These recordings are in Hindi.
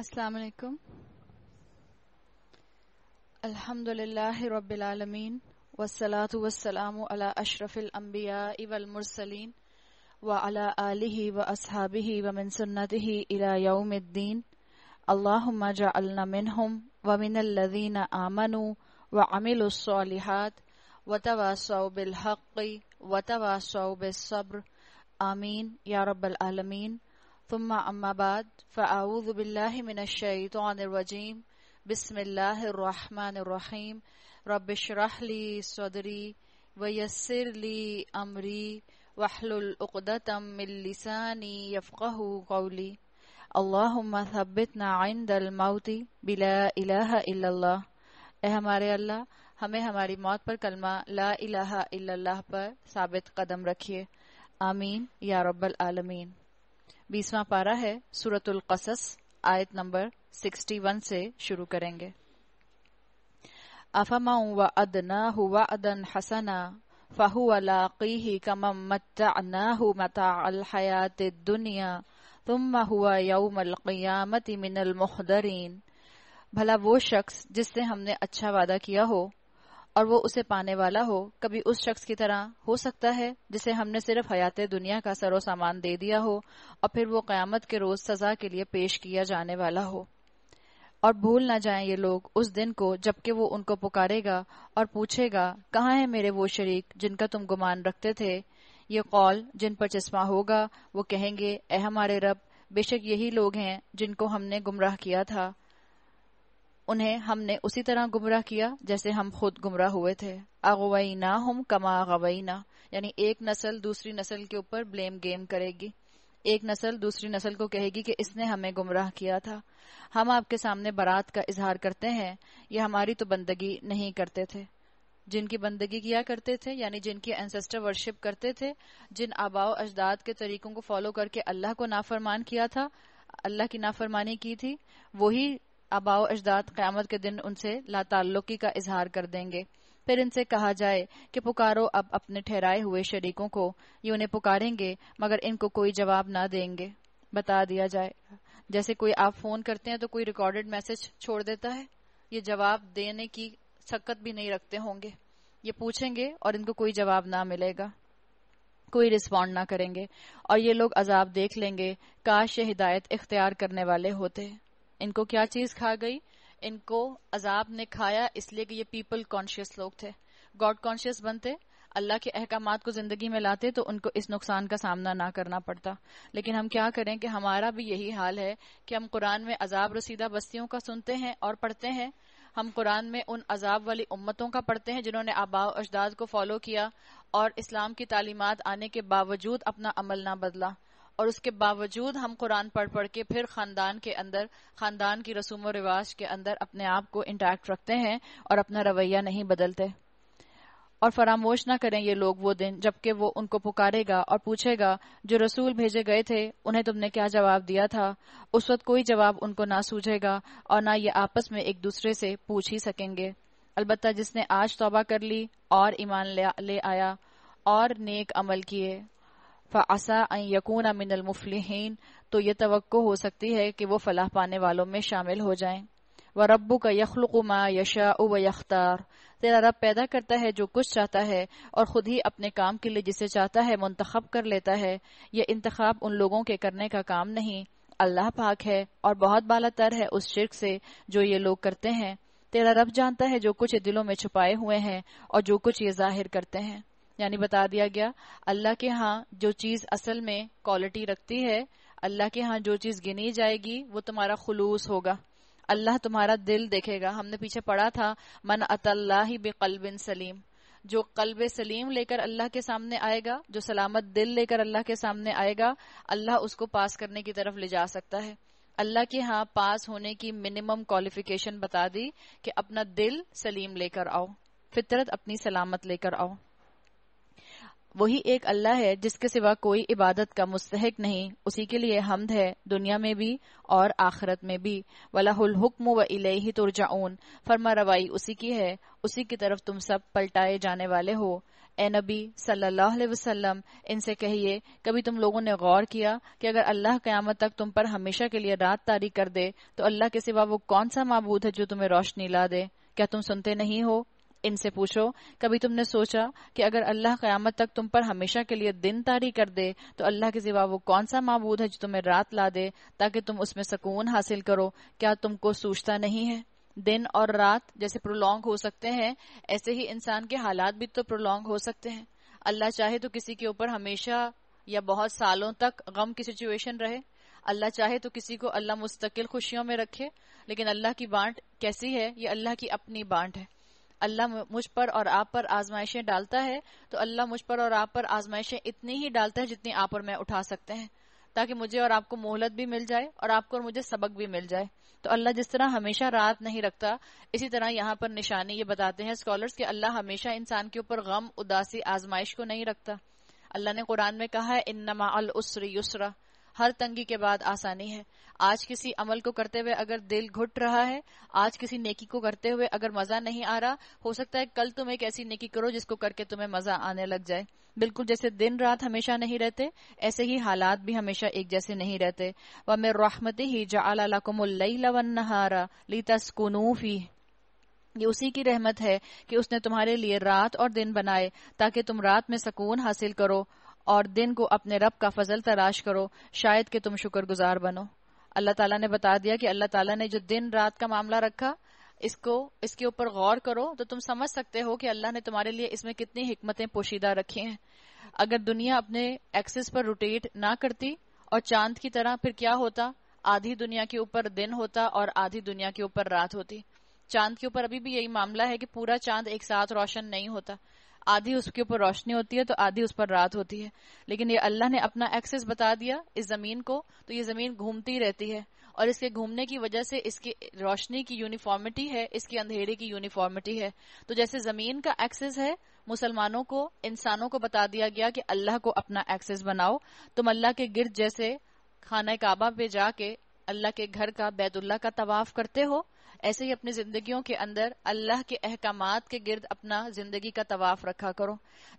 अस्सलाम वालेकुम अल्हम्दुलिल्लाह रब्बिल आलमीन वस्सलातु वस्सलामु अला अशरफिल अंबिया वल मुरसलीन व अला आलिहि व असहाबिहि व मिन सुन्नतिहि इला यौमिद्दीन अल्लाहुम्मा जअलना मिनहुम व मिनल लजीना आमनु व अमिलुस सलिहात व तवासौ बिल हक़्क़ि सब्र आमीन या रब्बल ثم أما بعد فأعوذ بالله من الشيطان الرجيم بسم الله الرحمن الرحيم رب اشرح لي صدري ويسر لي أمري واحلل عقدة من لساني يفقه قولي اللهم ثبتنا عند الموت بلا إله إلا الله اے ہمارے اللہ हमें हमारी मौत पर कलमा ला इलाहा इल्लल्लाह पर साबित कदम रखिए आमीन या रब्बल आलमीन बीसवा पारा है सूरतुल कसस आयत नंबर 61 से शुरू करेंगे अफमाऊ व अदना हुआ अदन हसना फहुआ लाकीही कमम मत्तअनाहु मतअल हयातिद दुनिया तुम हुआ यौमल क़ियामति मिनल मुहदरीन भला वो शख्स जिससे हमने अच्छा वादा किया हो और वो उसे पाने वाला हो कभी उस शख्स की तरह हो सकता है जिसे हमने सिर्फ हयात दुनिया का सरो सामान दे दिया हो और फिर वो क्यामत के रोज सजा के लिए पेश किया जाने वाला हो और भूल ना जाए ये लोग उस दिन को जबकि वो उनको पुकारेगा और पूछेगा कहाँ है मेरे वो शरीक जिनका तुम गुमान रखते थे ये कौल जिन पर चश्मा होगा वो कहेंगे ए हमारे रब बेशक यही लोग हैं जिनको हमने गुमराह किया था उन्हें हमने उसी तरह गुमराह किया जैसे हम खुद गुमराह हुए थे अगवई ना हम कमा अगवई ना यानी एक नस्ल दूसरी नस्ल के ऊपर ब्लेम गेम करेगी एक नस्ल दूसरी नस्ल को कहेगी कि इसने हमें गुमराह किया था हम आपके सामने बारात का इजहार करते हैं ये हमारी तो बंदगी नहीं करते थे जिनकी बंदगी किया करते थे यानी जिनकी एंसेस्टर वर्शिप करते थे जिन आबाओ अजदाद के तरीकों को फॉलो करके अल्लाह को नाफरमान किया था अल्लाह की नाफरमानी की थी वही आबाओ अजदाद क़्यामत के दिन उनसे लाताल्लुकी का इजहार कर देंगे फिर इनसे कहा जाए कि पुकारो अब अपने ठहराए हुए शरीकों को ये उन्हें पुकारेंगे मगर इनको कोई जवाब ना देंगे बता दिया जाए जैसे कोई आप फोन करते हैं तो कोई रिकॉर्डेड मैसेज छोड़ देता है ये जवाब देने की शक्कत भी नहीं रखते होंगे ये पूछेंगे और इनको कोई जवाब ना मिलेगा कोई रिस्पॉन्ड ना करेंगे और ये लोग अजाब देख लेंगे काश ये हिदायत इख्तियार करने वाले होते हैं इनको क्या चीज खा गई इनको अजाब ने खाया इसलिए कि ये पीपल कॉन्शियस लोग थे गॉड कॉन्शियस बनते अल्लाह के अहकाम को जिंदगी में लाते तो उनको इस नुकसान का सामना ना करना पड़ता लेकिन हम क्या करें कि हमारा भी यही हाल है कि हम कुरान में अजाब रसीदा बस्तियों का सुनते हैं और पढ़ते हैं हम कुरान में उन अजाब वाली उम्मतों का पढ़ते हैं जिन्होंने आबाव अजदाद को फॉलो किया और इस्लाम की तालीमत आने के बावजूद अपना अमल ना बदला और उसके बावजूद हम कुरान पढ़ पढ़ के फिर खानदान के अंदर खानदान की रसूम और रिवाज के अंदर अपने आप को इंटैक्ट रखते हैं और अपना रवैया नहीं बदलते और फरामोश ना करें ये लोग वो दिन जबकि वो उनको पुकारेगा और पूछेगा जो रसूल भेजे गए थे उन्हें तुमने क्या जवाब दिया था उस वक्त कोई जवाब उनको ना सूझेगा और ना ये आपस में एक दूसरे से पूछ ही सकेंगे अलबत्ता जिसने आज तौबा कर ली और ईमान ले आया और नेक अमल किए फ़ासा यकून अमिन अलमुफलिन तो ये तो हो सकती है कि वो फलाह पाने वालों में शामिल हो जाए व रब्बू का यखलुकुमा यशा उख्तार तेरा रब पैदा करता है जो कुछ चाहता है और खुद ही अपने काम के लिए जिसे चाहता है मुंतखब कर लेता है यह इंतखब उन लोगों के करने का काम नहीं अल्लाह पाक है और बहुत बाला तर है उस शिरक से जो ये लोग करते हैं तेरा रब जानता है जो कुछ दिलों में छुपाए हुए हैं और जो कुछ ये जाहिर करते हैं यानी बता दिया गया अल्लाह के यहाँ जो चीज असल में क्वालिटी रखती है अल्लाह के यहाँ जो चीज गिनी जाएगी वो तुम्हारा खुलूस होगा अल्लाह तुम्हारा दिल देखेगा हमने पीछे पढ़ा था मन अतल्लाह बेकलबिन सलीम जो कल्ब सलीम लेकर अल्लाह के सामने आएगा जो सलामत दिल लेकर अल्लाह के सामने आएगा अल्लाह उसको पास करने की तरफ ले जा सकता है अल्लाह के यहाँ पास होने की मिनिमम क्वालिफिकेशन बता दी कि अपना दिल सलीम लेकर आओ फितरत अपनी सलामत लेकर आओ वही एक अल्लाह है जिसके सिवा कोई इबादत का मुस्तक नहीं उसी के लिए हमद है दुनिया में भी और आखरत में भी वलाहुल हुक्म व इलेही तुरजाउन फरमा रवाई उसी की है उसी की तरफ तुम सब पलटाए जाने वाले हो ए नबी सल्लल्लाहु अलैहि वसल्लम इनसे कहिए कभी तुम लोगों ने गौर किया कि अगर अल्लाह क्यामत तक तुम पर हमेशा के लिए रात तारी कर दे तो अल्लाह के सिवा वो कौन सा मबूद है जो तुम्हें रोशनी ला दे क्या तुम सुनते नहीं हो इनसे पूछो कभी तुमने सोचा कि अगर अल्लाह क्यामत तक तुम पर हमेशा के लिए दिन तारी कर दे तो अल्लाह के सिवा वो कौन सा मबूद है जो तुम्हें रात ला दे ताकि तुम उसमें सकून हासिल करो क्या तुमको सोचता नहीं है दिन और रात जैसे प्रोलोंग हो सकते हैं ऐसे ही इंसान के हालात भी तो प्रोलोंग हो सकते हैं अल्लाह चाहे तो किसी के ऊपर हमेशा या बहुत सालों तक गम की सिचुएशन रहे अल्लाह चाहे तो किसी को अल्लाह मुस्तकिल खुशियों में रखे लेकिन अल्लाह की बांट कैसी है ये अल्लाह की अपनी बांट है अल्लाह मुझ पर और आप पर आजमाइशें डालता है तो अल्लाह मुझ पर और आप पर आजमाइशें इतनी ही डालता है जितनी आप और मैं उठा सकते हैं ताकि मुझे और आपको मोहलत भी मिल जाए और आपको और मुझे सबक भी मिल जाए तो अल्लाह जिस तरह हमेशा रात नहीं रखता इसी तरह यहाँ पर निशानी ये बताते हैं स्कॉलर्स कि अल्लाह हमेशा इंसान के ऊपर गम उदासी आजमाइश को नहीं रखता अल्लाह ने कुरान में कहा है इन नमा अल उसरी युसरा हर तंगी के बाद आसानी है आज किसी अमल को करते हुए अगर दिल घुट रहा है आज किसी नेकी को करते हुए अगर मजा नहीं आ रहा हो सकता है कल तुम एक ऐसी नेकी करो जिसको करके तुम्हें मजा आने लग जाए बिल्कुल जैसे दिन रात हमेशा नहीं रहते ऐसे ही हालात भी हमेशा एक जैसे नहीं रहते व मे रोहमती ही लीता ली तस्कुनूफी ये उसी की रहमत है कि उसने तुम्हारे लिए रात और दिन बनाए ताकि तुम रात में सुकून हासिल करो और दिन को अपने रब का फजल तराश करो शायद के तुम शुक्रगुजार बनो अल्लाह तला ने बता दिया कि अल्लाह तला ने जो दिन रात का मामला रखा इसको इसके ऊपर गौर करो तो तुम समझ सकते हो कि अल्लाह ने तुम्हारे लिए इसमें कितनी हिकमतें पोशीदा रखी हैं अगर दुनिया अपने एक्सिस पर रोटेट ना करती और चांद की तरह फिर क्या होता आधी दुनिया के ऊपर दिन होता और आधी दुनिया के ऊपर रात होती चांद के ऊपर अभी भी यही मामला है कि पूरा चांद एक साथ रोशन नहीं होता आधी उसके ऊपर रोशनी होती है तो आधी उस पर रात होती है लेकिन ये अल्लाह ने अपना एक्सेस बता दिया इस जमीन को तो ये जमीन घूमती रहती है और इसके घूमने की वजह से इसकी रोशनी की यूनिफॉर्मिटी है इसकी अंधेरे की यूनिफॉर्मिटी है तो जैसे जमीन का एक्सेस है मुसलमानों को इंसानों को बता दिया गया कि अल्लाह को अपना एक्सेस बनाओ तुम अल्लाह के गिर जैसे खाना काबा पे जाके अल्लाह के घर का बैतुल्ला का तवाफ करते हो ऐसे ही अपनी जिंदगियों के अंदर अल्लाह के अहकाम के गिर्द अपना जिंदगी का तवाफ रखा करो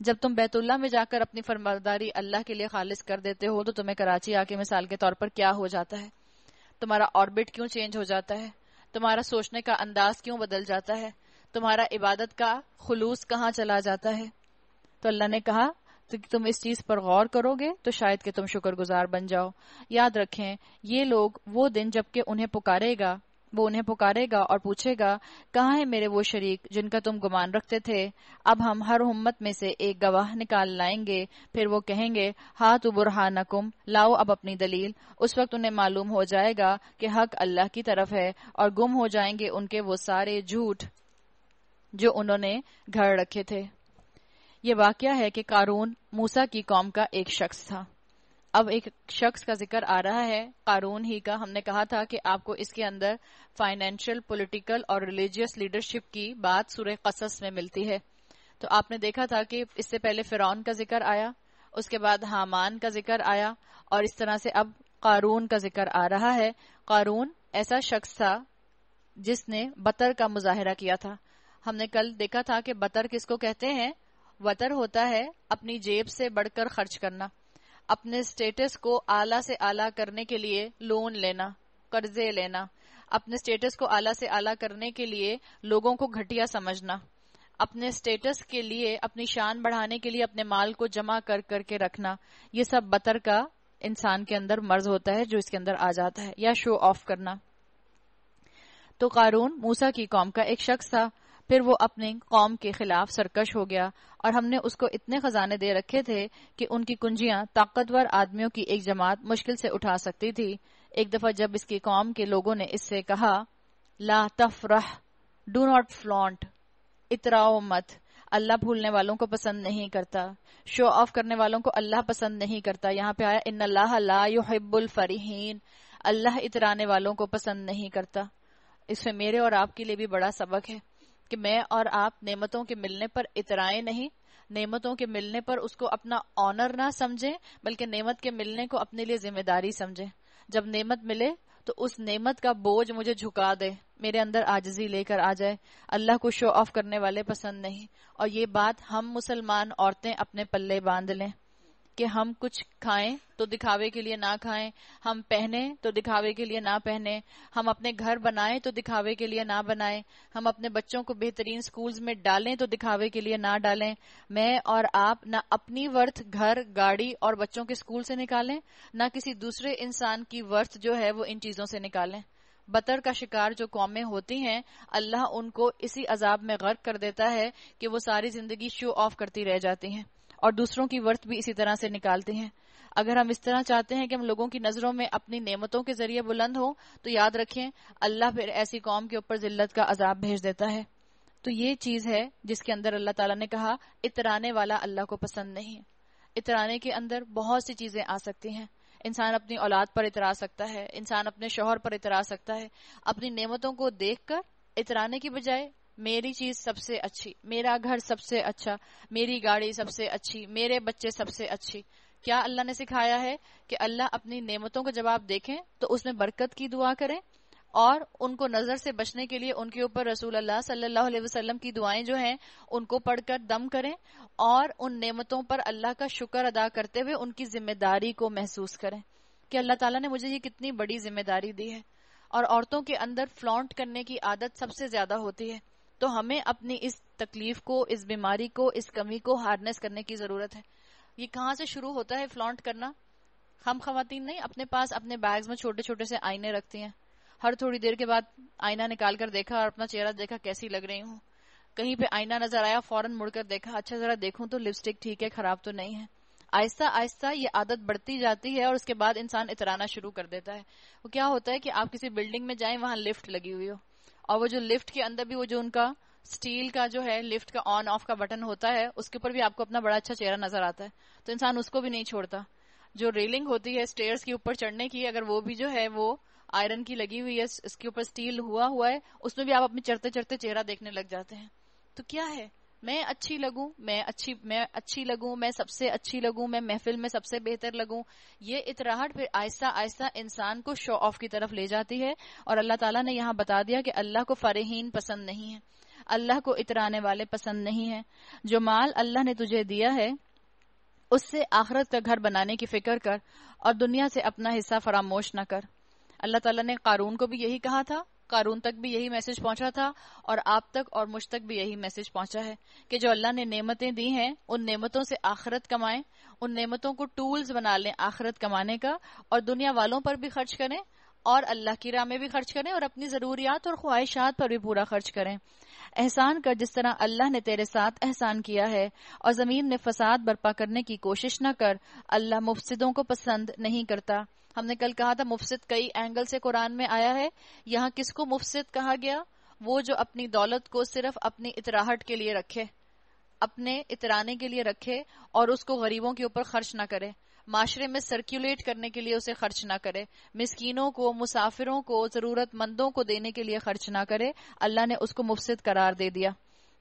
जब तुम बैतुल्ला में जाकर अपनी फरमादारी अल्लाह के लिए खालिज कर देते हो तो तुम्हें कराची आके मिसाल के तौर पर क्या हो जाता है तुम्हारा ऑर्बिट क्यों चेंज हो जाता है तुम्हारा सोचने का अंदाज क्यों बदल जाता है तुम्हारा इबादत का खुलूस कहाँ चला जाता है तो अल्लाह ने कहा तो तुम इस चीज पर गौर करोगे तो शायद कि तुम शुक्रगुजार बन जाओ याद रखें ये लोग वो दिन जबकि उन्हें पुकारेगा वो उन्हें पुकारेगा और पूछेगा कहाँ है मेरे वो शरीक जिनका तुम गुमान रखते थे अब हम हर उम्मत में से एक गवाह निकाल लाएंगे फिर वो कहेंगे हा तो नकुम लाओ अब अपनी दलील उस वक्त उन्हें मालूम हो जाएगा कि हक अल्लाह की तरफ है और गुम हो जाएंगे उनके वो सारे झूठ जो उन्होंने घर रखे थे ये वाक्य है कि कारून मूसा की कौम का एक शख्स था अब एक शख्स का जिक्र आ रहा है कारून ही का हमने कहा था कि आपको इसके अंदर फाइनेंशियल पॉलिटिकल और रिलीजियस लीडरशिप की बात सुर कसस में मिलती है तो आपने देखा था कि इससे पहले फिरौन का जिक्र आया उसके बाद हामान का जिक्र आया और इस तरह से अब कारून का जिक्र आ रहा है कारून ऐसा शख्स था जिसने बतर का मुजाहरा किया था हमने कल देखा था कि बतर किसको कहते हैं वतर होता है अपनी जेब से बढ़कर खर्च करना अपने स्टेटस को आला से आला करने के लिए लोन लेना कर्जे लेना अपने स्टेटस को आला से आला करने के लिए लोगों को घटिया समझना अपने स्टेटस के लिए अपनी शान बढ़ाने के लिए अपने माल को जमा कर करके रखना ये सब बतर का इंसान के अंदर मर्ज होता है जो इसके अंदर आ जाता है या शो ऑफ करना तो कारून मूसा की कौम का एक शख्स था फिर वो अपने कौम के खिलाफ सरकश हो गया और हमने उसको इतने खजाने दे रखे थे कि उनकी कुंजियां ताकतवर आदमियों की एक जमात मुश्किल से उठा सकती थी एक दफा जब इसकी कौम के लोगों ने इससे कहा ला तफरह डू नॉट फ्लॉन्ट इतराओ मत अल्लाह भूलने वालों को पसंद नहीं करता शो ऑफ करने वालों को अल्लाह पसंद नहीं करता यहाँ पे आया इन अल्लाह लाहिबुल फरीहीन अल्लाह इतराने वालों को पसंद नहीं करता इसमें मेरे और आपके लिए भी बड़ा सबक है कि मैं और आप नेमतों के मिलने पर इतराए नहीं नेमतों के मिलने पर उसको अपना ऑनर ना समझें बल्कि नेमत के मिलने को अपने लिए जिम्मेदारी समझें जब नेमत मिले तो उस नेमत का बोझ मुझे झुका दे मेरे अंदर आजजी लेकर आ जाए अल्लाह को शो ऑफ करने वाले पसंद नहीं और ये बात हम मुसलमान औरतें अपने पल्ले बांध लें कि हम कुछ खाएं तो दिखावे के लिए ना खाएं हम पहने तो दिखावे के लिए ना पहने हम अपने घर बनाएं तो दिखावे के लिए ना बनाएं हम अपने बच्चों को बेहतरीन स्कूल्स में डालें तो दिखावे के लिए ना डालें मैं और आप ना अपनी वर्थ घर गाड़ी और बच्चों के स्कूल से निकालें ना किसी दूसरे इंसान की वर्थ जो है वो इन चीजों से निकालें बतर का शिकार जो कौमें होती हैं अल्लाह उनको इसी अजाब में गर्क कर देता है कि वो सारी जिंदगी शो ऑफ करती रह जाती हैं और दूसरों की वर्थ भी इसी तरह से निकालते हैं अगर हम इस तरह चाहते हैं कि हम लोगों की नजरों में अपनी नेमतों के जरिए बुलंद हो तो याद रखें अल्लाह फिर ऐसी कौम के ऊपर जिल्लत का अजाब भेज देता है तो ये चीज है जिसके अंदर अल्लाह ताला ने कहा इतराने वाला अल्लाह को पसंद नहीं इतराने के अंदर बहुत सी चीजें आ सकती हैं इंसान अपनी औलाद पर इतरा सकता है इंसान अपने शोहर पर इतरा सकता है अपनी नेमतों को देखकर इतराने की बजाय मेरी चीज सबसे अच्छी मेरा घर सबसे अच्छा मेरी गाड़ी सबसे अच्छी मेरे बच्चे सबसे अच्छी क्या अल्लाह ने सिखाया है कि अल्लाह अपनी नेमतों को जब आप देखें तो उसमें बरकत की दुआ करें और उनको नजर से बचने के लिए उनके ऊपर रसूल अल्लाह सल्लल्लाहु अलैहि वसल्लम की दुआएं जो हैं उनको पढ़कर दम करें और उन नेमतों पर अल्लाह का शुक्र अदा करते हुए उनकी जिम्मेदारी को महसूस करें कि अल्लाह ताला ने मुझे ये कितनी बड़ी जिम्मेदारी दी है और औरतों के अंदर फ्लॉन्ट करने की आदत सबसे ज्यादा होती है तो हमें अपनी इस तकलीफ को इस बीमारी को इस कमी को हार्नेस करने की जरूरत है ये कहाँ से शुरू होता है फ्लॉन्ट करना हम खातन नहीं अपने पास अपने बैग्स में छोटे छोटे से आईने रखती हैं हर थोड़ी देर के बाद आईना निकाल कर देखा और अपना चेहरा देखा कैसी लग रही हूँ कहीं पे आईना नजर आया फौरन मुड़कर देखा अच्छा जरा देखूं तो लिपस्टिक ठीक है खराब तो नहीं है आहिस्ता आहिस्ता ये आदत बढ़ती जाती है और उसके बाद इंसान इतराना शुरू कर देता है वो क्या होता है कि आप किसी बिल्डिंग में जाएं वहां लिफ्ट लगी हुई हो और वो जो लिफ्ट के अंदर भी वो जो उनका स्टील का जो है लिफ्ट का ऑन ऑफ का बटन होता है उसके ऊपर भी आपको अपना बड़ा अच्छा चेहरा नजर आता है तो इंसान उसको भी नहीं छोड़ता जो रेलिंग होती है स्टेयर्स के ऊपर चढ़ने की अगर वो भी जो है वो आयरन की लगी हुई है इसके ऊपर स्टील हुआ हुआ है उसमें भी आप अपने चढ़ते चढ़ते चेहरा देखने लग जाते हैं तो क्या है मैं अच्छी लगूं मैं अच्छी मैं अच्छी लगूं मैं सबसे अच्छी लगूं मैं महफिल में सबसे बेहतर लगूं ये इतराहट फिर आहिस्ता आहिस्ता इंसान को शो ऑफ की तरफ ले जाती है और अल्लाह ताला ने यहाँ बता दिया कि अल्लाह को फरेहीन पसंद नहीं है अल्लाह को इतराने वाले पसंद नहीं है जो माल अल्लाह ने तुझे दिया है उससे आखरत का घर बनाने की फिक्र कर और दुनिया से अपना हिस्सा फरामोश न कर अल्लाह ताला ने कारून को भी यही कहा था कारून तक भी यही मैसेज पहुंचा था और आप तक और मुझ तक भी यही मैसेज पहुंचा है कि जो अल्लाह ने नेमतें दी हैं उन नेमतों से आखरत कमाएं उन नेमतों को टूल्स बना लें आखरत कमाने का और दुनिया वालों पर भी खर्च करें और अल्लाह की राह में भी खर्च करें और अपनी जरूरियात और ख्वाहिशात पर भी पूरा खर्च करें एहसान कर जिस तरह अल्लाह ने तेरे साथ एहसान किया है और जमीन में फसाद बर्पा करने की कोशिश न कर अल्लाह मुफ्सिदों को पसंद नहीं करता हमने कल कहा था मुफसिद कई एंगल से कुरान में आया है यहाँ किसको मुफसिद कहा गया वो जो अपनी दौलत को सिर्फ अपनी इतराहट के लिए रखे अपने इतराने के लिए रखे और उसको गरीबों के ऊपर खर्च ना करे माशरे में सर्कुलेट करने के लिए उसे खर्च ना करे मिसकीनों को मुसाफिरों को जरूरतमंदों को देने के लिए खर्च ना करे अल्लाह ने उसको मुफसिद करार दे दिया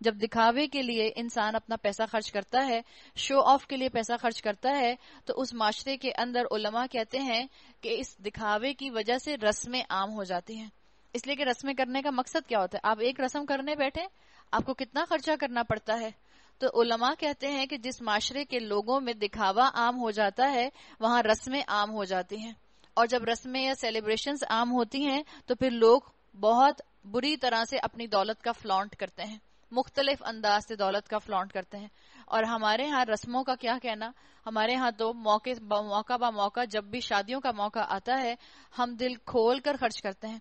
जब दिखावे के लिए इंसान अपना पैसा खर्च करता है शो ऑफ के लिए पैसा खर्च करता है तो उस माशरे के अंदर उलमा कहते हैं कि इस दिखावे की वजह से रस्में आम हो जाती हैं इसलिए कि रस्में करने का मकसद क्या होता है आप एक रस्म करने बैठे आपको कितना खर्चा करना पड़ता है तो उलमा कहते हैं कि जिस माशरे के लोगों में दिखावा आम हो जाता है वहां रस्में आम हो जाती हैं और जब रस्में या सेलिब्रेशंस आम होती हैं तो फिर लोग बहुत बुरी तरह से अपनी दौलत का फ्लॉन्ट करते हैं मुख्तलिफ अंदाज से दौलत का फ्लॉन्ट करते हैं और हमारे यहाँ रस्मों का क्या कहना हमारे यहाँ तो मौके मौका बा मौका जब भी शादियों का मौका आता है हम दिल खोल कर खर्च करते हैं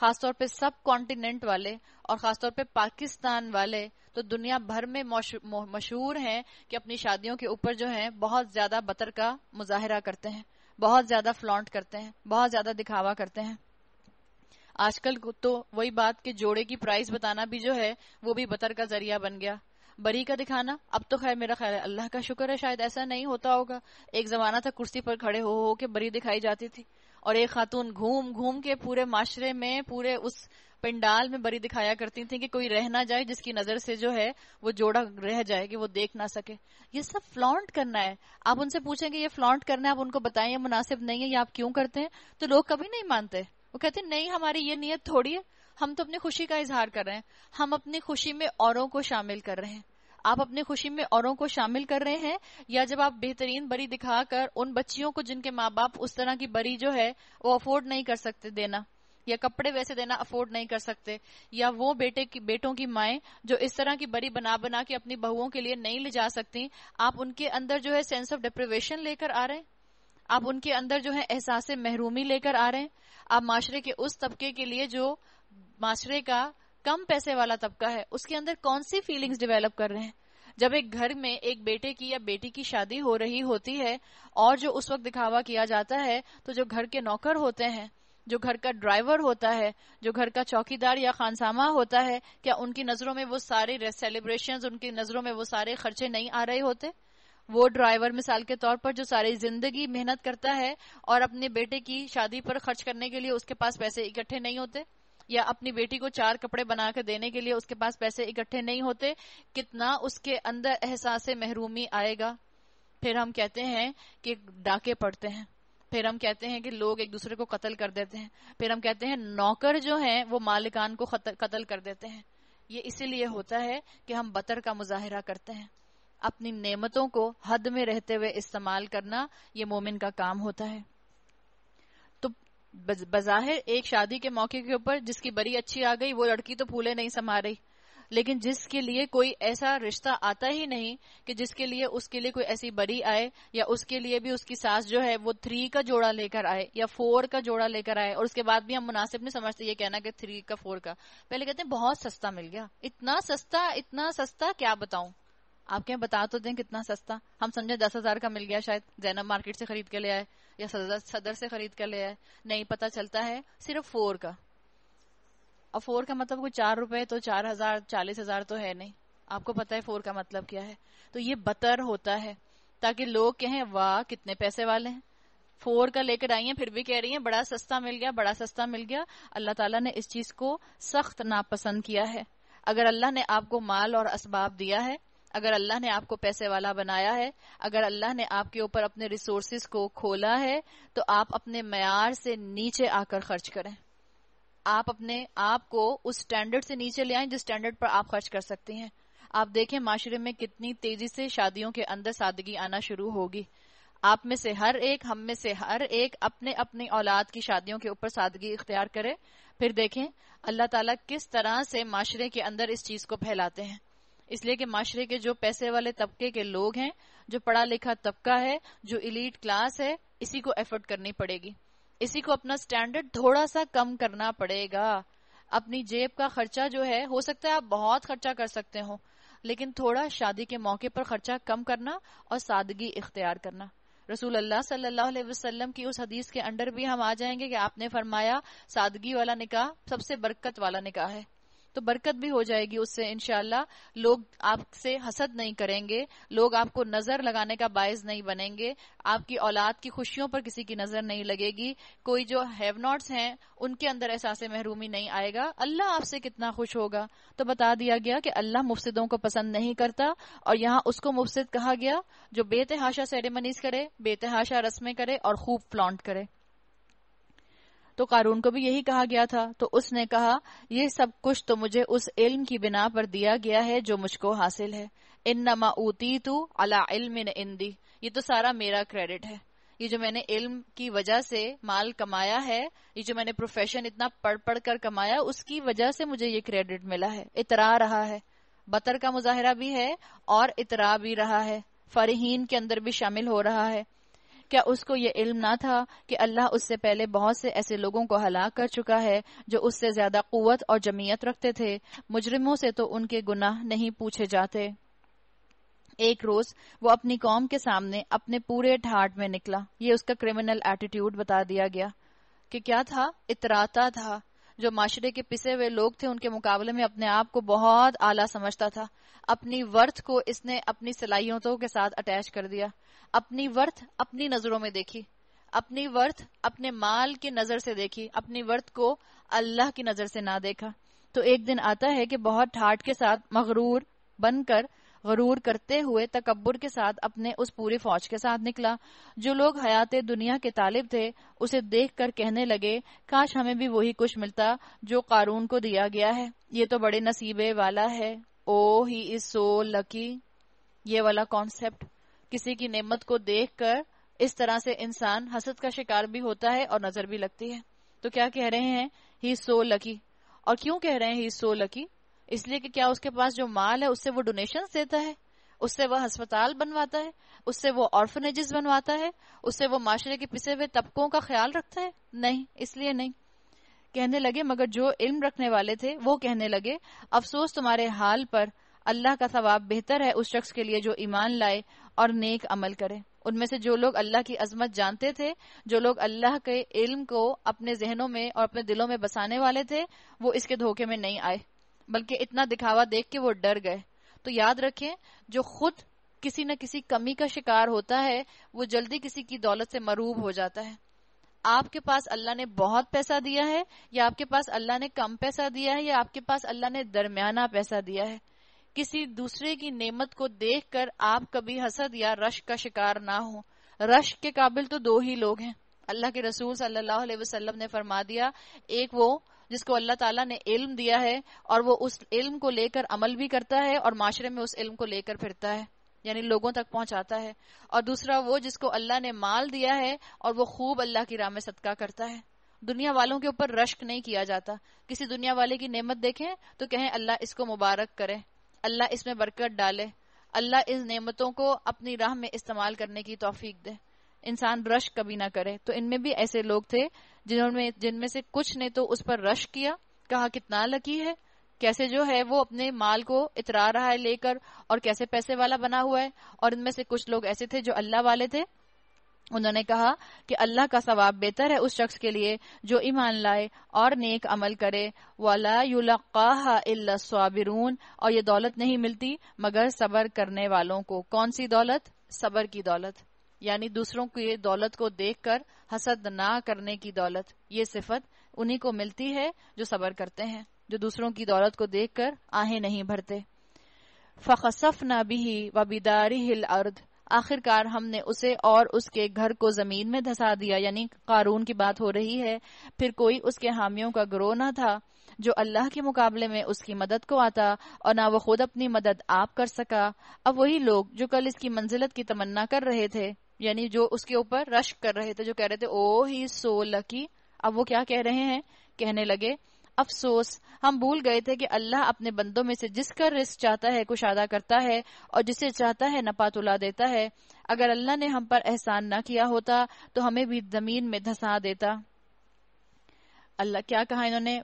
खासतौर पे सब कॉन्टिनेंट वाले और खासतौर पे पाकिस्तान वाले तो दुनिया भर में मशहूर हैं कि अपनी शादियों के ऊपर जो है बहुत ज्यादा बतर का मुजाहरा करते हैं बहुत ज्यादा फ्लॉन्ट करते हैं बहुत ज्यादा दिखावा करते हैं आजकल तो वही बात के जोड़े की प्राइस बताना भी जो है वो भी बतर का जरिया बन गया बरी का दिखाना अब तो खैर मेरा ख्याल है अल्लाह का शुक्र है शायद ऐसा नहीं होता होगा एक जमाना था कुर्सी पर खड़े हो हो के बरी दिखाई जाती थी और एक खातून घूम घूम के पूरे माशरे में पूरे उस पिंडाल में बरी दिखाया करती थी कि कोई रह ना जाए जिसकी नजर से जो है वो जोड़ा रह जाए कि वो देख ना सके ये सब फ्लॉन्ट करना है आप उनसे पूछेंगे ये फ्लॉन्ट करना है आप उनको बताएं ये मुनासिब नहीं है ये आप क्यों करते हैं तो लोग कभी नहीं मानते वो कहते हैं नहीं हमारी ये नीयत थोड़ी है हम तो अपनी खुशी का इजहार कर रहे हैं हम अपनी खुशी में औरों को शामिल कर रहे हैं आप अपनी खुशी में औरों को शामिल कर रहे हैं या जब आप बेहतरीन बरी दिखाकर उन बच्चियों को जिनके माँ बाप उस तरह की बरी जो है वो अफोर्ड नहीं कर सकते देना या कपड़े वैसे देना अफोर्ड नहीं कर सकते या वो बेटे की बेटों की माए जो इस तरह की बरी बना बना के अपनी बहुओं के लिए नहीं ले जा सकती आप उनके अंदर जो है सेंस ऑफ डिप्रिवेशन लेकर आ रहे हैं आप उनके अंदर जो है एहसास महरूमी लेकर आ रहे हैं आप माशरे के उस तबके के लिए जो माशरे का कम पैसे वाला तबका है उसके अंदर कौन सी फीलिंग्स डेवलप कर रहे हैं जब एक घर में एक बेटे की या बेटी की शादी हो रही होती है और जो उस वक्त दिखावा किया जाता है तो जो घर के नौकर होते हैं जो घर का ड्राइवर होता है जो घर का चौकीदार या खानसामा होता है क्या उनकी नजरों में वो सारे सेलिब्रेशन उनकी नजरों में वो सारे खर्चे नहीं आ रहे होते वो ड्राइवर मिसाल के तौर पर जो सारी जिंदगी मेहनत करता है और अपने बेटे की शादी पर खर्च करने के लिए उसके पास पैसे इकट्ठे नहीं होते या अपनी बेटी को चार कपड़े बना के देने के लिए उसके पास पैसे इकट्ठे नहीं होते कितना उसके अंदर एहसास महरूमी आएगा फिर हम कहते हैं कि डाके पड़ते हैं फिर हम कहते हैं कि लोग एक दूसरे को कत्ल कर देते हैं फिर हम कहते हैं नौकर जो हैं वो मालिकान को कत्ल कर देते हैं ये इसीलिए होता है कि हम बतर का मुजाहरा करते हैं अपनी नेमतों को हद में रहते हुए इस्तेमाल करना ये मोमिन का काम होता है तो बज़ाहिर एक शादी के मौके के ऊपर जिसकी बड़ी अच्छी आ गई वो लड़की तो फूले नहीं समा रही लेकिन जिसके लिए कोई ऐसा रिश्ता आता ही नहीं कि जिसके लिए उसके लिए कोई ऐसी बड़ी आए या उसके लिए भी उसकी सास जो है वो थ्री का जोड़ा लेकर आए या फोर का जोड़ा लेकर आए और उसके बाद भी हम मुनासिब नहीं समझते ये कहना कि थ्री का फोर का पहले कहते हैं बहुत सस्ता मिल गया इतना सस्ता इतना सस्ता क्या बताऊं आप क्या बता तो दें कितना सस्ता हम समझे दस हजार का मिल गया शायद जैनब मार्केट से खरीद के ले आए या सदर, सदर से खरीद के ले आए नहीं पता चलता है सिर्फ फोर का अब फोर का मतलब कोई चार रुपए तो चार हजार चालीस हजार तो है नहीं आपको पता है फोर का मतलब क्या है तो ये बतर होता है ताकि लोग कहें वाह कितने पैसे वाले हैं फोर का लेकर आई है फिर भी कह रही है बड़ा सस्ता मिल गया बड़ा सस्ता मिल गया अल्लाह ताला ने इस चीज को सख्त नापसंद किया है अगर अल्लाह ने आपको माल और इसबाब दिया है अगर अल्लाह ने आपको पैसे वाला बनाया है अगर अल्लाह ने आपके ऊपर अपने रिसोर्सेज को खोला है तो आप अपने मैार से नीचे आकर खर्च करें आप अपने आप को उस स्टैंडर्ड से नीचे ले आए जिस स्टैंडर्ड पर आप खर्च कर सकती हैं आप देखें माशरे में कितनी तेजी से शादियों के अंदर सादगी आना शुरू होगी आप में से हर एक हम में से हर एक अपने अपने औलाद की शादियों के ऊपर सादगी इख्तियार करे फिर देखें अल्लाह ताला किस तरह से माशरे के अंदर इस चीज को फैलाते हैं इसलिए कि माशरे के जो पैसे वाले तबके के लोग हैं जो पढ़ा लिखा तबका है जो इलीट क्लास है इसी को एफर्ट करनी पड़ेगी इसी को अपना स्टैंडर्ड थोड़ा सा कम करना पड़ेगा अपनी जेब का खर्चा जो है हो सकता है आप बहुत खर्चा कर सकते हो लेकिन थोड़ा शादी के मौके पर खर्चा कम करना और सादगी इख्तियार करना रसूल अल्लाह सल्लल्लाहु अलैहि वसल्लम की उस हदीस के अंडर भी हम आ जाएंगे कि आपने फरमाया सादगी वाला निकाह सबसे बरकत वाला निकाह है तो बरकत भी हो जाएगी उससे इनशाला लोग आपसे हसद नहीं करेंगे लोग आपको नजर लगाने का बायस नहीं बनेंगे आपकी औलाद की खुशियों पर किसी की नजर नहीं लगेगी कोई जो हैव नॉट्स हैं उनके अंदर एहसास महरूमी नहीं आएगा अल्लाह आपसे कितना खुश होगा तो बता दिया गया कि अल्लाह मुफसदों को पसंद नहीं करता और यहाँ उसको मुफसद कहा गया जो बेतहाशा सेरेमनीज करे बेतहाशा रस्में करे और खूब फ्लॉन्ट करे तो कारून को भी यही कहा गया था तो उसने कहा यह सब कुछ तो मुझे उस इल्म की बिना पर दिया गया है जो मुझको हासिल है इन नमा ऊती तू अला इल्म इंदी ये तो सारा मेरा क्रेडिट है ये जो मैंने इल्म की वजह से माल कमाया है ये जो मैंने प्रोफेशन इतना पढ़ पढ़ कर कमाया उसकी वजह से मुझे ये क्रेडिट मिला है इतरा रहा है बतर का मुजाहरा भी है और इतरा भी रहा है फरहीन के अंदर भी शामिल हो रहा है क्या उसको ये इल्म ना था कि अल्लाह उससे पहले बहुत से ऐसे लोगों को हलाक कर चुका है जो उससे ज्यादा कुत और जमीयत रखते थे मुजरिमों से तो उनके गुनाह नहीं पूछे जाते एक रोज वो अपनी कौम के सामने अपने पूरे ठाट में निकला ये उसका क्रिमिनल एटीट्यूड बता दिया गया कि क्या था इतराता था जो माशरे के पिसे हुए लोग थे उनके मुकाबले में अपने आप को बहुत आला समझता था अपनी वर्थ को इसने अपनी सलाहियतों के साथ अटैच कर दिया अपनी वर्थ अपनी नजरों में देखी अपनी वर्थ अपने माल की नजर से देखी अपनी वर्थ को अल्लाह की नजर से ना देखा तो एक दिन आता है कि बहुत ठाट के साथ मगरूर बनकर गरूर करते हुए तकबर के साथ अपने उस पूरी फौज के साथ निकला जो लोग हयात दुनिया के तालिब थे उसे देख कर कहने लगे काश हमें भी वही कुछ मिलता जो कानून को दिया गया है ये तो बड़े नसीबे वाला है ओ ही इज सो लकी ये वाला कॉन्सेप्ट किसी की नमत को देख कर इस तरह से इंसान हसद का शिकार भी होता है और नजर भी लगती है तो क्या कह रहे हैं ही सो लकी और क्यों कह रहे हैं ही सो लकी इसलिए कि क्या उसके पास जो माल है उससे वो डोनेशन देता है उससे वह अस्पताल बनवाता है उससे वो ऑर्फनेजेस बनवाता है उससे वो माशरे के पिसे हुए तबकों का ख्याल रखता है नहीं इसलिए नहीं कहने लगे मगर जो इल्म रखने वाले थे वो कहने लगे अफसोस तुम्हारे हाल पर अल्लाह का सवाब बेहतर है उस शख्स के लिए जो ईमान लाए और नेक अमल करे उनमें से जो लोग अल्लाह की अजमत जानते थे जो लोग अल्लाह के इल्म को अपने जहनों में और अपने दिलों में बसाने वाले थे वो इसके धोखे में नहीं आए बल्कि इतना दिखावा देख के वो डर गए तो याद रखें जो खुद किसी न किसी कमी का शिकार होता है वो जल्दी किसी की दौलत से मरूब हो जाता है आपके पास अल्लाह ने बहुत पैसा दिया है या आपके पास अल्लाह ने कम पैसा दिया है या आपके पास अल्लाह ने दरमियाना पैसा दिया है किसी दूसरे की नेमत को देखकर आप कभी हसद या रश का शिकार ना हो रश के काबिल तो दो ही लोग हैं अल्लाह के रसूल सल्लल्लाहु अलैहि वसल्लम ने फरमा दिया एक वो जिसको अल्लाह ताला ने इल्म दिया है और वो उस इल्म को लेकर अमल भी करता है और माशरे में उस इल्म को लेकर फिरता है यानी लोगों तक पहुंचाता है और दूसरा वो जिसको अल्लाह ने माल दिया है और वो खूब अल्लाह की राह में सदका करता है दुनिया वालों के ऊपर रश्क नहीं किया जाता किसी दुनिया वाले की नेमत देखें तो कहें अल्लाह इसको मुबारक करे अल्लाह इसमें बरकत डाले अल्लाह इस नेमतों को अपनी राह में इस्तेमाल करने की तोफीक दे इंसान रश कभी ना करे तो इनमें भी ऐसे लोग थे जिन्होंने जिनमें से कुछ ने तो उस पर रश किया कहा कितना लकी है कैसे जो है वो अपने माल को इतरा रहा है लेकर और कैसे पैसे वाला बना हुआ है और इनमें से कुछ लोग ऐसे थे जो अल्लाह वाले थे उन्होंने कहा कि अल्लाह का सवाब बेहतर है उस शख्स के लिए जो ईमान लाए और नेक अमल करे वाला युलाबिरून और ये दौलत नहीं मिलती मगर सबर करने वालों को कौन सी दौलत सबर की दौलत यानी दूसरों की दौलत को देखकर हसद ना करने की दौलत ये सिफत उन्हीं को मिलती है जो सबर करते हैं जो दूसरों की दौलत को देखकर आहें नहीं भरते फखसफ ना वबीदारी हिल अर्द आखिरकार हमने उसे और उसके घर को जमीन में धसा दिया यानी कारून की बात हो रही है फिर कोई उसके हामियों का ग्रोह ना था जो अल्लाह के मुकाबले में उसकी मदद को आता और ना वो खुद अपनी मदद आप कर सका अब वही लोग जो कल इसकी मंजिलत की तमन्ना कर रहे थे यानी जो उसके ऊपर रश कर रहे थे जो कह रहे थे ओ ही सो लकी अब वो क्या कह रहे हैं कहने लगे अफसोस हम भूल गए थे कि अल्लाह अपने बंदों में से जिसका रिस्क चाहता है कुशादा करता है और जिसे चाहता है नपातुला देता है अगर अल्लाह ने हम पर एहसान ना किया होता तो हमें भी जमीन में धसा देता अल्लाह क्या कहा इन्होंने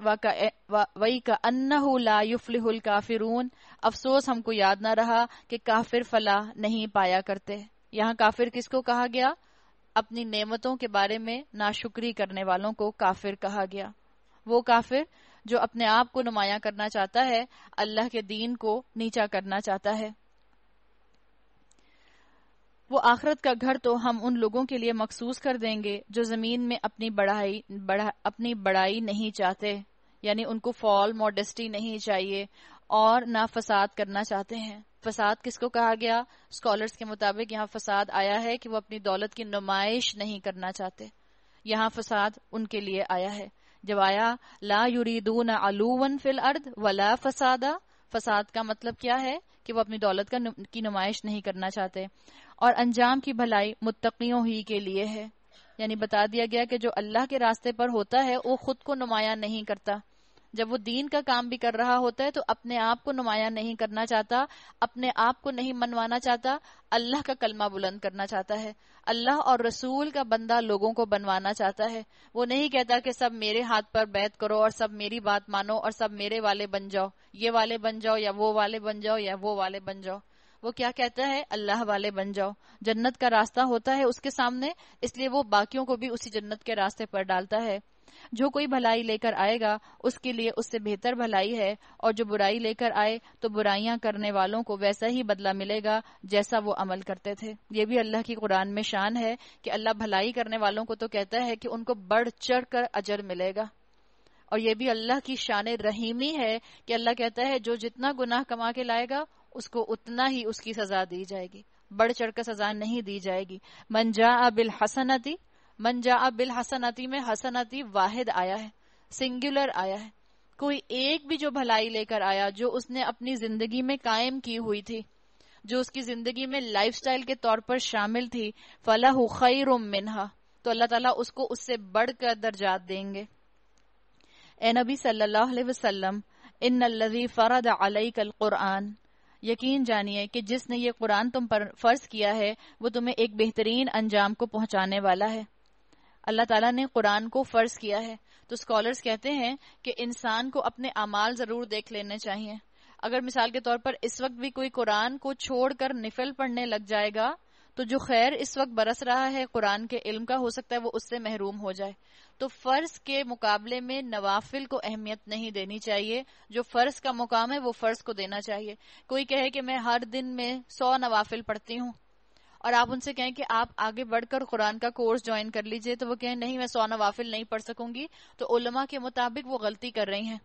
वही का अन्नहू ला युफलिहुल काफिरून अफसोस हमको याद ना रहा कि काफिर फला नहीं पाया करते यहाँ काफिर किसको कहा गया अपनी नेमतों के बारे में नाशुक्री करने वालों को काफिर कहा गया वो काफिर जो अपने आप को नुमाया करना चाहता है अल्लाह के दीन को नीचा करना चाहता है वो आखरत का घर तो हम उन लोगों के लिए मखसूस कर देंगे जो जमीन में अपनी बढ़ाई बढ़ा, अपनी बड़ाई नहीं चाहते यानी उनको फॉल मॉडेस्टी नहीं चाहिए और ना फसाद करना चाहते हैं फसाद किसको कहा गया स्कॉलर्स के मुताबिक यहाँ फसाद आया है कि वो अपनी दौलत की नुमाइश नहीं करना चाहते यहाँ फसाद उनके लिए आया है जब आया ला आलू वन फिल अर्द वला फसादा फसाद का मतलब क्या है कि वो अपनी दौलत का की नुमाइश नहीं करना चाहते और अंजाम की भलाई मुतकियों ही के लिए है यानी बता दिया गया कि जो अल्लाह के रास्ते पर होता है वो खुद को नुमाया नहीं करता जब वो दीन का काम भी कर रहा होता है तो अपने आप को नुमाया नहीं करना चाहता अपने आप को नहीं मनवाना चाहता अल्लाह का कलमा बुलंद करना चाहता है अल्लाह और रसूल का बंदा लोगों को बनवाना चाहता है वो नहीं कहता कि सब मेरे हाथ पर बैत करो और सब मेरी बात मानो और सब मेरे वाले बन जाओ ये वाले बन जाओ या वो वाले बन जाओ या वो वाले बन जाओ वो क्या कहता है अल्लाह वाले बन जाओ जन्नत का रास्ता होता है उसके सामने इसलिए वो बाकियों को भी उसी जन्नत के रास्ते पर डालता है जो कोई भलाई लेकर आएगा उसके लिए उससे बेहतर भलाई है और जो बुराई लेकर आए तो बुराइयां करने वालों को वैसा ही बदला मिलेगा जैसा वो अमल करते थे ये भी अल्लाह की कुरान में शान है कि अल्लाह भलाई करने वालों को तो कहता है कि उनको बढ़ चढ़ कर अजर मिलेगा और ये भी अल्लाह की शान रहीमी है कि अल्लाह कहता है जो जितना गुनाह कमा के लाएगा उसको उतना ही उसकी सजा दी जाएगी बढ़ चढ़ कर सजा नहीं दी जाएगी मंजा अबिल हसनती जा बिल हसनती में हसनती वाहिद आया है सिंगुलर आया है कोई एक भी जो भलाई लेकर आया जो उसने अपनी जिंदगी में कायम की हुई थी जो उसकी जिंदगी में लाइफस्टाइल के तौर पर शामिल थी फलाह खैर मिनहा तो अल्लाह ताला उसको उससे बढ़कर दर्जात देंगे ए नबी सल्लल्लाहु अलैहि वसल्लम इन लजी फरद अलई कल कुरान यकीन जानिए कि जिसने ये कुरान तुम पर फर्ज किया है वो तुम्हें एक बेहतरीन अंजाम को पहुंचाने वाला है अल्लाह तला ने कुरान को फ़र्ज किया है तो स्कॉलर्स कहते हैं कि इंसान को अपने अमाल ज़रूर देख लेने चाहिए अगर मिसाल के तौर पर इस वक्त भी कोई कुरान को छोड़कर निफल पढ़ने लग जाएगा तो जो खैर इस वक्त बरस रहा है कुरान के इल्म का हो सकता है वो उससे महरूम हो जाए तो फर्ज के मुकाबले में नवाफिल को अहमियत नहीं देनी चाहिए जो फर्ज का मुकाम है वो फर्ज को देना चाहिए कोई कहे कि मैं हर दिन में सौ नवाफिल पढ़ती हूँ और आप उनसे कहें कि आप आगे बढ़कर कुरान का कोर्स ज्वाइन कर लीजिए तो वो कहें नहीं मैं सोना वाफिल नहीं पढ़ सकूंगी तो उलमा के मुताबिक वो गलती कर रही हैं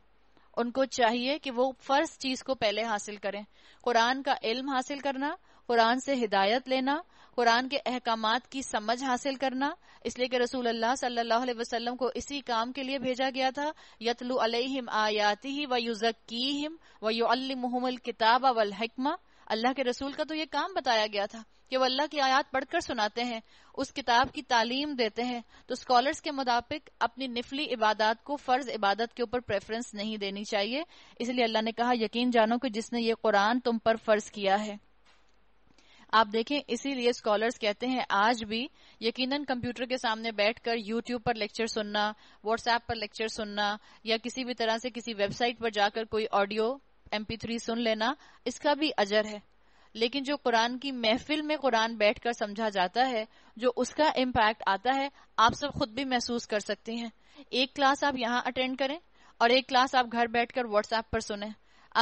उनको चाहिए कि वो फर्स्ट चीज को पहले हासिल करें कुरान का इल्म हासिल करना कुरान से हिदायत लेना कुरान के अहकाम की समझ हासिल करना इसलिए कि रसूल अल्लाह सल्लल्लाहु अलैहि वसल्लम को इसी काम के लिए भेजा गया था यतलु अलैहिम आयाति ही व युजक्कीहिम व युअल्लिमुहुमुल किताब वल हिकमा अल्लाह के रसूल का तो ये काम बताया गया था कि वो अल्लाह की आयात पढ़कर सुनाते हैं उस किताब की तालीम देते हैं तो स्कॉलर्स के मुताबिक अपनी निफली इबादत को फर्ज इबादत के ऊपर प्रेफरेंस नहीं देनी चाहिए इसलिए अल्लाह ने कहा यकीन जानो कि जिसने ये कुरान तुम पर फर्ज किया है आप देखें इसीलिए स्कॉलर्स कहते हैं आज भी यकीनन कंप्यूटर के सामने बैठकर यूट्यूब पर लेक्चर सुनना व्हाट्सएप पर लेक्चर सुनना या किसी भी तरह से किसी वेबसाइट पर जाकर कोई ऑडियो एमपी थ्री सुन लेना इसका भी अजर है लेकिन जो कुरान की महफिल में कुरान बैठकर समझा जाता है जो उसका इम्पैक्ट आता है आप सब खुद भी महसूस कर सकते हैं एक क्लास आप यहाँ अटेंड करें और एक क्लास आप घर बैठकर व्हाट्सएप पर सुने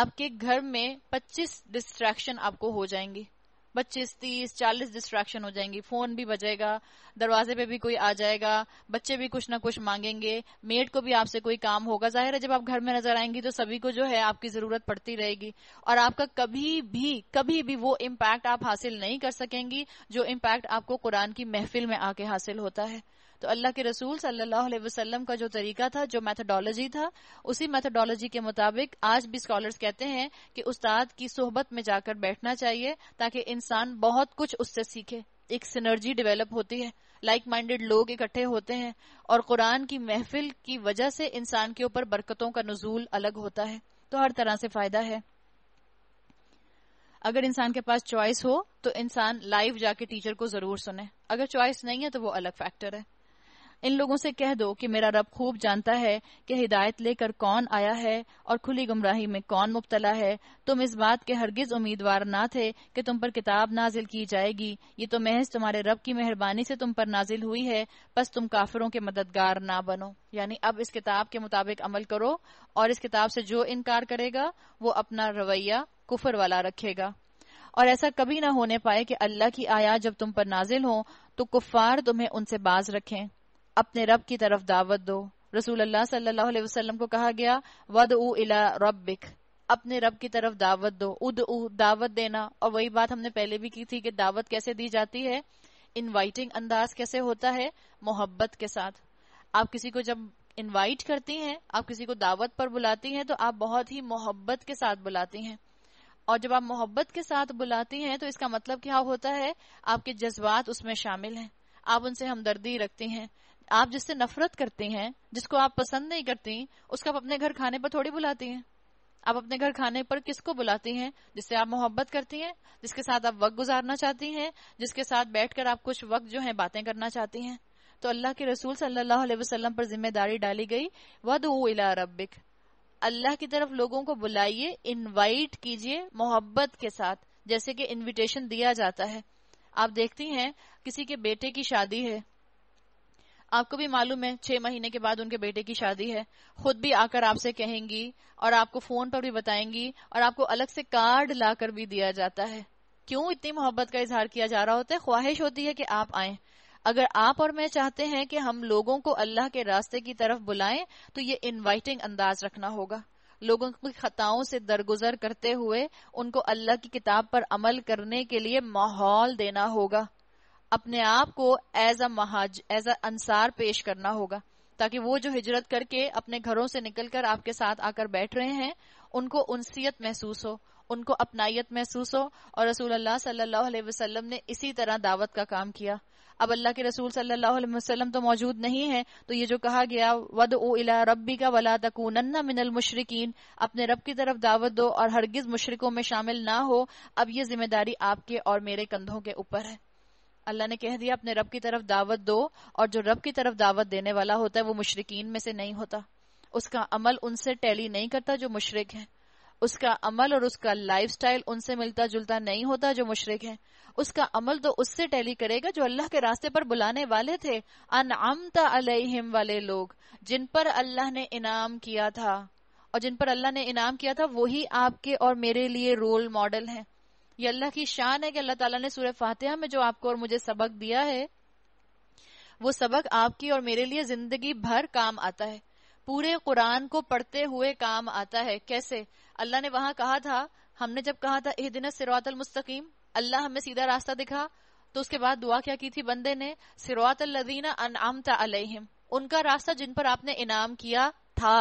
आपके घर में 25 डिस्ट्रैक्शन आपको हो जाएंगी पच्चीस तीस चालीस डिस्ट्रैक्शन हो जाएंगी फोन भी बजेगा दरवाजे पे भी कोई आ जाएगा बच्चे भी कुछ ना कुछ मांगेंगे मेड को भी आपसे कोई काम होगा जाहिर है जब आप घर में नजर आएंगी तो सभी को जो है आपकी जरूरत पड़ती रहेगी और आपका कभी भी कभी भी वो इम्पैक्ट आप हासिल नहीं कर सकेंगी जो इम्पैक्ट आपको कुरान की महफिल में आके हासिल होता है तो अल्लाह के रसूल सल्लल्लाहु अलैहि वसल्लम का जो तरीका था जो मैथडोलॉजी था उसी मैथडोलॉजी के मुताबिक आज भी स्कॉलर्स कहते हैं कि उस्ताद की सोहबत में जाकर बैठना चाहिए ताकि इंसान बहुत कुछ उससे सीखे एक सिनर्जी डेवलप होती है लाइक माइंडेड लोग इकट्ठे होते हैं और कुरान की महफिल की वजह से इंसान के ऊपर बरकतों का नजूल अलग होता है तो हर तरह से फायदा है अगर इंसान के पास चॉइस हो तो इंसान लाइव जाके टीचर को जरूर सुने अगर चॉइस नहीं है तो वो अलग फैक्टर है इन लोगों से कह दो कि मेरा रब खूब जानता है कि हिदायत लेकर कौन आया है और खुली गुमराही में कौन मुबतला है तुम इस बात के हरगिज उम्मीदवार ना थे कि तुम पर किताब नाजिल की जाएगी ये तो महज तुम्हारे रब की मेहरबानी से तुम पर नाजिल हुई है बस तुम काफिरों के मददगार ना बनो यानी अब इस किताब के मुताबिक अमल करो और इस किताब से जो इनकार करेगा वो अपना रवैया कुफर वाला रखेगा और ऐसा कभी ना होने पाए कि अल्लाह की आया जब तुम पर नाजिल हो तो कुफार तुम्हें उनसे बाज रखें अपने रब की तरफ दावत दो रसूल अल्लाह सल्लल्लाहु अलैहि वसल्लम को कहा गया वद उ इला रब्बिक अपने रब की तरफ दावत दो उद उ दावत देना और वही बात हमने पहले भी की थी कि दावत कैसे दी जाती है इनवाइटिंग अंदाज कैसे होता है मोहब्बत के साथ आप किसी को जब इनवाइट करती हैं आप किसी को दावत पर बुलाती हैं तो आप बहुत ही मोहब्बत के साथ बुलाती हैं और जब आप मोहब्बत के साथ बुलाती हैं तो इसका मतलब क्या होता है आपके जज्बात उसमें शामिल हैं आप उनसे हमदर्दी रखती हैं आप जिससे नफरत करते हैं जिसको आप पसंद नहीं करती उसको आप अपने घर खाने पर थोड़ी बुलाती हैं आप अपने घर खाने पर किसको बुलाती हैं जिससे आप मोहब्बत करती हैं जिसके साथ आप वक्त गुजारना चाहती हैं जिसके साथ बैठकर आप कुछ वक्त जो है बातें करना चाहती हैं तो अल्लाह के रसूल सल्लल्लाहु अलैहि वसल्लम पर जिम्मेदारी डाली गई वद इला रबिक अल्लाह की तरफ लोगों को बुलाइए इनवाइट कीजिए मोहब्बत के साथ जैसे कि इनविटेशन दिया जाता है आप देखती हैं किसी के बेटे की शादी है आपको भी मालूम है छह महीने के बाद उनके बेटे की शादी है खुद भी आकर आपसे कहेंगी और आपको फोन पर भी बताएंगी और आपको अलग से कार्ड लाकर भी दिया जाता है क्यों इतनी मोहब्बत का इजहार किया जा रहा होता है ख्वाहिश होती है कि आप आए अगर आप और मैं चाहते हैं कि हम लोगों को अल्लाह के रास्ते की तरफ बुलाएं तो ये इनवाइटिंग अंदाज रखना होगा लोगों की खताओं से दरगुजर करते हुए उनको अल्लाह की किताब पर अमल करने के लिए माहौल देना होगा अपने आप को एज अ महाज एज अ अंसार पेश करना होगा ताकि वो जो हिजरत करके अपने घरों से निकलकर आपके साथ आकर बैठ रहे हैं उनको उनसीयत महसूस हो उनको अपनाइत महसूस हो और रसूल अल्लाह सल्लल्लाहु अलैहि वसल्लम ने इसी तरह दावत का काम किया अब अल्लाह के रसूल सल्लल्लाहु अलैहि वसल्लम तो मौजूद नहीं है तो ये जो कहा गया वद ओ इला रब्बी का वला तकूनन्ना मिनल मुशरकिन अपने रब की तरफ दावत दो और हरगिज मुशरकों में शामिल ना हो अब ये जिम्मेदारी आपके और मेरे कंधों के ऊपर है अल्लाह ने कह दिया अपने रब की तरफ दावत दो और जो रब की तरफ दावत देने वाला होता है वो मुशरकिन में से नहीं होता उसका अमल उनसे टैली नहीं करता जो मुशरक है उसका अमल और उसका स्टाइल उनसे मिलता जुलता नहीं होता जो मुशरक है उसका अमल तो उससे टैली करेगा जो अल्लाह के रास्ते पर बुलाने वाले थे आमता अलहिम वाले लोग जिन पर अल्लाह ने इनाम किया था और जिन पर अल्लाह ने इनाम किया था वही आपके और मेरे लिए रोल मॉडल हैं ये अल्लाह की शान है कि अल्लाह ताला ने सूर्य फातिहा में जो आपको और मुझे सबक दिया है वो सबक आपकी और मेरे लिए जिंदगी भर काम आता है पूरे कुरान को पढ़ते हुए काम आता है कैसे अल्लाह ने वहां कहा था हमने जब कहा था दिन सिरवातल मुस्तकीम अल्लाह हमें सीधा रास्ता दिखा तो उसके बाद दुआ क्या की थी बंदे ने सिरवातल लदीना अमता अलहिम उनका रास्ता जिन पर आपने इनाम किया था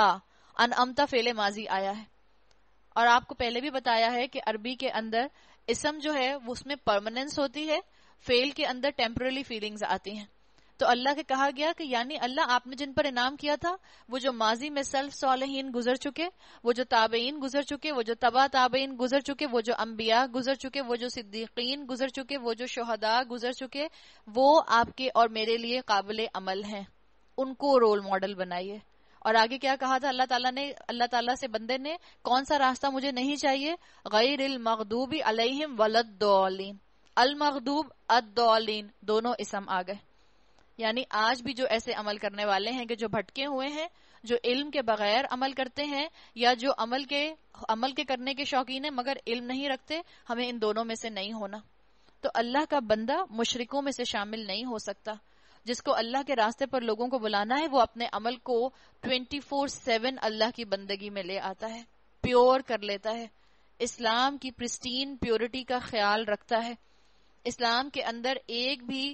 अन अमता फेले माजी आया है और आपको पहले भी बताया है कि अरबी के अंदर इसम जो है वो उसमें परमानेंस होती है फेल के अंदर टेम्पररी फीलिंग्स आती हैं तो अल्लाह के कहा गया कि यानी अल्लाह आपने जिन पर इनाम किया था वो जो माजी में सेल्फ सालहीन गुजर चुके वो जो ताबेन गुजर चुके वो जो तबा ताबेन गुजर चुके वो जो अम्बिया गुजर चुके वो जो सिद्दीकीन गुजर चुके वो जो शहदा गुजर चुके वो आपके और मेरे लिए काबिल अमल हैं उनको रोल मॉडल बनाइए और आगे क्या कहा था अल्लाह ताला ने अल्लाह ताला से बंदे ने कौन सा रास्ता मुझे नहीं चाहिए गैर मखदूबी अलहिम वलद्दौलिन अल मखदूब अद्दौलिन दोनों इसम आ गए यानी आज भी जो ऐसे अमल करने वाले हैं कि जो भटके हुए हैं जो इल्म के बगैर अमल करते हैं या जो अमल के अमल के करने के शौकीन है मगर इल्म नहीं रखते हमें इन दोनों में से नहीं होना तो अल्लाह का बंदा मुशरकों में से शामिल नहीं हो सकता जिसको अल्लाह के रास्ते पर लोगों को बुलाना है वो अपने अमल को ट्वेंटी फोर सेवन अल्लाह की बंदगी में ले आता है प्योर कर लेता है इस्लाम की प्रिस्टीन प्योरिटी का ख्याल रखता है इस्लाम के अंदर एक भी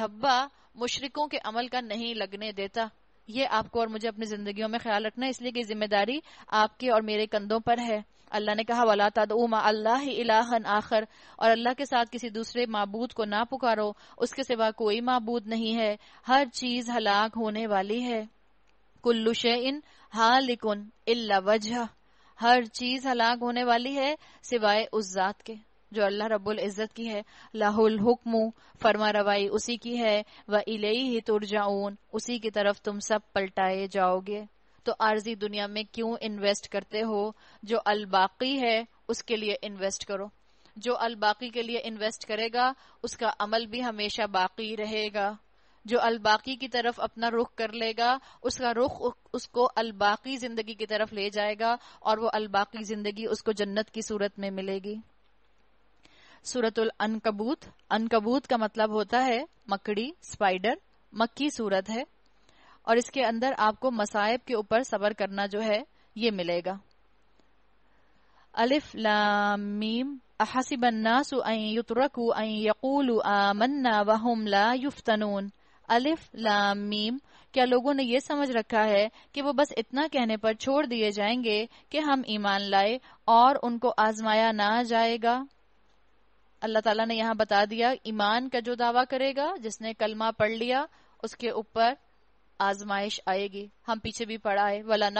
धब्बा मुशरकों के अमल का नहीं लगने देता ये आपको और मुझे अपनी जिंदगियों में ख्याल रखना है इसलिए कि जिम्मेदारी आपके और मेरे कंधों पर है अल्लाह ने कहा वाला तदमा अल्लाह इलाहन आखर और अल्लाह के साथ किसी दूसरे मबूद को ना पुकारो उसके सिवा कोई मबूद नहीं है हर चीज हलाक होने वाली है कुल्लु इन हालिकुन इल्ला वजह हर चीज हलाक होने वाली है सिवाय उस जात के जो अल्लाह रब्बुल इज़्ज़त की है लाहुल हुक्म फरमा रवाई उसी की है व इले ही तुरजाऊन उसी की तरफ तुम सब पलटाए जाओगे तो आर्जी दुनिया में क्यों इन्वेस्ट करते हो जो अलबाकी है उसके लिए इन्वेस्ट करो जो अलबाकी के लिए इन्वेस्ट करेगा उसका अमल भी हमेशा बाकी रहेगा जो अलबाकी की तरफ अपना रुख कर लेगा उसका रुख उसको अलबाकी जिंदगी की तरफ ले जाएगा और वो अलबाकी जिंदगी उसको जन्नत की सूरत में मिलेगी सूरतुल अनकबूत अनकबूत का मतलब होता है मकड़ी स्पाइडर मक्की सूरत है और इसके अंदर आपको मसायब के ऊपर सबर करना जो है ये मिलेगा अलिफ लामीम अहसिब الناس ان يتركوا ان يقولوا آمنا وهم لا يفتنون अलिफ लाम मीम क्या लोगों ने ये समझ रखा है कि वो बस इतना कहने पर छोड़ दिए जाएंगे कि हम ईमान लाए और उनको आजमाया ना जाएगा अल्लाह ताला ने यहाँ बता दिया ईमान का जो दावा करेगा जिसने कलमा पढ़ लिया उसके ऊपर आजमाइश आएगी हम पीछे भी पड़ा है वला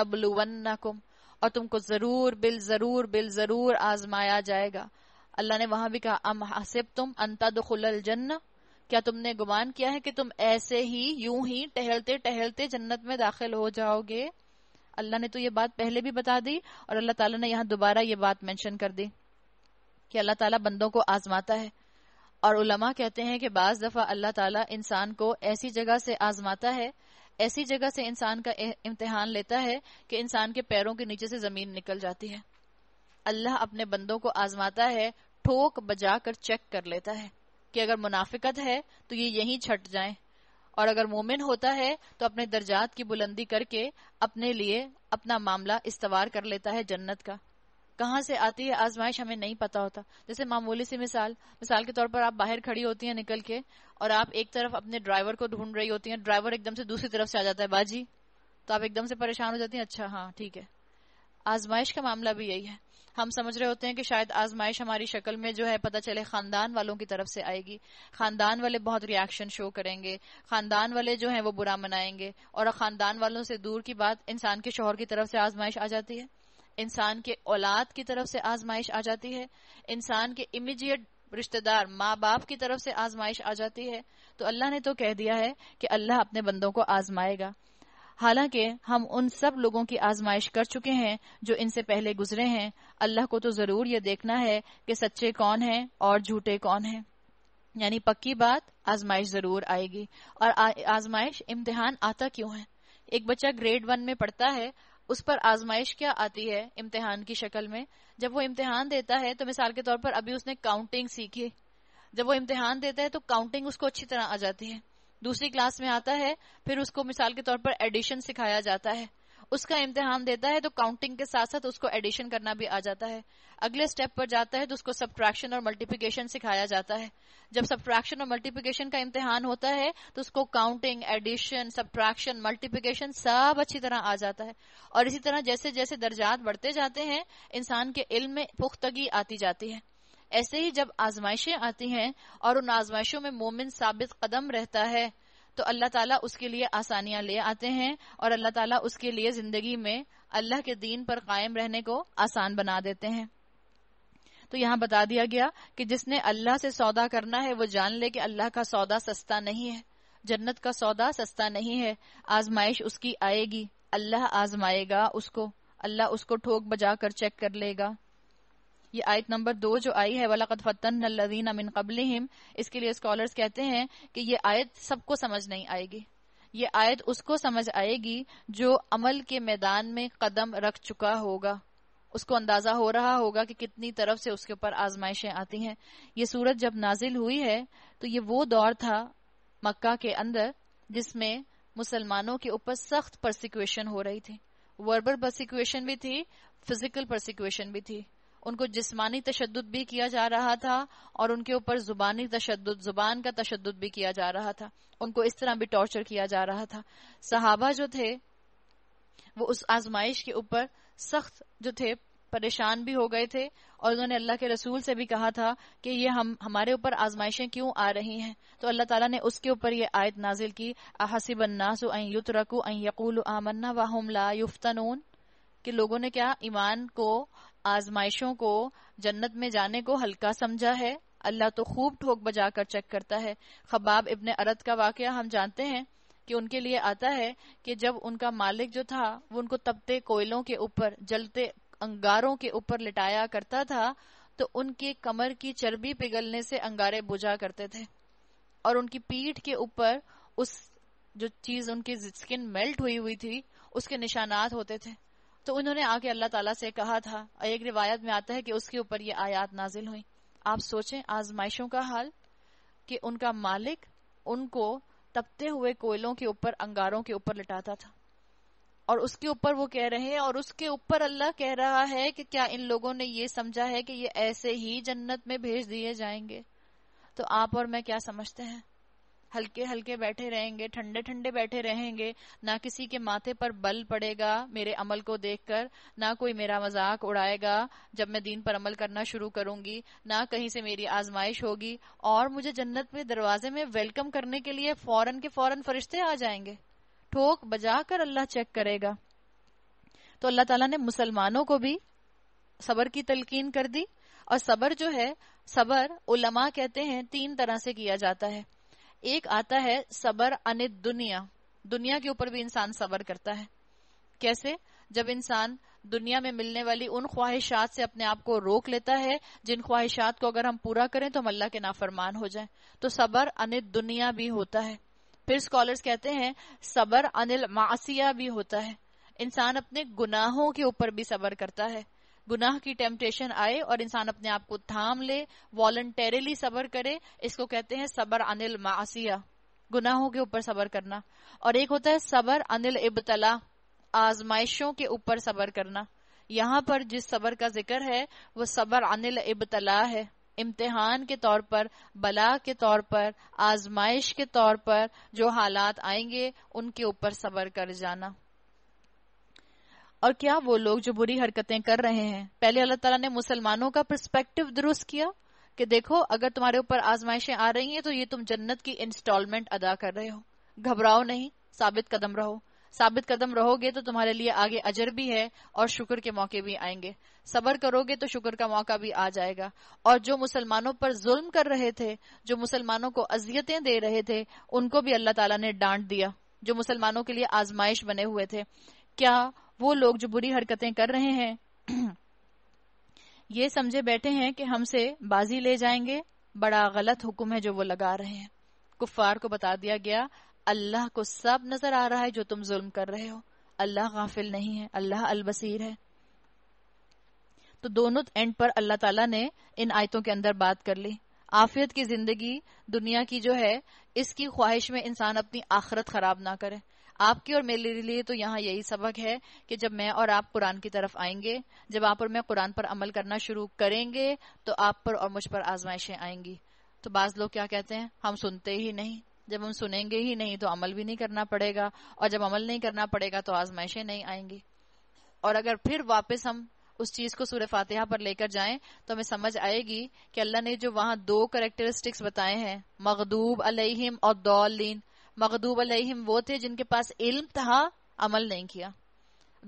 कुम और तुमको जरूर बिल जरूर बिल जरूर आजमाया जाएगा अल्लाह ने वहां भी कहा अम हसिब तुम अंतदुल जन्न क्या तुमने गुमान किया है कि तुम ऐसे ही यूं ही टहलते टहलते जन्नत में दाखिल हो जाओगे अल्लाह ने तो ये बात पहले भी बता दी और अल्लाह ताला ने यहाँ दोबारा ये बात मेंशन कर दी कि अल्लाह ताला बंदों को आजमाता है और उलमा कहते हैं कि बाज दफा अल्लाह ताला इंसान को ऐसी जगह से आजमाता है ऐसी जगह से इंसान का इम्तिहान लेता है कि इंसान के पैरों के नीचे से जमीन निकल जाती है अल्लाह अपने बंदों को आजमाता है ठोक बजा कर चेक कर लेता है कि अगर मुनाफिकत है तो ये यहीं छट जाए और अगर मोमिन होता है तो अपने दर्जात की बुलंदी करके अपने लिए अपना मामला इस्तवार कर लेता है जन्नत का कहाँ से आती है आजमाइश हमें नहीं पता होता जैसे मामूली सी मिसाल मिसाल के तौर पर आप बाहर खड़ी होती हैं निकल के और आप एक तरफ अपने ड्राइवर को ढूंढ रही होती हैं ड्राइवर एकदम से दूसरी तरफ से आ जाता है बाजी तो आप एकदम से परेशान हो जाती हैं अच्छा हाँ ठीक है आजमाइश का मामला भी यही है हम समझ रहे होते हैं कि शायद आजमाइश हमारी शक्ल में जो है पता चले खानदान वालों की तरफ से आएगी खानदान वाले बहुत रिएक्शन शो करेंगे खानदान वाले जो है वो बुरा मनाएंगे और खानदान वालों से दूर की बात इंसान के शोहर की तरफ से आजमाइश आ जाती है इंसान के औलाद की तरफ से आजमाइश आ जाती है इंसान के इमीडिएट रिश्तेदार माँ बाप की तरफ से आजमाइश आ जाती है तो अल्लाह ने तो कह दिया है कि अल्लाह अपने बंदों को आजमाएगा हालांकि हम उन सब लोगों की आजमाइश कर चुके हैं जो इनसे पहले गुजरे हैं अल्लाह को तो जरूर यह देखना है कि सच्चे कौन हैं और झूठे कौन हैं यानी पक्की बात आजमाइश जरूर आएगी और आजमाइश इम्तिहान आता क्यों है एक बच्चा ग्रेड वन में पढ़ता है उस पर आजमाइश क्या आती है इम्तिहान की शक्ल में जब वो इम्तिहान देता है तो मिसाल के तौर पर अभी उसने काउंटिंग सीखी जब वो इम्तिहान देता है तो काउंटिंग उसको अच्छी तरह आ जाती है दूसरी क्लास में आता है फिर उसको मिसाल के तौर पर एडिशन सिखाया जाता है उसका इम्तिहान देता है तो काउंटिंग के साथ साथ उसको एडिशन करना भी आ जाता है अगले स्टेप पर जाता है तो उसको सब्ट्रैक्शन और मल्टीप्लीकेशन सिखाया जाता है जब सब्ट्रैक्शन और मल्टीप्लीकेशन का इम्तिहान होता है तो उसको काउंटिंग एडिशन सब्ट्रैक्शन मल्टीप्लीकेशन सब अच्छी तरह आ जाता है और इसी तरह जैसे जैसे दर्जात बढ़ते जाते हैं इंसान के इल्म में पुख्तगी आती जाती है ऐसे ही जब आजमाइशें आती हैं और उन आजमाइशों में मोमिन साबित कदम रहता है तो अल्लाह ताला उसके लिए आसानियां ले आते हैं और अल्लाह ताला उसके लिए जिंदगी में अल्लाह के दीन पर कायम रहने को आसान बना देते हैं तो यहाँ बता दिया गया कि जिसने अल्लाह से सौदा करना है वो जान ले कि अल्लाह का सौदा सस्ता नहीं है जन्नत का सौदा सस्ता नहीं है आजमाइश उसकी आएगी अल्लाह आजमाएगा उसको अल्लाह उसको ठोक बजा कर चेक कर लेगा ये आयत नंबर दो जो आई है वलकत फतन अमिन कबल इसके लिए स्कॉलर्स कहते हैं कि ये आयत सबको समझ नहीं आएगी ये आयत उसको समझ आएगी जो अमल के मैदान में कदम रख चुका होगा उसको अंदाजा हो रहा होगा कि कितनी तरफ से उसके ऊपर आजमाइशें आती हैं ये सूरत जब नाजिल हुई है तो ये वो दौर था मक्का के अंदर जिसमें मुसलमानों के ऊपर सख्त परसिक्यूशन हो रही थी वर्बल परसिक्यूशन भी थी फिजिकल परसिक्यूशन भी थी उनको जिस्मानी तशद भी किया जा रहा था और उनके ऊपर जुबानी तशद जुबान का तशद भी किया जा रहा था उनको इस तरह भी टॉर्चर किया जा रहा था सहाबा जो थे वो उस आजमाइश के ऊपर सख्त जो थे परेशान भी हो गए थे और उन्होंने अल्लाह के रसूल से भी कहा था कि ये हम हमारे ऊपर आजमाइशें क्यों आ रही हैं तो अल्लाह ताला ने उसके ऊपर ये आयत नाजिल की अहसिबन्नासु अन युतरकु अन यकूलु आमन्ना व हम ला युफ्तनून कि लोगों ने क्या ईमान को आजमाइशों को जन्नत में जाने को हल्का समझा है अल्लाह तो खूब ठोक बजा कर चेक करता है खबाब इब्ने अरत का वाक्य हम जानते हैं कि उनके लिए आता है कि जब उनका मालिक जो था वो उनको तपते कोयलों के ऊपर जलते अंगारों के ऊपर लिटाया करता था तो उनके कमर की चर्बी पिघलने से अंगारे बुझा करते थे और उनकी पीठ के ऊपर उस जो चीज उनकी स्किन मेल्ट हुई हुई थी उसके निशानात होते थे तो उन्होंने आके अल्लाह ताला से कहा था और एक रिवायत में आता है कि उसके ऊपर ये आयात नाजिल हुई आप सोचें आजमाइशों का हाल कि उनका मालिक उनको तपते हुए कोयलों के ऊपर अंगारों के ऊपर लिटाता था और उसके ऊपर वो कह रहे हैं और उसके ऊपर अल्लाह कह रहा है कि क्या इन लोगों ने ये समझा है कि ये ऐसे ही जन्नत में भेज दिए जाएंगे तो आप और मैं क्या समझते हैं हल्के हल्के बैठे रहेंगे ठंडे ठंडे बैठे रहेंगे ना किसी के माथे पर बल पड़ेगा मेरे अमल को देखकर ना कोई मेरा मजाक उड़ाएगा जब मैं दीन पर अमल करना शुरू करूंगी ना कहीं से मेरी आजमाइश होगी और मुझे जन्नत में दरवाजे में वेलकम करने के लिए फौरन के फौरन फरिश्ते आ जाएंगे ठोक बजा कर अल्लाह चेक करेगा तो अल्लाह तला ने मुसलमानों को भी सबर की तलकीन कर दी और सबर जो है सबर उलमा कहते हैं तीन तरह से किया जाता है एक आता है सबर अनित दुनिया दुनिया के ऊपर भी इंसान सबर करता है कैसे जब इंसान दुनिया में मिलने वाली उन ख्वाहिशात से अपने आप को रोक लेता है जिन ख्वाहिशात को अगर हम पूरा करें तो हम अल्लाह के नाफरमान हो जाए तो सबर अनित दुनिया भी होता है फिर स्कॉलर्स कहते हैं सबर अनिल मासिया भी होता है इंसान अपने गुनाहों के ऊपर भी सबर करता है गुनाह की टेम्पटेशन आए और इंसान अपने आप को थाम ले वॉलंटेरिली सबर करे इसको कहते हैं सबर अनिल मासिया गुनाहों के ऊपर सबर करना और एक होता है सबर अनिल इबतला आजमाइशों के ऊपर सबर करना यहाँ पर जिस सबर का जिक्र है वो सबर अनिल इबतला है इम्तिहान के तौर पर बला के तौर पर आजमाइश के तौर पर जो हालात आएंगे उनके ऊपर सबर कर जाना और क्या वो लोग जो बुरी हरकतें कर रहे हैं पहले अल्लाह तला ने मुसलमानों का परस्पेक्टिव दुरुस्त किया कि देखो अगर तुम्हारे ऊपर आजमाइशें आ रही हैं तो ये तुम जन्नत की इंस्टॉलमेंट अदा कर रहे हो घबराओ नहीं साबित कदम रहो साबित कदम रहोगे तो तुम्हारे लिए आगे अजर भी है और शुक्र के मौके भी आएंगे सबर करोगे तो शुक्र का मौका भी आ जाएगा और जो मुसलमानों पर जुल्म कर रहे थे जो मुसलमानों को अजियतें दे रहे थे उनको भी अल्लाह ताला ने डांट दिया जो मुसलमानों के लिए आजमाइश बने हुए थे क्या वो लोग जो बुरी हरकतें कर रहे हैं ये समझे बैठे हैं कि हमसे बाजी ले जाएंगे बड़ा गलत हुक्म है जो वो लगा रहे हैं कुफार को बता दिया गया अल्लाह को सब नजर आ रहा है जो तुम जुल्म कर रहे हो अल्लाह गाफिल नहीं है अल्लाह अलबसीर है तो दोनों एंड पर अल्लाह ताला ने इन आयतों के अंदर बात कर ली आफियत की जिंदगी दुनिया की जो है इसकी ख्वाहिश में इंसान अपनी आखरत खराब ना करे आपके और मेरे लिए तो यहाँ यही सबक है कि जब मैं और आप कुरान की तरफ आएंगे जब आप और मैं कुरान पर अमल करना शुरू करेंगे तो आप पर और मुझ पर आजमाइशें आएंगी तो बाज लोग क्या कहते हैं हम सुनते ही नहीं जब हम सुनेंगे ही नहीं तो अमल भी नहीं करना पड़ेगा और जब अमल नहीं करना पड़ेगा तो आजमाइशें नहीं आएंगी और अगर फिर वापस हम उस चीज को सूर्य फातिहा पर लेकर जाएं तो हमें समझ आएगी कि अल्लाह ने जो वहां दो करेक्टरिस्टिक्स बताए हैं मखदूब अलहिम और दौलिन मखदूब अलहिम वो थे जिनके पास इल्म था अमल नहीं किया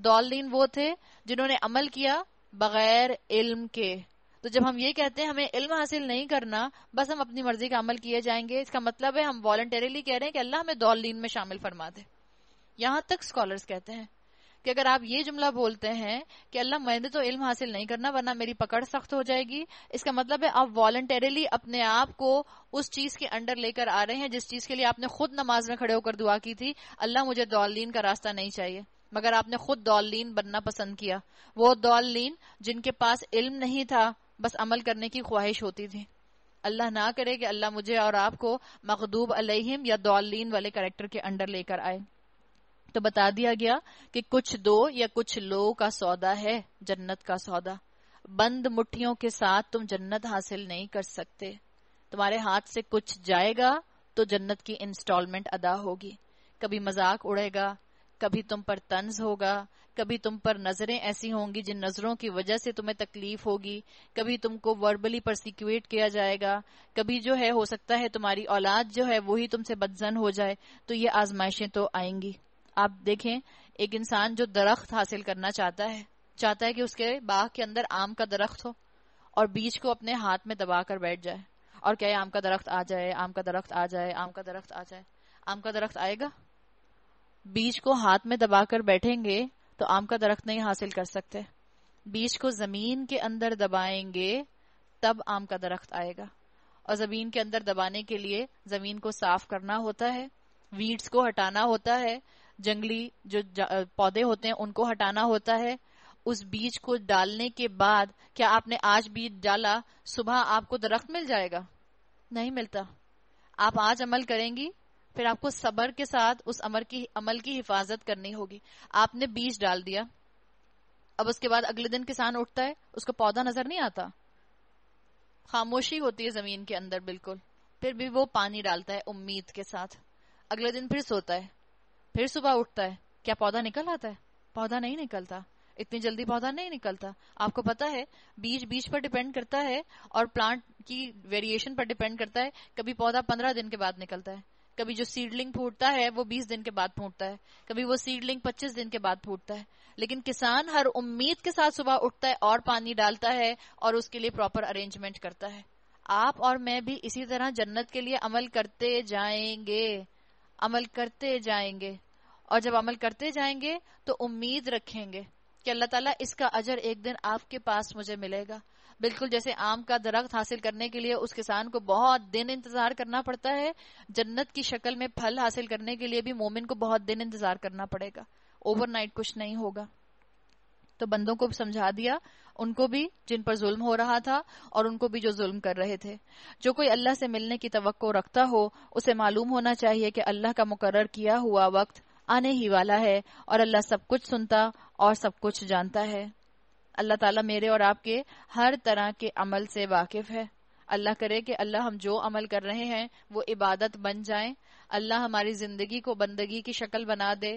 दौलिन वो थे जिन्होंने अमल किया बगैर इल्म के तो जब हम ये कहते हैं हमें इल्म हासिल नहीं करना बस हम अपनी मर्जी का अमल किए जाएंगे इसका मतलब है हम वॉलंटरीली कह रहे हैं कि अल्लाह हमें दौलिन में शामिल फरमा दे यहां तक स्कॉलर्स कहते हैं कि अगर आप ये जुमला बोलते हैं कि अल्लाह मैंने तो इल्म हासिल नहीं करना वरना मेरी पकड़ सख्त हो जाएगी इसका मतलब है आप वॉलंटेरिली अपने आप को उस चीज के अंडर लेकर आ रहे हैं जिस चीज के लिए आपने खुद नमाज में खड़े होकर दुआ की थी अल्लाह मुझे दौलिन का रास्ता नहीं चाहिए मगर आपने खुद दौलिन बनना पसंद किया वो दौलिन जिनके पास इल्म नहीं था बस अमल करने की ख्वाहिश होती थी अल्लाह ना करे कि अल्लाह मुझे और आपको मखदूब अलहिम या दौलीन वाले करेक्टर के अंडर लेकर आए तो बता दिया गया कि कुछ दो या कुछ लो का सौदा है जन्नत का सौदा बंद मुठियों के साथ तुम जन्नत हासिल नहीं कर सकते तुम्हारे हाथ से कुछ जाएगा तो जन्नत की इंस्टॉलमेंट अदा होगी कभी मजाक उड़ेगा कभी तुम पर तंज होगा कभी तुम पर नजरें ऐसी होंगी जिन नजरों की वजह से तुम्हें तकलीफ होगी कभी तुमको वर्बली परसिक्यूट किया जाएगा कभी जो है हो सकता है तुम्हारी औलाद जो है वही तुमसे बदजन हो जाए तो ये आजमाइशें तो आएंगी आप देखें एक इंसान जो दरख्त हासिल करना चाहता है चाहता है कि उसके बाग के अंदर आम का दरख्त हो और बीज को अपने हाथ में दबा कर बैठ जाए और क्या आम का दरख्त आ जाए आम का दरख्त आ जाए आम का दरख्त आ जाए आम का दरख्त आएगा बीज को हाथ में दबाकर बैठेंगे तो आम का दरख्त नहीं हासिल कर सकते बीज को जमीन के अंदर दबाएंगे तब आम का दरख्त आएगा और जमीन के अंदर दबाने के लिए जमीन को साफ करना होता है वीड्स को हटाना होता है जंगली जो पौधे होते हैं उनको हटाना होता है उस बीज को डालने के बाद क्या आपने आज बीज डाला सुबह आपको दरख्त मिल जाएगा नहीं मिलता आप आज अमल करेंगी फिर आपको सबर के साथ उस अमर की अमल की हिफाजत करनी होगी आपने बीज डाल दिया अब उसके बाद अगले दिन किसान उठता है उसको पौधा नजर नहीं आता खामोशी होती है जमीन के अंदर बिल्कुल फिर भी वो पानी डालता है उम्मीद के साथ अगले दिन फिर सोता है फिर सुबह उठता है क्या पौधा निकल आता है पौधा नहीं निकलता इतनी जल्दी पौधा नहीं निकलता आपको पता है बीज बीज पर डिपेंड करता है और प्लांट की वेरिएशन पर डिपेंड करता है कभी पौधा पंद्रह दिन के बाद निकलता है कभी जो सीडलिंग फूटता है वो बीस दिन के बाद फूटता है कभी वो सीडलिंग पच्चीस दिन के बाद फूटता है लेकिन किसान हर उम्मीद के साथ सुबह उठता है और पानी डालता है और उसके लिए प्रॉपर अरेंजमेंट करता है आप और मैं भी इसी तरह जन्नत के लिए अमल करते जाएंगे अमल करते जाएंगे और जब अमल करते जाएंगे तो उम्मीद रखेंगे कि अल्लाह ताला इसका अजर एक दिन आपके पास मुझे मिलेगा बिल्कुल जैसे आम का दरख्त हासिल करने के लिए उस किसान को बहुत दिन इंतजार करना पड़ता है जन्नत की शक्ल में फल हासिल करने के लिए भी मोमिन को बहुत दिन इंतजार करना पड़ेगा ओवरनाइट कुछ नहीं होगा तो बंदों को समझा दिया उनको भी जिन पर जुल्म हो रहा था और उनको भी जो जुल्म कर रहे थे जो कोई अल्लाह से मिलने की तो रखता हो उसे मालूम होना चाहिए कि अल्लाह का मुकर किया हुआ वक्त आने ही वाला है और अल्लाह सब कुछ सुनता और सब कुछ जानता है अल्लाह ताला मेरे और आपके हर तरह के अमल से वाकिफ है अल्लाह करे कि अल्लाह हम जो अमल कर रहे हैं वो इबादत बन जाए अल्लाह हमारी जिंदगी को बंदगी की शक्ल बना दे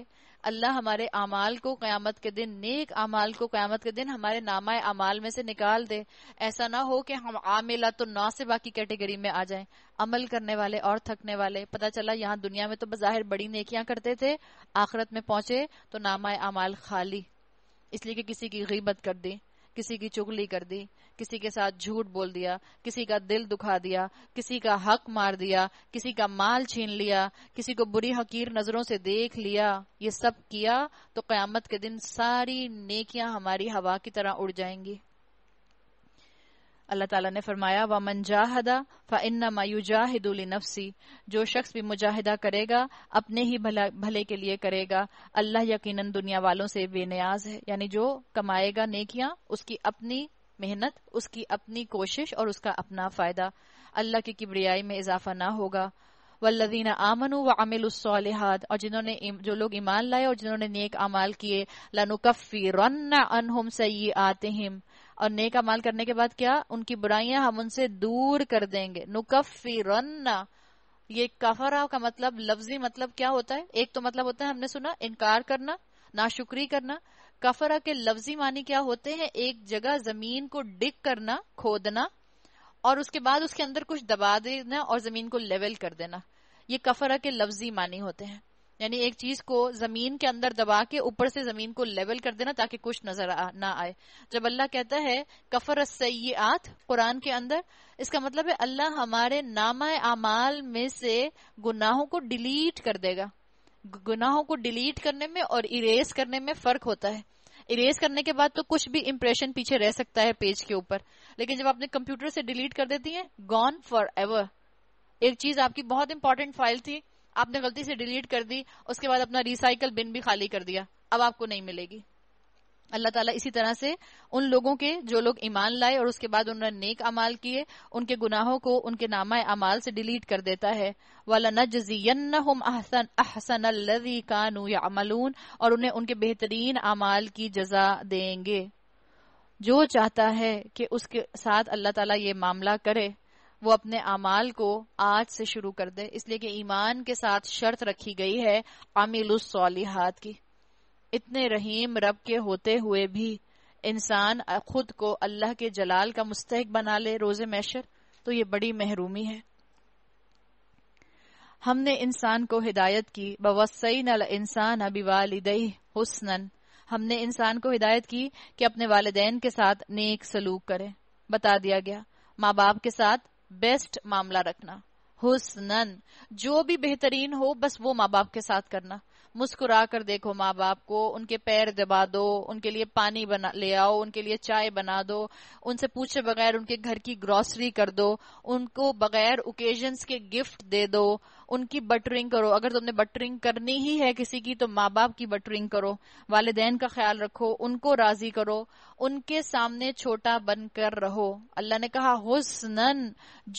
अल्लाह हमारे अमाल को क्यामत के दिन नेक अमाल को क्यामत के दिन हमारे नामा अमाल में से निकाल दे ऐसा ना हो कि हम आमिला तो से बाकी कैटेगरी में आ जाए अमल करने वाले और थकने वाले पता चला यहाँ दुनिया में तो बज़ाहिर बड़ी नेकियां करते थे आखिरत में पहुंचे तो नामा अमाल खाली इसलिए कि किसी की गिबत कर दी किसी की चुगली कर दी किसी के साथ झूठ बोल दिया किसी का दिल दुखा दिया किसी का हक मार दिया किसी का माल छीन लिया किसी को बुरी हकीर नजरों से देख लिया ये सब किया तो क्यामत के दिन सारी नेकियां हमारी हवा की तरह उड़ जाएंगी अल्लाह ताला ने फरमाया व मनजाहदा फ इन्ना नफसी जो शख्स भी मुजाहिदा करेगा अपने ही भला भले के लिए करेगा अल्लाह यकीनन दुनिया वालों से बेनियाज है यानी जो कमाएगा नेकियां उसकी अपनी मेहनत उसकी अपनी कोशिश और उसका अपना फायदा अल्लाह की किबरियाई में इजाफा ना होगा वल्लदीन आमनु व अमिलहद और जिन्होंने जो लोग ईमान लाए और जिन्होंने नेक अमाल किए लनुकफ़ी रन अनहुम आते हिम और नेक अमाल करने के बाद क्या उनकी बुराइयां हम उनसे दूर कर देंगे नुकफिरन्ना ये कफरा का मतलब लफ्जी मतलब क्या होता है एक तो मतलब होता है हमने सुना इनकार करना नाशुक्री करना कफरा के लफ्जी मानी क्या होते हैं एक जगह जमीन को डिग करना खोदना और उसके बाद उसके अंदर कुछ दबा देना और जमीन को लेवल कर देना ये कफरा के लफ्जी मानी होते हैं यानी एक चीज को जमीन के अंदर दबा के ऊपर से जमीन को लेवल कर देना ताकि कुछ नजर आ, ना आए जब अल्लाह कहता है कफर सयात कुरान के अंदर इसका मतलब है अल्लाह हमारे नामा आमाल में से गुनाहों को डिलीट कर देगा गुनाहों को डिलीट करने में और इरेज करने में फर्क होता है इरेज करने के बाद तो कुछ भी इम्प्रेशन पीछे रह सकता है पेज के ऊपर लेकिन जब आपने कंप्यूटर से डिलीट कर देती है गॉन फॉर एवर एक चीज आपकी बहुत इंपॉर्टेंट फाइल थी आपने गलती से डिलीट कर दी उसके बाद अपना रिसाइकल बिन भी खाली कर दिया अब आपको नहीं मिलेगी अल्लाह ताला इसी तरह से उन लोगों के जो लोग ईमान लाए और उसके बाद उन्होंने नेक अमाल किए उनके गुनाहों को उनके नामा अमाल से डिलीट कर देता है वाला नजीन अहसन अहसन कानू या अमलून और उन्हें उनके बेहतरीन अमाल की जजा देंगे जो चाहता है कि उसके साथ अल्लाह ताला ये मामला करे वो अपने अमाल को आज से शुरू कर दे इसलिए कि ईमान के साथ शर्त रखी गई है अमिलुसलिहात की इतने रहीम रब के होते हुए भी इंसान खुद को अल्लाह के जलाल का मुस्तक बना ले रोजे मैशर तो ये बड़ी महरूमी है हमने इंसान को हिदायत की बवसई नल इंसान अबी वालदई हुसनन हमने इंसान को हिदायत की कि अपने वालदेन के साथ नेक सलूक करे बता दिया गया माँ बाप के साथ बेस्ट मामला रखना हुसनन जो भी बेहतरीन हो बस वो माँ बाप के साथ करना मुस्कुरा कर देखो माँ बाप को उनके पैर दबा दो उनके लिए पानी बना ले आओ उनके लिए चाय बना दो उनसे पूछे बगैर उनके घर की ग्रोसरी कर दो उनको बगैर ओकेजन्स के गिफ्ट दे दो उनकी बटरिंग करो अगर तुमने बटरिंग करनी ही है किसी की तो माँ बाप की बटरिंग करो वालदेन का ख्याल रखो उनको राजी करो उनके सामने छोटा बनकर रहो अल्लाह ने कहा हुसनन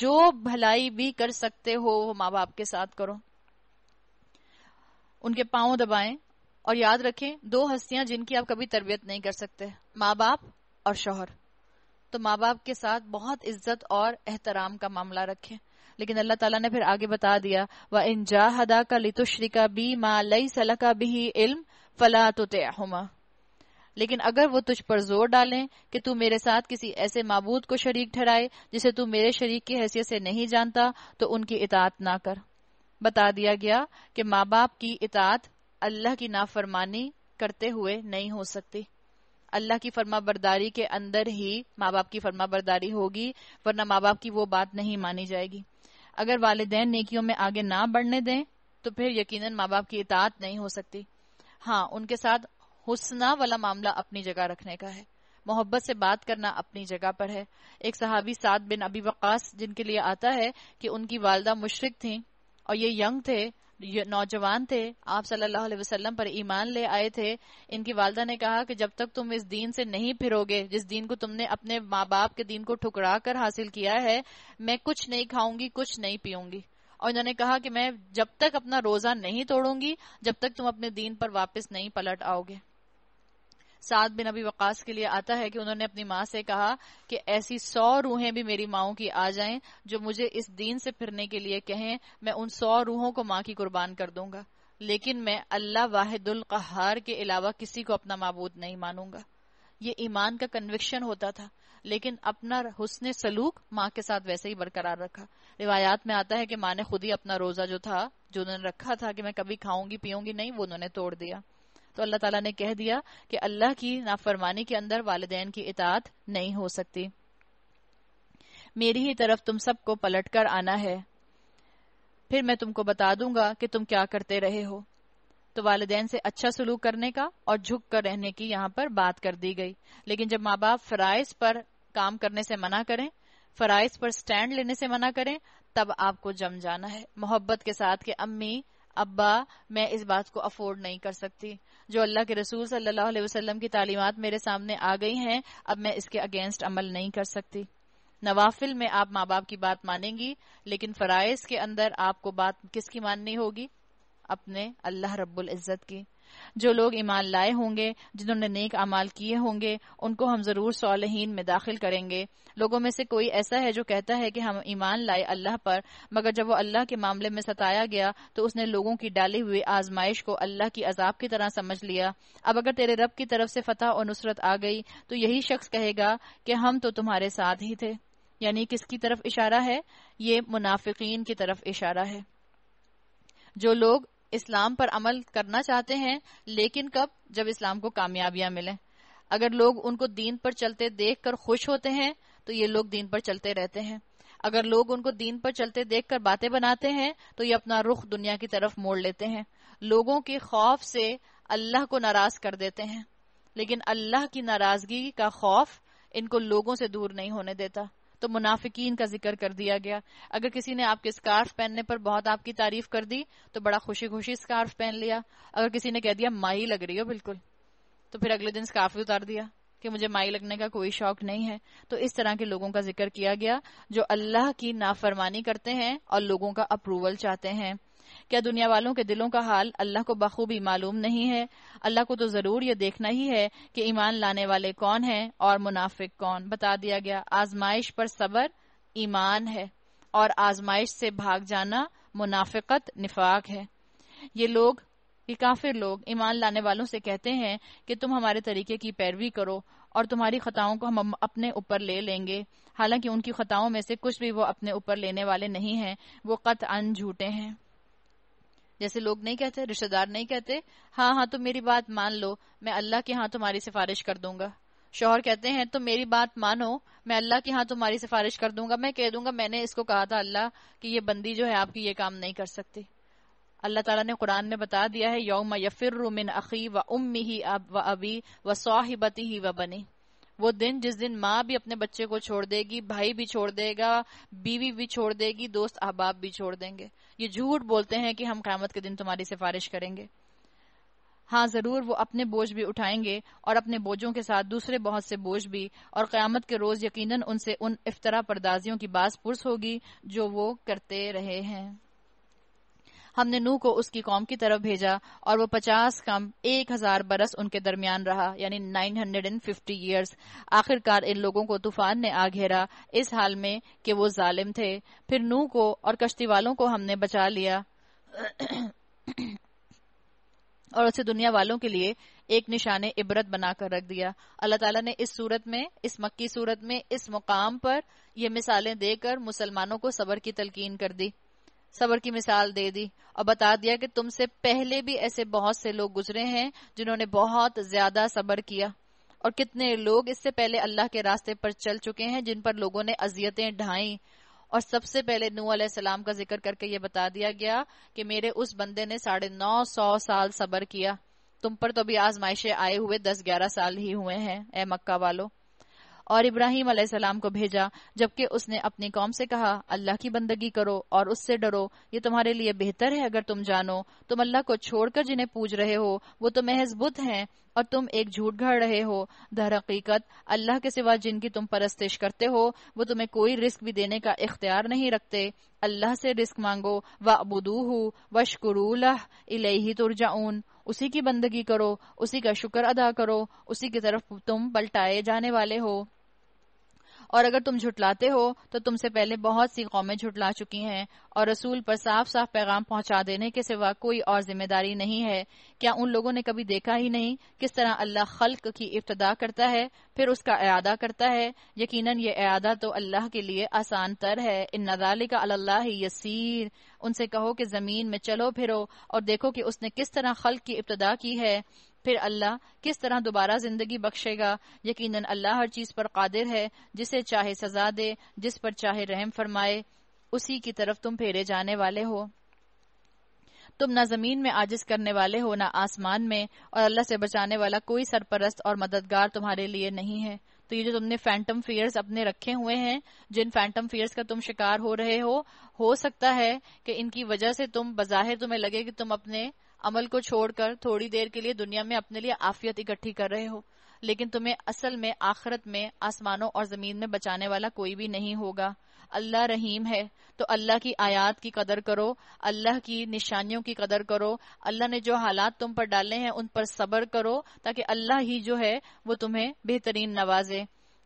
जो भलाई भी कर सकते हो वो माँ बाप के साथ करो उनके पाओ दबाएं और याद रखें दो हस्तियां जिनकी आप कभी तरबियत नहीं कर सकते माँ बाप और शोहर तो माँ बाप के साथ बहुत इज्जत और एहतराम का मामला रखें लेकिन अल्लाह ताला ने फिर आगे बता दिया व इन जाहदा का का बी मा लई सला का भी इल्म फला तो लेकिन अगर वो तुझ पर जोर डालें कि तू मेरे साथ किसी ऐसे मबूद को शरीक ठहराए जिसे तू मेरे शरीक की हैसियत से नहीं जानता तो उनकी इतात ना कर बता दिया गया कि माँ बाप की इतात अल्लाह की नाफरमानी करते हुए नहीं हो सकती अल्लाह की फर्मा बरदारी के अंदर ही माँ बाप की फर्मा बरदारी होगी वरना माँ बाप की वो बात नहीं मानी जाएगी अगर वालदेन नेकियों में आगे ना बढ़ने दें तो फिर यकीनन माँ बाप की इतात नहीं हो सकती हाँ उनके साथ हुसना वाला मामला अपनी जगह रखने का है मोहब्बत से बात करना अपनी जगह पर है एक सहाबी सात बिन अबी वकास जिनके लिए आता है कि उनकी वालदा मुशरक थी और ये यंग थे नौजवान थे आप सल्लल्लाहु अलैहि वसल्लम पर ईमान ले आए थे इनकी वालदा ने कहा कि जब तक तुम इस दीन से नहीं फिरोगे जिस दीन को तुमने अपने माँ बाप के दीन को ठुकरा कर हासिल किया है मैं कुछ नहीं खाऊंगी कुछ नहीं पीऊंगी और इन्होंने कहा कि मैं जब तक अपना रोजा नहीं तोड़ूंगी जब तक तुम अपने दीन पर वापिस नहीं पलट आओगे साद बिन अभी वकास के लिए आता है कि उन्होंने अपनी माँ से कहा कि ऐसी सौ रूहें भी मेरी माओ की आ जाएं जो मुझे इस दीन से फिरने के लिए कहें मैं उन सौ रूहों को माँ की कुर्बान कर दूंगा लेकिन मैं अल्लाह वाहिदुल कहार के अलावा किसी को अपना मबूद नहीं मानूंगा ये ईमान का कन्विक्शन होता था लेकिन अपना हुसन सलूक माँ के साथ वैसे ही बरकरार रखा रिवायात में आता है कि माँ ने खुद ही अपना रोजा जो था जो उन्होंने रखा था कि मैं कभी खाऊंगी पीऊंगी नहीं वो उन्होंने तोड़ दिया तो अल्लाह ताला ने कह दिया कि अल्लाह की नाफरमानी के अंदर वालदेन की इतात नहीं हो सकती मेरी ही तरफ तुम सबको पलट कर आना है फिर मैं तुमको बता दूंगा कि तुम क्या करते रहे हो तो वालदेन से अच्छा सलूक करने का और झुक कर रहने की यहाँ पर बात कर दी गई लेकिन जब माँ बाप फराइज पर काम करने से मना करें फराइज पर स्टैंड लेने से मना करें तब आपको जम जाना है मोहब्बत के साथ के अम्मी अब्बा मैं इस बात को अफोर्ड नहीं कर सकती जो अल्लाह के रसूल सल्लल्लाहु अलैहि वसल्लम की तालीमत मेरे सामने आ गई हैं अब मैं इसके अगेंस्ट अमल नहीं कर सकती नवाफिल में आप माँ बाप की बात मानेंगी लेकिन फ़राइज के अंदर आपको बात किसकी माननी होगी अपने अल्लाह रब्बुल इज़्ज़त की जो लोग ईमान लाए होंगे जिन्होंने नेक अमाल किए होंगे उनको हम जरूर सालहीन में दाखिल करेंगे लोगों में से कोई ऐसा है जो कहता है कि हम ईमान लाए अल्लाह पर मगर जब वो अल्लाह के मामले में सताया गया तो उसने लोगों की डाली हुई आजमाइश को अल्लाह की अजाब की तरह समझ लिया अब अगर तेरे रब की तरफ से फतेह और नुसरत आ गई तो यही शख्स कहेगा कि हम तो तुम्हारे साथ ही थे यानी किसकी तरफ इशारा है ये मुनाफिकीन की तरफ इशारा है जो लोग इस्लाम पर अमल करना चाहते हैं लेकिन कब जब इस्लाम को कामयाबियां मिले अगर लोग उनको दीन पर चलते देख कर खुश होते हैं तो ये लोग दीन पर चलते रहते हैं अगर लोग उनको दीन पर चलते देख कर बातें बनाते हैं तो ये अपना रुख दुनिया की तरफ मोड़ लेते हैं लोगों के खौफ से अल्लाह को नाराज कर देते हैं लेकिन अल्लाह की नाराजगी का खौफ इनको लोगों से दूर नहीं होने देता तो मुनाफिकीन का जिक्र कर दिया गया अगर किसी ने आपके स्कार्फ पहनने पर बहुत आपकी तारीफ कर दी तो बड़ा खुशी खुशी स्कार्फ पहन लिया अगर किसी ने कह दिया माई लग रही हो बिल्कुल तो फिर अगले दिन स्कार्फ भी उतार दिया कि मुझे माई लगने का कोई शौक नहीं है तो इस तरह के लोगों का जिक्र किया गया जो अल्लाह की नाफरमानी करते हैं और लोगों का अप्रूवल चाहते हैं क्या दुनिया वालों के दिलों का हाल अल्लाह को बखूबी मालूम नहीं है अल्लाह को तो जरूर यह देखना ही है कि ईमान लाने वाले कौन हैं और मुनाफिक कौन बता दिया गया आजमाइश पर सबर ईमान है और आजमाइश से भाग जाना मुनाफिकत निफाक है ये लोग ये काफिर लोग ईमान लाने वालों से कहते हैं कि तुम हमारे तरीके की पैरवी करो और तुम्हारी खताओं को हम अपने ऊपर ले लेंगे हालांकि उनकी खताओं में से कुछ भी वो अपने ऊपर लेने वाले नहीं हैं वो कत अन झूठे हैं जैसे लोग नहीं कहते रिश्तेदार नहीं कहते हाँ हाँ तुम मेरी बात मान लो मैं अल्लाह के यहाँ तुम्हारी सिफारिश कर दूंगा शोहर कहते हैं तुम मेरी बात मानो मैं अल्लाह के यहाँ तुम्हारी सिफारिश कर दूंगा मैं कह दूंगा मैंने इसको कहा था अल्लाह कि ये बंदी जो है आपकी ये काम नहीं कर सकती अल्लाह तला ने कुरान में बता दिया है यौम यफिर अखी व उम्मी ही अब व अबी व सोहिबती ही व बनी वो दिन जिस दिन माँ भी अपने बच्चे को छोड़ देगी भाई भी छोड़ देगा बीवी भी छोड़ देगी दोस्त अहबाब भी छोड़ देंगे ये झूठ बोलते हैं कि हम क्यामत के दिन तुम्हारी सिफारिश करेंगे हाँ जरूर वो अपने बोझ भी उठाएंगे और अपने बोझों के साथ दूसरे बहुत से बोझ भी और क्यामत के रोज यकीनन उनसे उन इफ्तरा परदाजियों की बास पुरस होगी जो वो करते रहे हैं हमने नू को उसकी कौम की तरफ भेजा और वो पचास कम एक हजार बरस उनके दरमियान रहा यानी nine hundred and fifty years आखिरकार इन लोगों को तूफान ने आ घेरा इस हाल में कि वो जालिम थे फिर नू को और कश्ती वालों को हमने बचा लिया और उसे दुनिया वालों के लिए एक निशान इबरत बनाकर रख दिया अल्लाह ताला ने इस सूरत में इस मक्की सूरत में इस मुकाम पर यह मिसालें देकर मुसलमानों को सबर की तलकीन कर दी सबर की मिसाल दे दी और बता दिया कि तुमसे पहले भी ऐसे बहुत से लोग गुजरे हैं जिन्होंने बहुत ज्यादा सबर किया और कितने लोग इससे पहले अल्लाह के रास्ते पर चल चुके हैं जिन पर लोगों ने अजियतें ढाई और सबसे पहले नू सलाम का जिक्र करके ये बता दिया गया कि मेरे उस बंदे ने साढ़े नौ सौ साल सबर किया तुम पर तो अभी आजमाइशे आए हुए दस ग्यारह साल ही हुए हैं ए मक्का वालों और इब्राहिम अलैहिस्सलाम को भेजा जबकि उसने अपनी कौम से कहा अल्लाह की बंदगी करो और उससे डरो ये तुम्हारे लिए बेहतर है अगर तुम जानो तुम अल्लाह को छोड़कर जिन्हें पूज रहे हो वो तो महज बुत हैं और तुम एक झूठ घड़ रहे हो दर हकीकत अल्लाह के सिवा जिनकी तुम परस्तिश करते हो वो तुम्हें कोई रिस्क भी देने का इख्तियार नहीं रखते अल्लाह से रिस्क मांगो व अबुदूह वशकुरूलह इलेही तुरजाउन उसी की बंदगी करो उसी का शुक्र अदा करो उसी की तरफ तुम पलटाए जाने वाले हो और अगर तुम झुटलाते हो तो तुमसे पहले बहुत सी कौमें झुटला चुकी हैं और रसूल पर साफ साफ पैगाम पहुंचा देने के सिवा कोई और जिम्मेदारी नहीं है क्या उन लोगों ने कभी देखा ही नहीं किस तरह अल्लाह खल्क की इब्तदा करता है फिर उसका अदा करता है यकीनन ये अदा तो अल्लाह के लिए आसान तर है इन नजाले का अल्लाह यसीर उनसे कहो कि जमीन में चलो फिरो और देखो कि उसने किस तरह खल की इब्तदा की है फिर अल्लाह किस तरह दोबारा जिंदगी बख्शेगा यकीनन अल्लाह हर चीज पर कादिर है जिसे चाहे सजा दे जिस पर चाहे रहम फरमाए उसी की तरफ तुम फेरे जाने वाले हो तुम न जमीन में आजिज करने वाले हो न आसमान में और अल्लाह से बचाने वाला कोई सरपरस्त और मददगार तुम्हारे लिए नहीं है तो ये जो तुमने फैंटम फियर्स अपने रखे हुए हैं जिन फैंटम फियर्स का तुम शिकार हो रहे हो हो सकता है कि इनकी वजह से तुम बजाहिर तुम्हें लगे कि तुम अपने अमल को छोड़कर थोड़ी देर के लिए दुनिया में अपने लिए आफियत इकट्ठी कर रहे हो लेकिन तुम्हें असल में आखरत में आसमानों और जमीन में बचाने वाला कोई भी नहीं होगा अल्लाह रहीम है तो अल्लाह की आयात की कदर करो अल्लाह की निशानियों की कदर करो अल्लाह ने जो हालात तुम पर डाले हैं उन पर सब्र करो ताकि अल्लाह ही जो है वो तुम्हें बेहतरीन नवाजे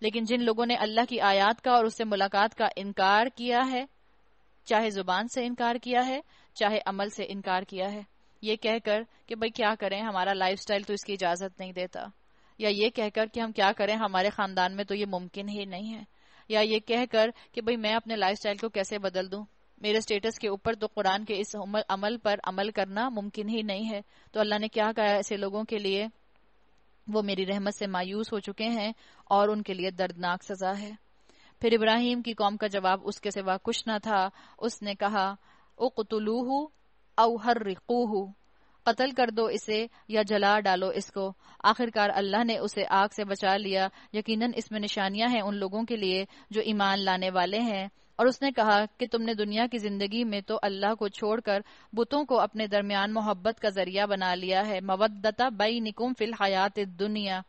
लेकिन जिन लोगों ने अल्लाह की आयात का और उससे मुलाकात का इनकार किया है चाहे जुबान से इनकार किया है चाहे अमल से इनकार किया है ये कहकर कि भाई क्या करें हमारा लाइफस्टाइल तो इसकी इजाजत नहीं देता या ये कहकर कि हम क्या करें हमारे खानदान में तो ये मुमकिन ही नहीं है या ये कहकर कि भाई मैं अपने लाइफस्टाइल को कैसे बदल दूं मेरे स्टेटस के ऊपर तो कुरान के इस अमल पर अमल करना मुमकिन ही नहीं है तो अल्लाह ने क्या कहा ऐसे लोगों के लिए वो मेरी रहमत से मायूस हो चुके हैं और उनके लिए दर्दनाक सजा है फिर इब्राहिम की कौम का जवाब उसके सिवा कुछ न था उसने कहा ओ कतुलूह अवहर रिकूह कत्ल कर दो इसे या जला डालो इसको आखिरकार अल्लाह ने उसे आग से बचा लिया यकीनन इसमें निशानियां हैं उन लोगों के लिए जो ईमान लाने वाले हैं और उसने कहा कि तुमने दुनिया की जिंदगी में तो अल्लाह को छोड़कर बुतों को अपने दरमियान मोहब्बत का जरिया बना लिया है मवदता बई निकुम फिलहत दुनिया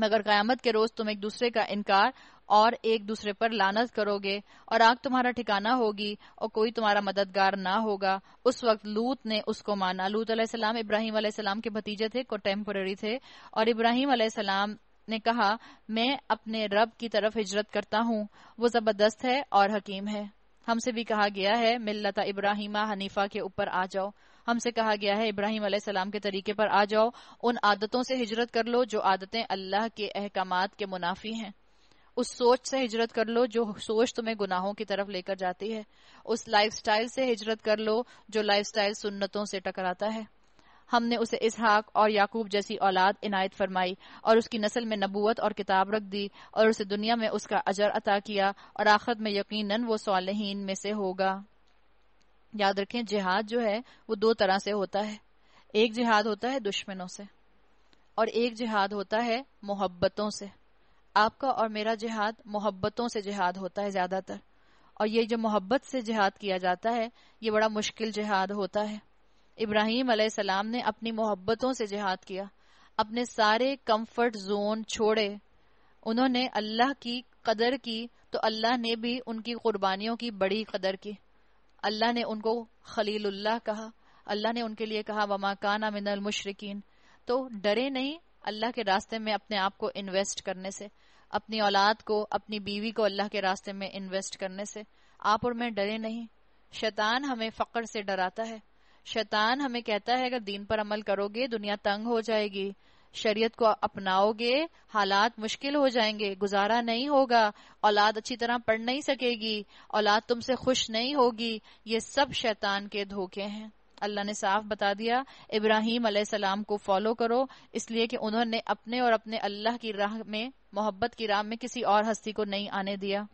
मगर क्यामत के रोज तुम एक दूसरे का इनकार और एक दूसरे पर लानत करोगे और आग तुम्हारा ठिकाना होगी और कोई तुम्हारा मददगार ना होगा उस वक्त लूत ने उसको माना लूत अलैहिस्सलाम इब्राहिम अलैहिस्सलाम के भतीजे थे कोटेम्पोररी थे और इब्राहिम अलैहिस्सलाम ने कहा मैं अपने रब की तरफ हिजरत करता हूँ वो जबरदस्त है और हकीम है हमसे भी कहा गया है मिल्लत इब्राहिमा हनीफा के ऊपर आ जाओ हमसे कहा गया है इब्राहिम सलाम के तरीके पर आ जाओ उन आदतों से हिजरत कर लो जो आदतें अल्लाह के अहकाम के मुनाफी हैं उस सोच से हिजरत कर लो जो सोच तुम्हें गुनाहों की तरफ लेकर जाती है उस लाइफस्टाइल से हिजरत कर लो जो लाइफस्टाइल सुन्नतों से टकराता है हमने उसे इसहाक और याकूब जैसी औलाद इनायत फरमाई और उसकी नस्ल में नबूवत और किताब रख दी और उसे दुनिया में उसका अजर अता किया और आखिर में यकीनन वो सालहीन में से होगा याद रखें जिहाद जो है वो दो तरह से होता है एक जिहाद होता है दुश्मनों से और एक जिहाद होता है मोहब्बतों से आपका और मेरा जिहाद मोहब्बतों से जिहाद होता है ज्यादातर और ये जो मोहब्बत से जिहाद किया जाता है ये बड़ा मुश्किल जिहाद होता है इब्राहिम सलाम ने अपनी मोहब्बतों से जिहाद किया अपने सारे कंफर्ट जोन छोड़े उन्होंने अल्लाह की कदर की तो अल्लाह ने भी उनकी कुर्बानियों की बड़ी कदर की अल्लाह ने उनको खलीलुल्लाह कहा अल्लाह ने उनके लिए कहा वमा काना मिनल मुशरकिन तो डरे नहीं अल्लाह के रास्ते में अपने आप को इन्वेस्ट करने से अपनी औलाद को अपनी बीवी को अल्लाह के रास्ते में इन्वेस्ट करने से आप और मैं डरे नहीं शैतान हमें फकर से डराता है शैतान हमें कहता है अगर दीन पर अमल करोगे दुनिया तंग हो जाएगी शरीयत को अपनाओगे हालात मुश्किल हो जाएंगे गुजारा नहीं होगा औलाद अच्छी तरह पढ़ नहीं सकेगी औलाद तुमसे खुश नहीं होगी ये सब शैतान के धोखे हैं अल्लाह ने साफ बता दिया इब्राहिम सलाम को फॉलो करो इसलिए कि उन्होंने अपने और अपने अल्लाह की राह में मोहब्बत की राह में किसी और हस्ती को नहीं आने दिया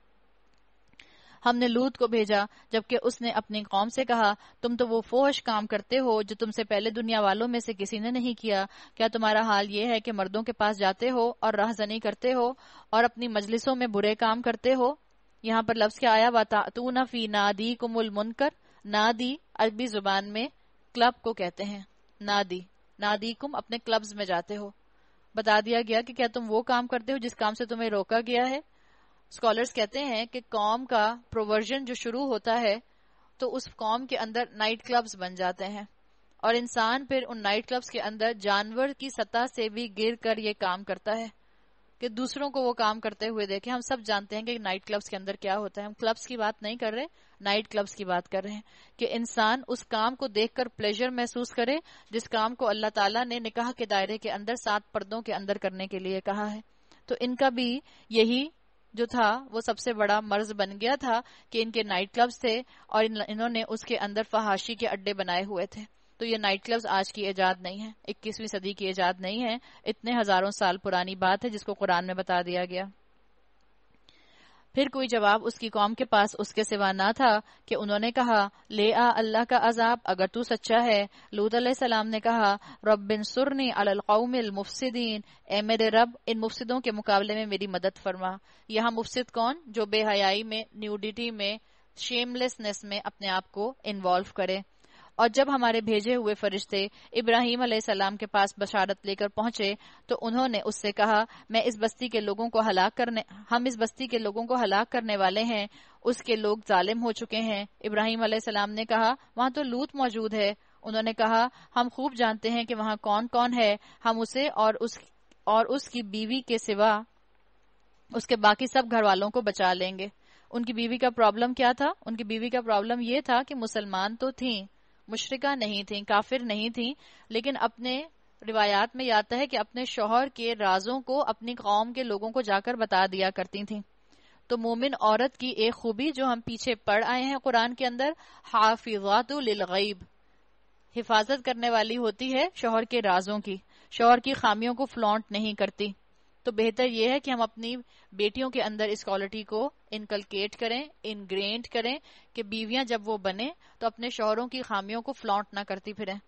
हमने लूत को भेजा जबकि उसने अपनी कौम से कहा तुम तो वो फोहश काम करते हो जो तुमसे पहले दुनिया वालों में से किसी ने नहीं किया क्या तुम्हारा हाल ये है कि मर्दों के पास जाते हो और राहजनी करते हो और अपनी मजलिसों में बुरे काम करते हो यहाँ पर लफ्ज क्या आया वाता तू ना नादी कुमुल मुनकर नादी अरबी जुबान में क्लब को कहते हैं नादी नादी कुम अपने क्लब्स में जाते हो बता दिया गया कि क्या तुम वो काम करते हो जिस काम से तुम्हें रोका गया है स्कॉलर्स कहते हैं कि कॉम का प्रोवर्जन जो शुरू होता है तो उस कॉम के अंदर नाइट क्लब्स बन जाते हैं और इंसान फिर उन नाइट क्लब्स के अंदर जानवर की सतह से भी गिर कर ये काम करता है कि दूसरों को वो काम करते हुए देखे हम सब जानते हैं कि नाइट क्लब्स के अंदर क्या होता है हम क्लब्स की बात नहीं कर रहे नाइट क्लब्स की बात कर रहे हैं कि इंसान उस काम को देखकर प्लेजर महसूस करे जिस काम को अल्लाह ताला ने निकाह के दायरे के अंदर सात पर्दों के अंदर करने के लिए कहा है तो इनका भी यही जो था वो सबसे बड़ा मर्ज बन गया था कि इनके नाइट क्लब्स थे और इन्होंने उसके अंदर फहाशी के अड्डे बनाए हुए थे तो ये नाइट क्लब्स आज की ईजाद नहीं है इक्कीसवीं सदी की ईजाद नहीं है इतने हजारों साल पुरानी बात है जिसको कुरान में बता दिया गया फिर कोई जवाब उसकी कौम के पास उसके सिवा ना था कि उन्होंने कहा ले आ अल्लाह का अजाब अगर तू सच्चा है लूत सलाम ने कहा रबिन सुरनी अलकौमिल मुफसदीन ए मेरे रब इन मुफसदों के मुकाबले में मेरी मदद फरमा यहाँ मुफ्सिद कौन जो बेहयाई में न्यूडिटी में शेमलेसनेस में अपने आप को इन्वॉल्व करे और जब हमारे भेजे हुए फरिश्ते इब्राहिम सलाम के पास बशारत लेकर पहुंचे तो उन्होंने उससे कहा मैं इस बस्ती के लोगों को हलाक करने हम इस बस्ती के लोगों को हलाक करने वाले हैं उसके लोग जालिम हो चुके हैं इब्राहिम सलाम ने कहा वहां तो लूत मौजूद है उन्होंने कहा हम खूब जानते हैं कि वहां कौन कौन है हम उसे और उस और उसकी बीवी के सिवा उसके बाकी सब घर वालों को बचा लेंगे उनकी बीवी का प्रॉब्लम क्या था उनकी बीवी का प्रॉब्लम ये था कि मुसलमान तो थी मुशरका नहीं थी काफिर नहीं थी लेकिन अपने रिवायात में आता है कि अपने शोहर के राजों को अपनी कौम के लोगों को जाकर बता दिया करती थी तो मोमिन औरत की एक खूबी जो हम पीछे पढ़ आए हैं कुरान के अंदर गईब हिफाजत करने वाली होती है शोहर के राजों की शोहर की खामियों को फ्लॉन्ट नहीं करती तो बेहतर यह है कि हम अपनी बेटियों के अंदर इस क्वालिटी को इनकलकेट करें इनग्रेंट करें कि बीवियां जब वो बने तो अपने शोहरों की खामियों को फ्लॉन्ट ना करती फिरें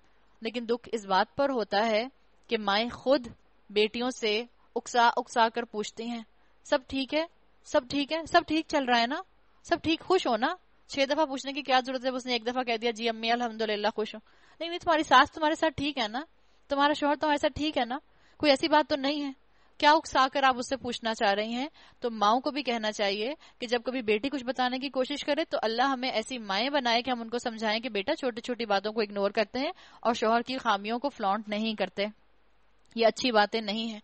लेकिन दुख इस बात पर होता है कि माए खुद बेटियों से उकसा उकसा कर पूछती हैं सब ठीक है सब ठीक है सब ठीक चल रहा है ना सब ठीक खुश हो ना छह दफा पूछने की क्या जरूरत है उसने एक दफा कह दिया जी अम्मी अलहमदुल्ला खुश हूँ नहीं नहीं तुम्हारी सास तुम्हारे साथ ठीक है ना तुम्हारा शोहर तुम्हारे साथ ठीक है ना कोई ऐसी बात तो नहीं है क्या उकसा कर आप उससे पूछना चाह रही हैं तो माओ को भी कहना चाहिए कि जब कभी बेटी कुछ बताने की कोशिश करे तो अल्लाह हमें ऐसी माए बनाए कि हम उनको समझाएं कि बेटा छोटी छोटी बातों को इग्नोर करते हैं और शोहर की खामियों को फ्लॉन्ट नहीं करते ये अच्छी बातें नहीं है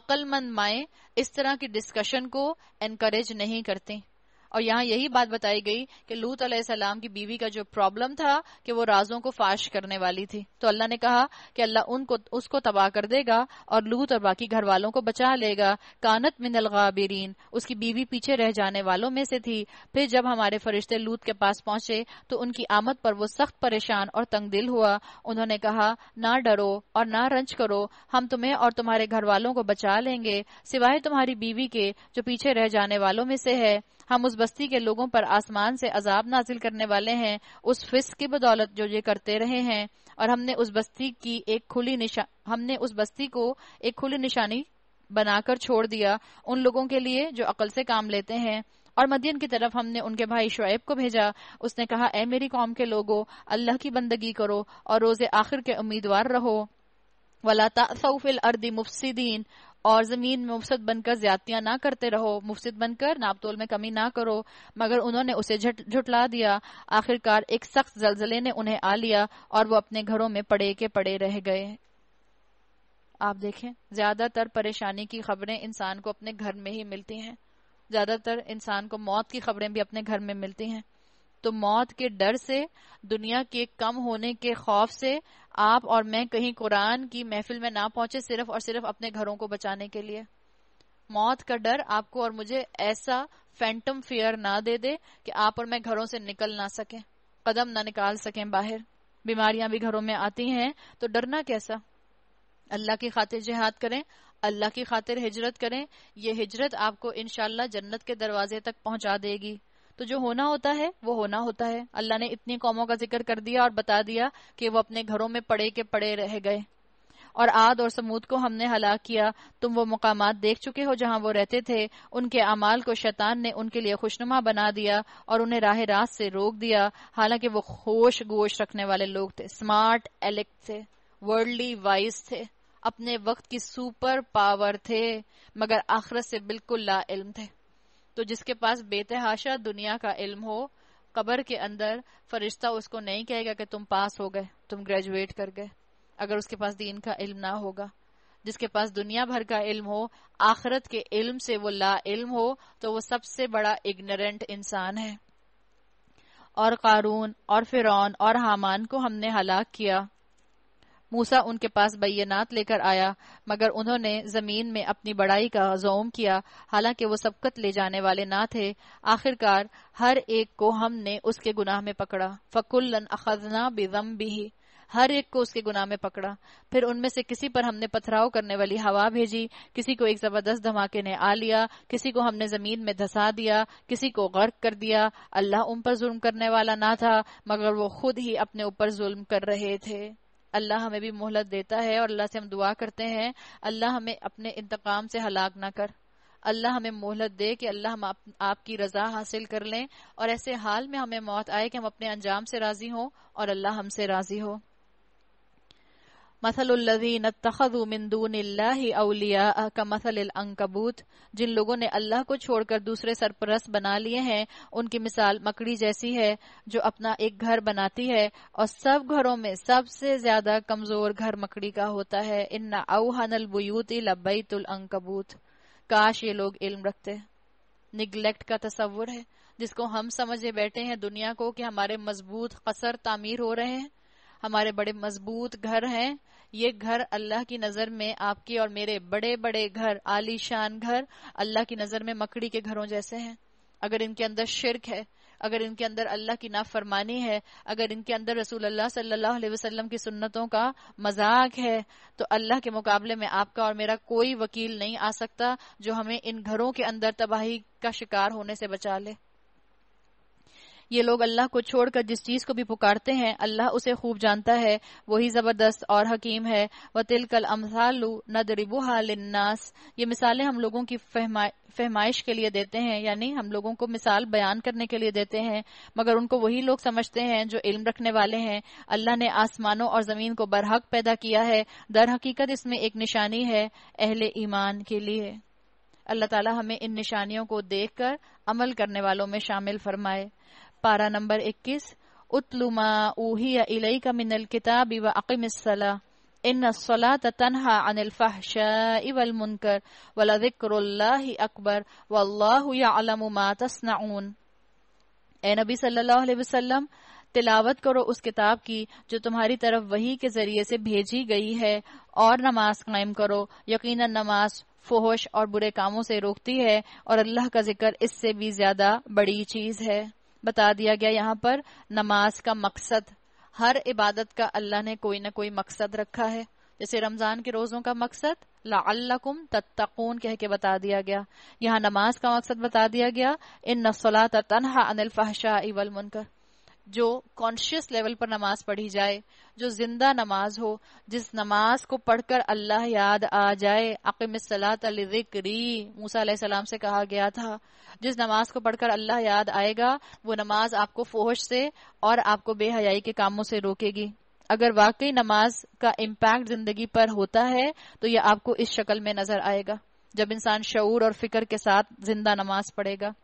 अक्लमंद माए इस तरह की डिस्कशन को एनकरेज नहीं करती और यहाँ यही बात बताई गई कि लूत सलाम की बीवी का जो प्रॉब्लम था कि वो राजों को फाश करने वाली थी तो अल्लाह ने कहा कि अल्लाह उनको उसको तबाह कर देगा और लूत और बाकी घर वालों को बचा लेगा कानत मिनल गाबिरीन उसकी बीवी पीछे रह जाने वालों में से थी फिर जब हमारे फरिश्ते लूत के पास पहुंचे तो उनकी आमद पर वो सख्त परेशान और तंगदिल हुआ उन्होंने कहा ना डरो और ना रंज करो हम तुम्हें और तुम्हारे घर वालों को बचा लेंगे सिवाय तुम्हारी बीवी के जो पीछे रह जाने वालों में से है हम उस बस्ती के लोगों पर आसमान से अजाब नाजिल करने वाले हैं उस फिस की बदौलत जो ये करते रहे हैं और हमने उस बस्ती की एक खुली निशा हमने उस बस्ती को एक खुली निशानी बनाकर छोड़ दिया उन लोगों के लिए जो अकल से काम लेते हैं और मदियन की तरफ हमने उनके भाई शुएब को भेजा उसने कहा ऐ मेरी कौम के लोगो अल्लाह की बंदगी करो और रोजे आखिर के उम्मीदवार रहो वला तफिल अर्दी मुफसदीन और जमीन में मुफसद बनकर ज्यादतियां ना करते रहो मुफसद बनकर नापतोल में कमी ना करो मगर उन्होंने उसे झुटला दिया आखिरकार एक सख्त जलजले ने उन्हें आ लिया और वो अपने घरों में पड़े के पड़े रह गए आप देखें ज्यादातर परेशानी की खबरें इंसान को अपने घर में ही मिलती हैं ज्यादातर इंसान को मौत की खबरें भी अपने घर में मिलती हैं तो मौत के डर से दुनिया के कम होने के खौफ से आप और मैं कहीं कुरान की महफिल में ना पहुंचे सिर्फ और सिर्फ अपने घरों को बचाने के लिए मौत का डर आपको और मुझे ऐसा फैंटम फियर ना दे दे कि आप और मैं घरों से निकल ना सके कदम ना निकाल सकें बाहर बीमारियां भी घरों में आती हैं तो डरना कैसा अल्लाह की खातिर जिहाद करें अल्लाह की खातिर हिजरत करें ये हिजरत आपको इनशाला जन्नत के दरवाजे तक पहुंचा देगी तो जो होना होता है वो होना होता है अल्लाह ने इतनी कौमों का जिक्र कर दिया और बता दिया कि वो अपने घरों में पड़े के पड़े रह गए और आद और समूद को हमने हलाक किया तुम वो मकाम देख चुके हो जहां वो रहते थे उनके अमाल को शैतान ने उनके लिए खुशनुमा बना दिया और उन्हें राह रास्त से रोक दिया हालांकि वो खोश गोश रखने वाले लोग थे स्मार्ट एलेक्ट थे वर्ल्डली वाइज थे अपने वक्त की सुपर पावर थे मगर आखरत से बिल्कुल ला इल्म थे तो जिसके पास बेतहाशा दुनिया का इल्म हो कबर के अंदर फरिश्ता उसको नहीं कहेगा कि तुम पास हो गए तुम ग्रेजुएट कर गए अगर उसके पास दीन का इल्म ना होगा जिसके पास दुनिया भर का इल्म हो आखरत के इल्म से वो ला इल्म हो तो वो सबसे बड़ा इग्नोरेंट इंसान है और कारून और फिरौन और हामान को हमने हलाक किया मूसा उनके पास बैनात लेकर आया मगर उन्होंने जमीन में अपनी बड़ाई का जोम किया हालांकि वो सबकत ले जाने वाले ना थे आखिरकार हर एक को हमने उसके गुनाह में पकड़ा फकुल्लन अखजना बेजम भी हर एक को उसके गुनाह में पकड़ा फिर उनमें से किसी पर हमने पथराव करने वाली हवा भेजी किसी को एक जबरदस्त धमाके ने आ लिया किसी को हमने जमीन में धसा दिया किसी को गर्क कर दिया अल्लाह उन पर जुल्म करने वाला ना था मगर वो खुद ही अपने ऊपर जुल्म कर रहे थे अल्लाह हमें भी मोहलत देता है और अल्लाह से हम दुआ करते हैं अल्लाह हमें अपने इंतकाम से हलाक ना कर अल्लाह हमें मोहलत दे कि अल्लाह हम आप, आपकी रजा हासिल कर लें और ऐसे हाल में हमें मौत आए कि हम अपने अंजाम से राजी हों और अल्लाह हमसे राजी हो मसलुल्लजीन तखजू मिंदून अलिया का मसल अंकबूत जिन लोगों ने अल्लाह को छोड़कर दूसरे सरपरस बना लिए हैं उनकी मिसाल मकड़ी जैसी है जो अपना एक घर बनाती है और सब घरों में सबसे ज्यादा कमजोर घर मकड़ी का होता है इन्ना अवहनल बुयूती लबैतुल अंकबूत काश ये लोग इल्म रखते निगलेक्ट का तस्वुर है जिसको हम समझे बैठे हैं दुनिया को कि हमारे मजबूत कसर तामीर हो रहे हैं हमारे बड़े मजबूत घर हैं ये घर अल्लाह की नजर में आपके और मेरे बड़े बड़े घर आलीशान घर अल्लाह की नजर में मकड़ी के घरों जैसे हैं अगर इनके अंदर शिरक है अगर इनके अंदर अल्लाह की नाफरमानी है अगर इनके अंदर रसूल अल्लाह सल्लल्लाहु अलैहि वसल्लम की सुन्नतों का मजाक है तो अल्लाह के मुकाबले में आपका और मेरा कोई वकील नहीं आ सकता जो हमें इन घरों के अंदर तबाही का शिकार होने से बचा ले ये लोग अल्लाह को छोड़कर जिस चीज को भी पुकारते हैं अल्लाह उसे खूब जानता है वही जबरदस्त और हकीम है व तिलकल अमसालू नदरिबू ये मिसालें हम लोगों की फहमाइश के लिए देते हैं यानी हम लोगों को मिसाल बयान करने के लिए देते हैं मगर उनको वही लोग समझते हैं जो इल्म रखने वाले हैं अल्लाह ने आसमानों और जमीन को बरहक पैदा किया है दर हकीकत इसमें एक निशानी है अहल ईमान के लिए अल्लाह ताला हमें इन निशानियों को देखकर अमल करने वालों में शामिल फरमाए पारा नंबर 21 उतलुमा ऊहिया इलई का मिनल किताब व अकीमसला इन सलात तनहा अनिल फहशा इवल मुनकर वला अकबर वल्लाहु यअलमु मा तस्नाउन ए नबी सल्लल्लाहु अलैहि वसल्लम तिलावत करो उस किताब की जो तुम्हारी तरफ वही के जरिए से भेजी गई है और नमाज कायम करो यकीन नमाज फोहश और बुरे कामों से रोकती है और अल्लाह का जिक्र इससे भी ज्यादा बड़ी चीज है बता दिया गया यहाँ पर नमाज का मकसद हर इबादत का अल्लाह ने कोई ना कोई मकसद रखा है जैसे रमजान के रोजों का मकसद लाकुम तत्तकून कह के बता दिया गया यहाँ नमाज का मकसद बता दिया गया इन नसला तनहा अनिल फहशा इवल मुनकर जो कॉन्शियस लेवल पर नमाज पढ़ी जाए जो जिंदा नमाज हो जिस नमाज को पढ़कर अल्लाह याद आ जाए अकम सलातरी मूसा सलाम से कहा गया था जिस नमाज को पढ़कर अल्लाह याद आएगा वो नमाज आपको फोहश से और आपको बेहयाई के कामों से रोकेगी अगर वाकई नमाज का इम्पैक्ट जिंदगी पर होता है तो यह आपको इस शक्ल में नजर आएगा जब इंसान शऊर और फिक्र के साथ जिंदा नमाज पढ़ेगा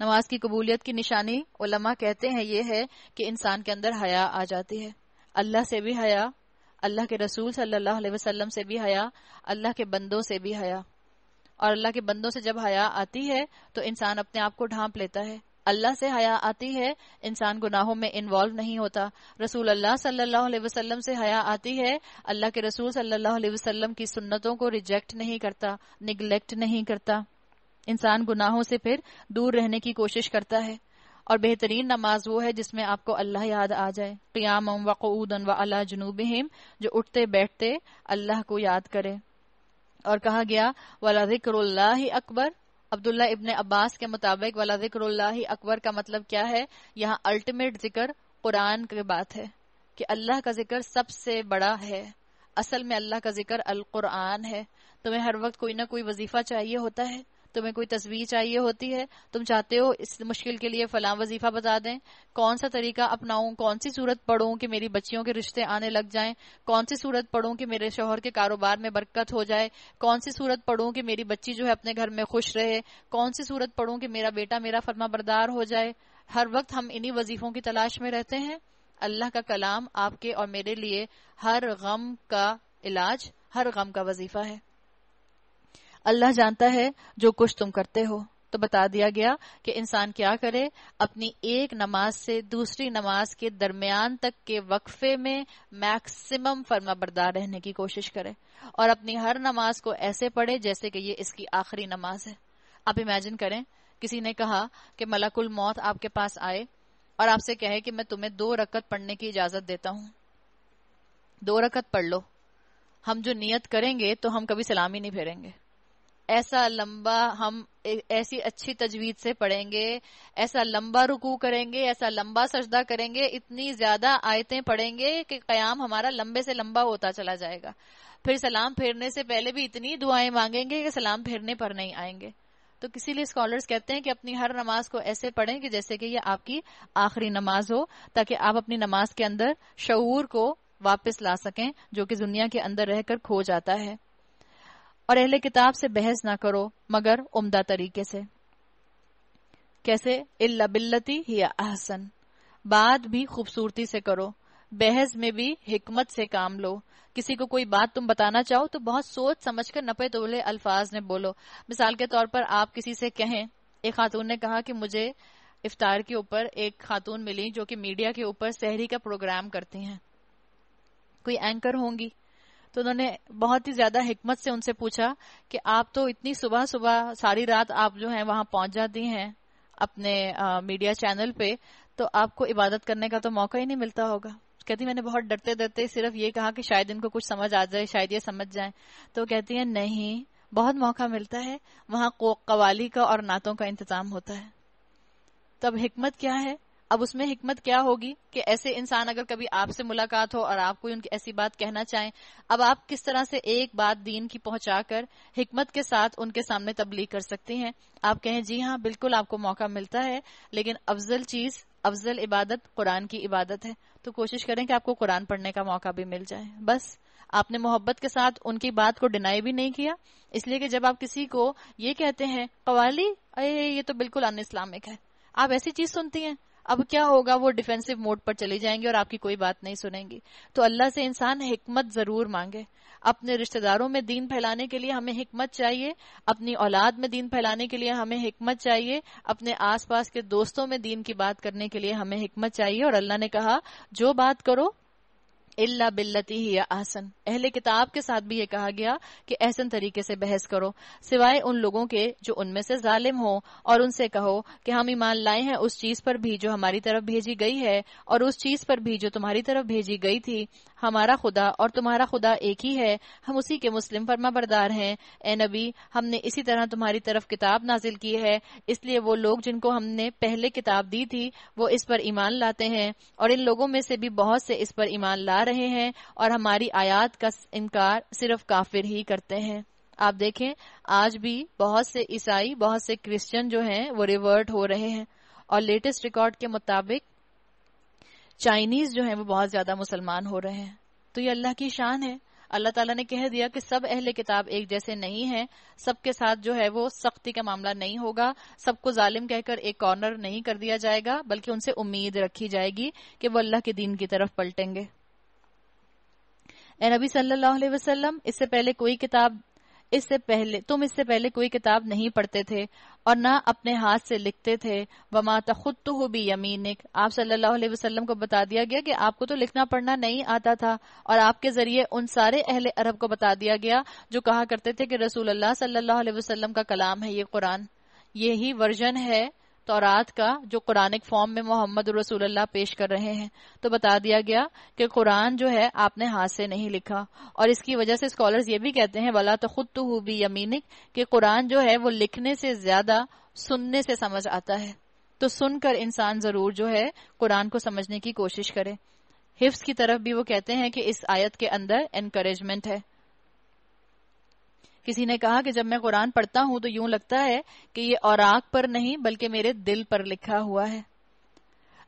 नमाज की कबूलियत की निशानी उलमा कहते हैं ये है कि इंसान के अंदर हया आ जाती है अल्लाह से भी हया अल्लाह के रसूल सल्लल्लाहु अलैहि वसल्लम से भी हया अल्लाह के बंदों से भी हया और अल्लाह के बंदों से जब हया आती है तो इंसान अपने आप को ढांप लेता है अल्लाह से हया आती है इंसान गुनाहों में इन्वॉल्व नहीं होता रसूल अल्लाह सल्लल्लाहु अलैहि वसल्लम से हया आती है अल्लाह के रसूल सल्लल्लाहु अलैहि वसल्लम की सुन्नतों को रिजेक्ट नहीं करता निगलेक्ट नहीं करता इंसान गुनाहों से फिर दूर रहने की कोशिश करता है और बेहतरीन नमाज वो है जिसमे आपको अल्लाह याद आ जाए क्याम वन व अला जनूब जो उठते बैठते अल्लाह को याद करे और कहा गया वाला जिक्र अकबर अब्दुल्ला इबन अब्बास के मुताबिक वाला जिक्र अकबर का मतलब क्या है यहाँ अल्टीमेट जिक्र कुरान की बात है कि अल्लाह का जिक्र सबसे बड़ा है असल में अल्लाह का जिक्र अल कुरान है तुम्हें हर वक्त कोई ना कोई वजीफा चाहिए होता है तुम्हें कोई तस्वीर चाहिए होती है तुम चाहते हो इस मुश्किल के लिए फलां वजीफा बता दें कौन सा तरीका अपनाऊं कौन सी सूरत पढ़ूं कि मेरी बच्चियों के रिश्ते आने लग जाएं कौन सी सूरत पढ़ूं कि मेरे शोहर के कारोबार में बरकत हो जाए कौन सी सूरत पढ़ूं कि मेरी बच्ची जो है अपने घर में खुश रहे कौन सी सूरत पढ़ूं कि मेरा बेटा मेरा फर्मा बरदार हो जाए हर वक्त हम इन्हीं वजीफों की तलाश में रहते हैं अल्लाह का कलाम आपके और मेरे लिए हर गम का इलाज हर गम का वजीफा है अल्लाह जानता है जो कुछ तुम करते हो तो बता दिया गया कि इंसान क्या करे अपनी एक नमाज से दूसरी नमाज के दरमियान तक के वक्फे में मैक्सिमम फर्मा बरदार रहने की कोशिश करे और अपनी हर नमाज को ऐसे पढ़े जैसे कि ये इसकी आखिरी नमाज है आप इमेजिन करें किसी ने कहा कि मलाकुल मौत आपके पास आए और आपसे कहे कि मैं तुम्हें दो रकत पढ़ने की इजाजत देता हूं दो रकत पढ़ लो हम जो नियत करेंगे तो हम कभी सलामी नहीं फेरेंगे ऐसा लंबा हम ऐसी अच्छी तजवीज से पढ़ेंगे ऐसा लंबा रुकू करेंगे ऐसा लंबा सजदा करेंगे इतनी ज्यादा आयतें पढ़ेंगे कि कयाम हमारा लंबे से लंबा होता चला जाएगा फिर सलाम फेरने से पहले भी इतनी दुआएं मांगेंगे कि सलाम फेरने पर नहीं आएंगे तो किसी लिए स्कॉलर्स कहते हैं कि अपनी हर नमाज को ऐसे पढ़ें कि जैसे कि ये आपकी आखिरी नमाज हो ताकि आप अपनी नमाज के अंदर शऊर को वापस ला सकें जो कि दुनिया के अंदर रहकर खो जाता है और अहले किताब से बहस ना करो मगर उम्दा तरीके से कैसे इल्ला बिल्लती या अहसन बात भी खूबसूरती से करो बहस में भी हिकमत से काम लो किसी को कोई बात तुम बताना चाहो तो बहुत सोच समझ कर नपे तोले अल्फाज में बोलो मिसाल के तौर पर आप किसी से कहें एक खातून ने कहा कि मुझे इफ्तार के ऊपर एक खातून मिली जो कि मीडिया के ऊपर शहरी का प्रोग्राम करती हैं कोई एंकर होंगी तो उन्होंने बहुत ही ज्यादा हिकमत से उनसे पूछा कि आप तो इतनी सुबह सुबह सारी रात आप जो है वहां पहुंच जाती हैं अपने आ, मीडिया चैनल पे तो आपको इबादत करने का तो मौका ही नहीं मिलता होगा कहती मैंने बहुत डरते डरते सिर्फ ये कहा कि शायद इनको कुछ समझ आ जाए शायद ये समझ जाए तो कहती है नहीं बहुत मौका मिलता है वहां कवाली का और नातों का इंतजाम होता है तब तो हिकमत क्या है अब उसमें हिकमत क्या होगी कि ऐसे इंसान अगर कभी आपसे मुलाकात हो और आप कोई उनकी ऐसी बात कहना चाहें अब आप किस तरह से एक बात दीन की पहुंचाकर हिकमत के साथ उनके सामने तबलीग कर सकती हैं आप कहें जी हाँ बिल्कुल आपको मौका मिलता है लेकिन अफजल चीज अफजल इबादत कुरान की इबादत है तो कोशिश करें कि आपको कुरान पढ़ने का मौका भी मिल जाए बस आपने मोहब्बत के साथ उनकी बात को डिनाई भी नहीं किया इसलिए कि जब आप किसी को ये कहते हैं कवाली अरे ये तो बिल्कुल अन इस्लामिक है आप ऐसी चीज सुनती हैं अब क्या होगा वो डिफेंसिव मोड पर चले जाएंगे और आपकी कोई बात नहीं सुनेंगे तो अल्लाह से इंसान हिकमत जरूर मांगे अपने रिश्तेदारों में दीन फैलाने के लिए हमें हिकमत चाहिए अपनी औलाद में दीन फैलाने के लिए हमें हिकमत चाहिए अपने आसपास के दोस्तों में दीन की बात करने के लिए हमें हिकमत चाहिए और अल्लाह ने कहा जो बात करो इल्ला बिल्लती ही अहसन अहले किताब के साथ भी ये कहा गया कि एहसन तरीके से बहस करो सिवाय उन लोगों के जो उनमें से जालिम हो और उनसे कहो कि हम ईमान लाए हैं उस चीज पर भी जो हमारी तरफ भेजी गई है और उस चीज पर भी जो तुम्हारी तरफ भेजी गई थी हमारा खुदा और तुम्हारा खुदा एक ही है हम उसी के मुस्लिम फर्मा बरदार हैं ए नबी हमने इसी तरह तुम्हारी तरफ किताब नाजिल की है इसलिए वो लोग जिनको हमने पहले किताब दी थी वो इस पर ईमान लाते हैं और इन लोगों में से भी बहुत से इस पर ईमान ला रहे हैं और हमारी आयात का इनकार सिर्फ काफिर ही करते हैं आप देखें आज भी बहुत से ईसाई बहुत से क्रिश्चियन जो हैं वो रिवर्ट हो रहे हैं और लेटेस्ट रिकॉर्ड के मुताबिक चाइनीज जो हैं वो बहुत ज्यादा मुसलमान हो रहे हैं तो ये अल्लाह की शान है अल्लाह ताला ने कह दिया कि सब अहले किताब एक जैसे नहीं है सबके साथ जो है वो सख्ती का मामला नहीं होगा सबको जालिम कहकर एक कॉर्नर नहीं कर दिया जाएगा बल्कि उनसे उम्मीद रखी जाएगी कि वो अल्लाह के दीन की तरफ पलटेंगे ए नबी सल्लल्लाहु अलैहि वसल्लम इससे पहले कोई किताब इससे पहले तुम इससे पहले कोई किताब नहीं पढ़ते थे और ना अपने हाथ से लिखते थे वमा खुद तो हो भी यमीनिक आप सल्लल्लाहु अलैहि वसल्लम को बता दिया गया कि आपको तो लिखना पढ़ना नहीं आता था और आपके जरिए उन सारे अहले अरब को बता दिया गया जो कहा करते थे कि रसूल अल्लाह सल्लल्लाहु अलैहि वसल्लम का कलाम है ये कुरान यही वर्जन है तौरात का जो कुरानिक फॉर्म में मोहम्मद अल्लाह पेश कर रहे हैं तो बता दिया गया कि कुरान जो है आपने हाथ से नहीं लिखा और इसकी वजह से स्कॉलर्स ये भी कहते हैं वला तो खुद तो भी यमीनिक कि कुरान जो है वो लिखने से ज्यादा सुनने से समझ आता है तो सुनकर इंसान जरूर जो है कुरान को समझने की कोशिश करे हिफ्स की तरफ भी वो कहते हैं कि इस आयत के अंदर एनकरेजमेंट है किसी ने कहा कि जब मैं कुरान पढ़ता हूं तो यूं लगता है कि ये औराक पर नहीं बल्कि मेरे दिल पर लिखा हुआ है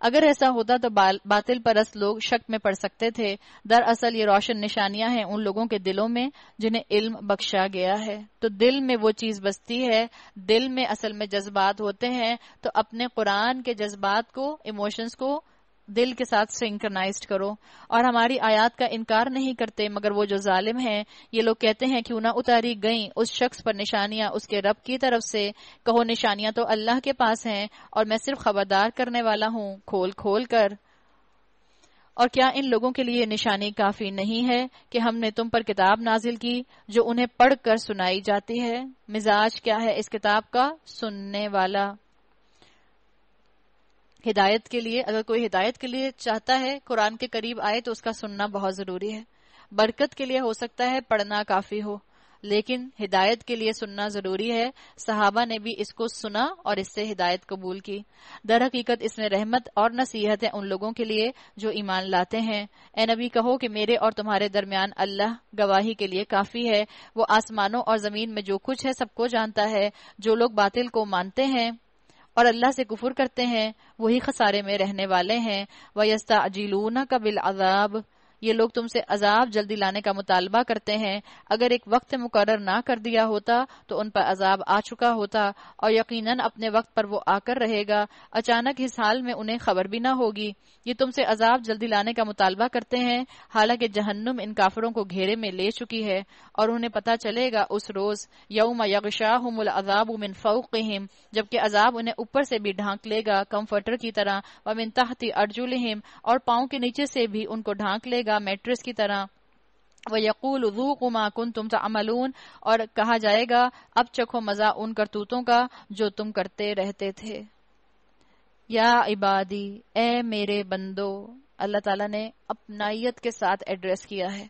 अगर ऐसा होता तो बातिल परस लोग शक में पड़ सकते थे दरअसल ये रोशन निशानियां हैं उन लोगों के दिलों में जिन्हें इल्म बख्शा गया है तो दिल में वो चीज बसती है दिल में असल में जज्बात होते हैं तो अपने कुरान के जज्बात को इमोशंस को दिल के साथ सिंक्रनाइज करो और हमारी आयात का इनकार नहीं करते मगर वो जो जालिम है ये लोग कहते हैं क्यों ना उतारी गई उस शख्स पर निशानियां उसके रब की तरफ से कहो निशानियां तो अल्लाह के पास हैं और मैं सिर्फ खबरदार करने वाला हूँ खोल खोल कर और क्या इन लोगों के लिए निशानी काफी नहीं है कि हमने तुम पर किताब नाजिल की जो उन्हें पढ़कर सुनाई जाती है मिजाज क्या है इस किताब का सुनने वाला हिदायत के लिए अगर कोई हिदायत के लिए चाहता है कुरान के करीब आए तो उसका सुनना बहुत जरूरी है बरकत के लिए हो सकता है पढ़ना काफी हो लेकिन हिदायत के लिए सुनना जरूरी है सहाबा ने भी इसको सुना और इससे हिदायत कबूल की दर हकीकत इसमें रहमत और नसीहत है उन लोगों के लिए जो ईमान लाते हैं ए नबी कहो कि मेरे और तुम्हारे दरमियान अल्लाह गवाही के लिए काफी है वो आसमानों और जमीन में जो कुछ है सबको जानता है जो लोग बातिल को मानते हैं और अल्लाह से कुफुर करते हैं वही खसारे में रहने वाले हैं वयस्ता अजीलूना का बिल अजाब ये लोग तुमसे अजाब जल्दी लाने का मुतालबा करते हैं अगर एक वक्त मुकर ना कर दिया होता तो उन पर अजाब आ चुका होता और यकीनन अपने वक्त पर वो आकर रहेगा अचानक इस हाल में उन्हें खबर भी ना होगी ये तुमसे अजाब जल्दी लाने का मुतालबा करते हैं हालांकि जहन्नुम इन काफरों को घेरे में ले चुकी है और उन्हें पता चलेगा उस रोज यौम यगशाहमुल अजाब उमिन फ़ौक़िहिम जबकि अजाब उन्हें ऊपर से भी ढांक लेगा कम्फर्टर की तरह वमिन तहती अर्जुलहिम और पाओ के नीचे से भी उनको ढांक लेगा जाएगा मेट्रिस की तरह वयकूल ज़ूकुमा कुन तुम तमलून और कहा जाएगा अब चखो मज़ा उन करतूतों का जो तुम करते रहते थे या इबादी ए मेरे बंदो अल्लाह ताला ने अपनाइत के साथ एड्रेस किया है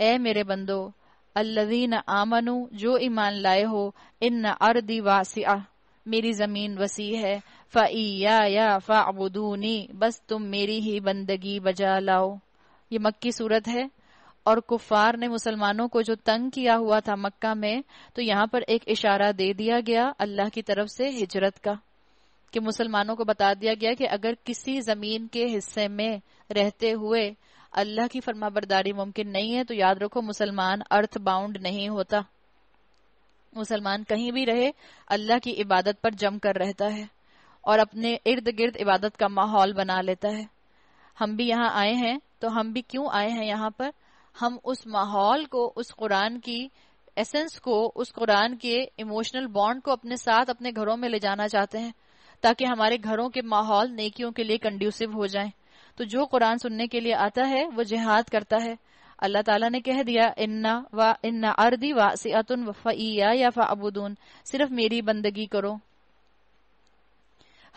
ए मेरे बंदो न आमनु जो ईमान लाए हो इन अर्दी वासिया मेरी ज़मीन वसी है फ़ैया या फ़ाबुदूनी बस तुम मेरी ही बंदगी बजा लाओ ये मक्की सूरत है और कुफार ने मुसलमानों को जो तंग किया हुआ था मक्का में तो यहाँ पर एक इशारा दे दिया गया अल्लाह की तरफ से हिजरत का कि मुसलमानों को बता दिया गया कि अगर किसी ज़मीन के हिस्से में रहते हुए अल्लाह की फरमाबरदारी मुमकिन नहीं है तो याद रखो मुसलमान अर्थ बाउंड नहीं होता मुसलमान कहीं भी रहे अल्लाह की इबादत पर जम कर रहता है और अपने इर्द गिर्द इबादत का माहौल बना लेता है हम भी यहाँ आए हैं तो हम भी क्यों आए हैं यहाँ पर हम उस माहौल को उस कुरान की एसेंस को उस कुरान के इमोशनल बॉन्ड को अपने साथ अपने घरों में ले जाना चाहते हैं ताकि हमारे घरों के माहौल नेकियों के लिए कंड्यूसिव हो जाए तो जो कुरान सुनने के लिए आता है वो जिहाद करता है अल्लाह ताला ने कह दिया इन्ना व इन्ना अर्दी व वफ़ैया या फ़ाबुदून सिर्फ मेरी बंदगी करो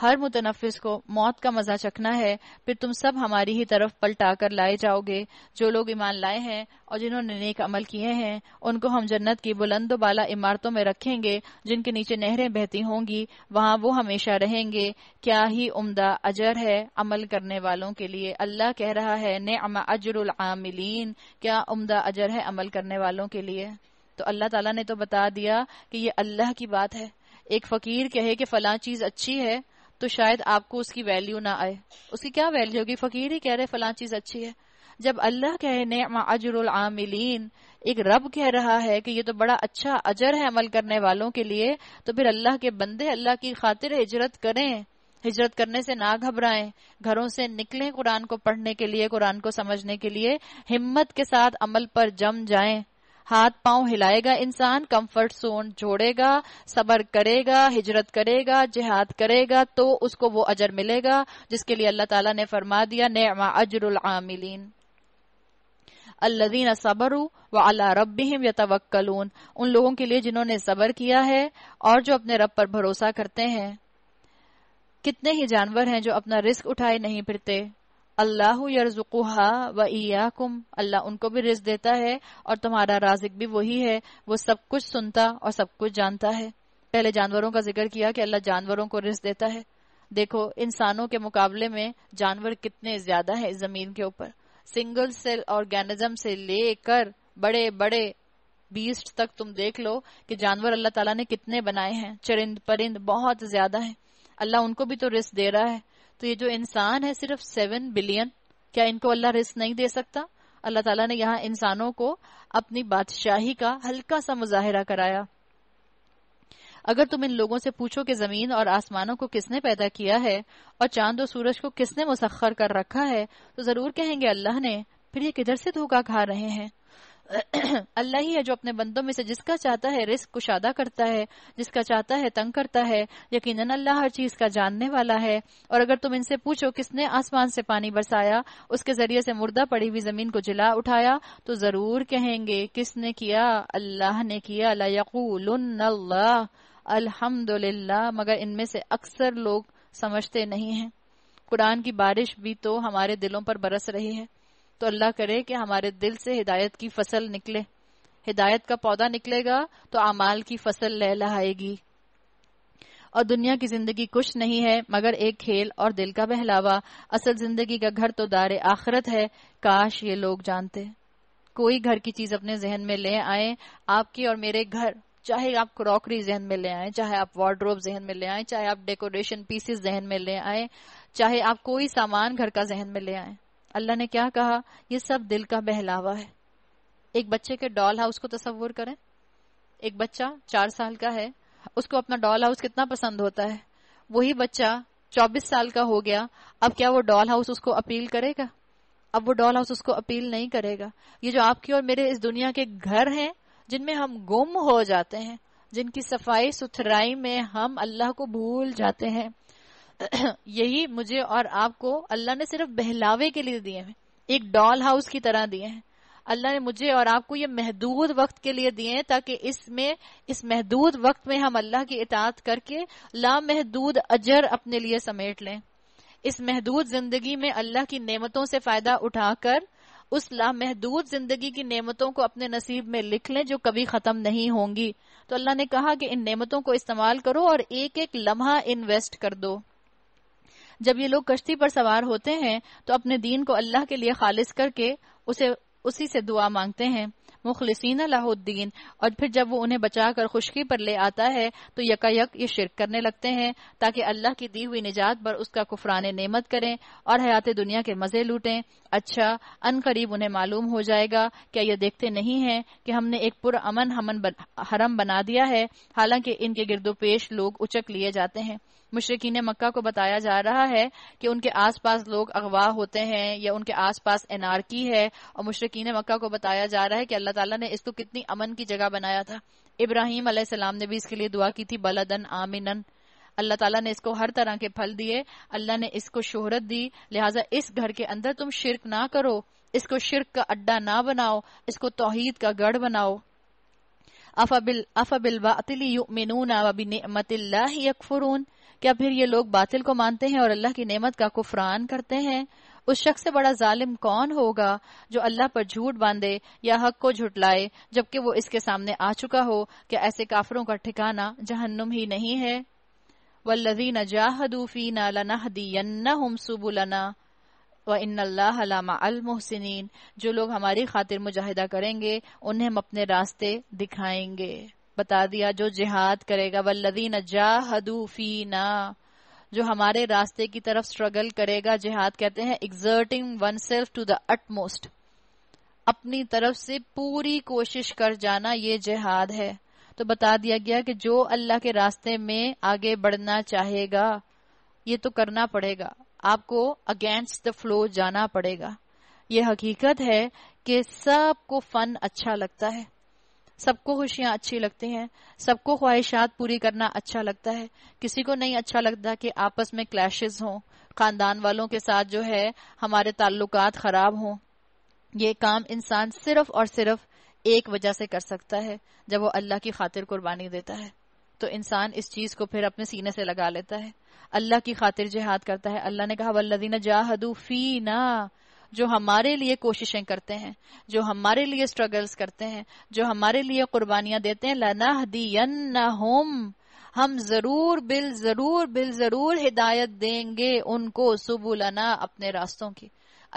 हर मुतनफिस को मौत का मजा चखना है फिर तुम सब हमारी ही तरफ पलटा कर लाए जाओगे जो लोग ईमान लाए हैं और जिन्होंने नेक अमल किए हैं उनको हम जन्नत की बुलंद बाला इमारतों में रखेंगे जिनके नीचे नहरें बहती होंगी वहां वो हमेशा रहेंगे क्या ही उमदा अजर है अमल करने वालों के लिए अल्लाह कह रहा है ने अजरुल आमिलीन क्या उमदा अजर है अमल करने वालों के लिए तो अल्लाह तला ने तो बता दिया कि ये अल्लाह की बात है एक फकीर कहे कि फला चीज अच्छी है तो शायद आपको उसकी वैल्यू ना आए उसकी क्या वैल्यू होगी फकीर ही कह रहे फलां चीज अच्छी है जब अल्लाह कहे ने अजरुल आमिलीन एक रब कह रहा है कि ये तो बड़ा अच्छा अजर है अमल करने वालों के लिए तो फिर अल्लाह के बंदे अल्लाह की खातिर हिजरत करें हिजरत करने से ना घबराएं घरों से निकलें कुरान को पढ़ने के लिए कुरान को समझने के लिए हिम्मत के साथ अमल पर जम जाएं हाथ पांव हिलाएगा इंसान कंफर्ट जोन छोड़ेगा सबर करेगा हिजरत करेगा जिहाद करेगा तो उसको वो अजर मिलेगा जिसके लिए अल्लाह ताला ने फरमा दिया नेमा अजरुल आमिलीन अल्लादीन सबरू व अला रबिम यतवक्लून उन लोगों के लिए जिन्होंने सबर किया है और जो अपने रब पर भरोसा करते हैं कितने ही जानवर हैं जो अपना रिस्क उठाए नहीं फिरते अल्लाह यरजुकुहा व ईयाकुम अल्लाह उनको भी रिज देता है और तुम्हारा राजिक भी वही है वो सब कुछ सुनता और सब कुछ जानता है पहले जानवरों का जिक्र किया कि अल्लाह जानवरों को रिज देता है देखो इंसानों के मुकाबले में जानवर कितने ज्यादा है इस जमीन के ऊपर सिंगल सेल ऑर्गेनिज्म से लेकर बड़े बड़े बीस्ट तक तुम देख लो कि जानवर अल्लाह ताला ने कितने बनाए हैं चरिंद परिंद बहुत ज्यादा है अल्लाह उनको भी तो रिस्क दे रहा है तो ये जो इंसान है सिर्फ सेवन बिलियन क्या इनको अल्लाह रिस्क नहीं दे सकता अल्लाह ताला ने यहाँ इंसानों को अपनी बादशाही का हल्का सा मुजाहरा कराया अगर तुम इन लोगों से पूछो कि जमीन और आसमानों को किसने पैदा किया है और चांद और सूरज को किसने मुसखर कर रखा है तो जरूर कहेंगे अल्लाह ने फिर ये किधर से धोखा खा रहे हैं अल्लाह ही है जो अपने बंदों में से जिसका चाहता है रिस्क कुशादा करता है जिसका चाहता है तंग करता है यकीनन अल्लाह हर चीज का जानने वाला है और अगर तुम इनसे पूछो किसने आसमान से पानी बरसाया उसके जरिए से मुर्दा पड़ी हुई जमीन को जिला उठाया तो जरूर कहेंगे किसने किया अल्लाह ने किया लयकूल अल्हम्दुलिल्लाह मगर इनमें से अक्सर लोग समझते नहीं हैं कुरान की बारिश भी तो हमारे दिलों पर बरस रही है तो अल्लाह करे कि हमारे दिल से हिदायत की फसल निकले हिदायत का पौधा निकलेगा तो अमाल की फसल लहलाएगी और दुनिया की जिंदगी कुछ नहीं है मगर एक खेल और दिल का बहलावा असल जिंदगी का घर तो दार आखरत है काश ये लोग जानते कोई घर की चीज अपने जहन में ले आए आपके और मेरे घर चाहे आप क्रॉकरी जहन में ले आए चाहे आप वार्ड्रोब जहन में ले आए चाहे आप डेकोरेशन पीसेस जहन में ले आए चाहे आप कोई सामान घर का जहन में ले आए अल्लाह ने क्या कहा ये सब दिल का बहलावा है एक बच्चे के डॉल हाउस को तस्वुर करें एक बच्चा चार साल का है उसको अपना डॉल हाउस कितना पसंद होता है वही बच्चा चौबीस साल का हो गया अब क्या वो डॉल हाउस उसको अपील करेगा अब वो डॉल हाउस उसको अपील नहीं करेगा ये जो आपकी और मेरे इस दुनिया के घर हैं जिनमें हम गुम हो जाते हैं जिनकी सफाई सुथराई में हम अल्लाह को भूल जाते हैं यही मुझे और आपको अल्लाह ने सिर्फ बहलावे के लिए दिए हैं एक डॉल हाउस की तरह दिए हैं अल्लाह ने मुझे और आपको ये महदूद वक्त के लिए दिए हैं ताकि इसमें इस महदूद वक्त में हम अल्लाह की इतात करके लामहदूद अजर अपने लिए समेट लें इस महदूद जिंदगी में अल्लाह की नेमतों से फायदा उठाकर उस लामहदूद जिंदगी की नेमतों को अपने नसीब में लिख लें जो कभी खत्म नहीं होंगी तो अल्लाह ने कहा कि इन नेमतों को इस्तेमाल करो और एक एक लम्हा इन्वेस्ट कर दो जब ये लोग कश्ती पर सवार होते हैं तो अपने दीन को अल्लाह के लिए खालिज करके उसे उसी से दुआ मांगते हैं मुखलसिन अलाउद्दीन और फिर जब वो उन्हें बचाकर खुशकी पर ले आता है तो यकायक ये शिरक करने लगते हैं ताकि अल्लाह की दी हुई निजात पर उसका कुफरान नेमत करें और हयात दुनिया के मजे लूटें अच्छा अन करीब उन्हें मालूम हो जाएगा क्या ये देखते नहीं है कि हमने एक अमन हमन बन, हरम बना दिया है हालांकि इनके गिरदोपेश लोग उचक लिए जाते हैं मुशरकिन मक्का को बताया जा रहा है कि उनके आस पास लोग अगवा होते हैं या उनके आस पास एनार्की है और मुशरकिन मक्का को बताया जा रहा है कि अल्लाह ताला ने इसको कितनी अमन की जगह बनाया था इब्राहिम अलैहिस्सलाम ने भी इसके लिए दुआ की थी बलदन आमिन अल्लाह तला ने इसको हर तरह के फल दिए अल्लाह ने इसको शोहरत दी लिहाजा इस घर के अंदर तुम शिरक ना करो इसको शिरक का अड्डा ना बनाओ इसको तोहहीद का गढ़ बनाओ अफबिल अफबिल बातिली युमिनून व बिनिमतिल्लाह यकफुरून क्या फिर ये लोग बातिल को मानते हैं और अल्लाह की नेमत का कुफरान करते हैं उस शख्स से बड़ा जालिम कौन होगा जो अल्लाह पर झूठ बांधे या हक को झुटलाए जबकि वो इसके सामने आ चुका हो कि ऐसे काफरों का ठिकाना जहन्नुम ही नहीं है वल्लजीन जाहदूफीना लनहदीयन्नहुम सुबुलना व इन अल्लाहसिन जो लोग हमारी खातिर मुजाहिदा करेंगे उन्हें हम अपने रास्ते दिखाएंगे बता दिया जो जिहाद करेगा वल्लदीन नजाहदूफी ना जो हमारे रास्ते की तरफ स्ट्रगल करेगा जिहाद कहते हैं exerting oneself to the utmost अपनी तरफ से पूरी कोशिश कर जाना ये जिहाद है तो बता दिया गया कि जो अल्लाह के रास्ते में आगे बढ़ना चाहेगा ये तो करना पड़ेगा आपको अगेंस्ट द फ्लो जाना पड़ेगा ये हकीकत है कि सबको फन अच्छा लगता है सबको खुशियाँ अच्छी लगती हैं सबको ख्वाहिशात पूरी करना अच्छा लगता है किसी को नहीं अच्छा लगता कि आपस में क्लैशेस हों खानदान वालों के साथ जो है हमारे ताल्लुक खराब हों ये काम इंसान सिर्फ और सिर्फ एक वजह से कर सकता है जब वो अल्लाह की खातिर कुर्बानी देता है तो इंसान इस चीज को फिर अपने सीने से लगा लेता है अल्लाह की खातिर जिहाद करता है अल्लाह ने कहा वल्लदीना जाहदू फी ना जो हमारे लिए कोशिशें करते हैं जो हमारे लिए स्ट्रगल्स करते हैं जो हमारे लिए कुर्बानियां देते हैं लना हदीयन होम हम जरूर बिल जरूर बिल जरूर हिदायत देंगे उनको सुबुलना अपने रास्तों की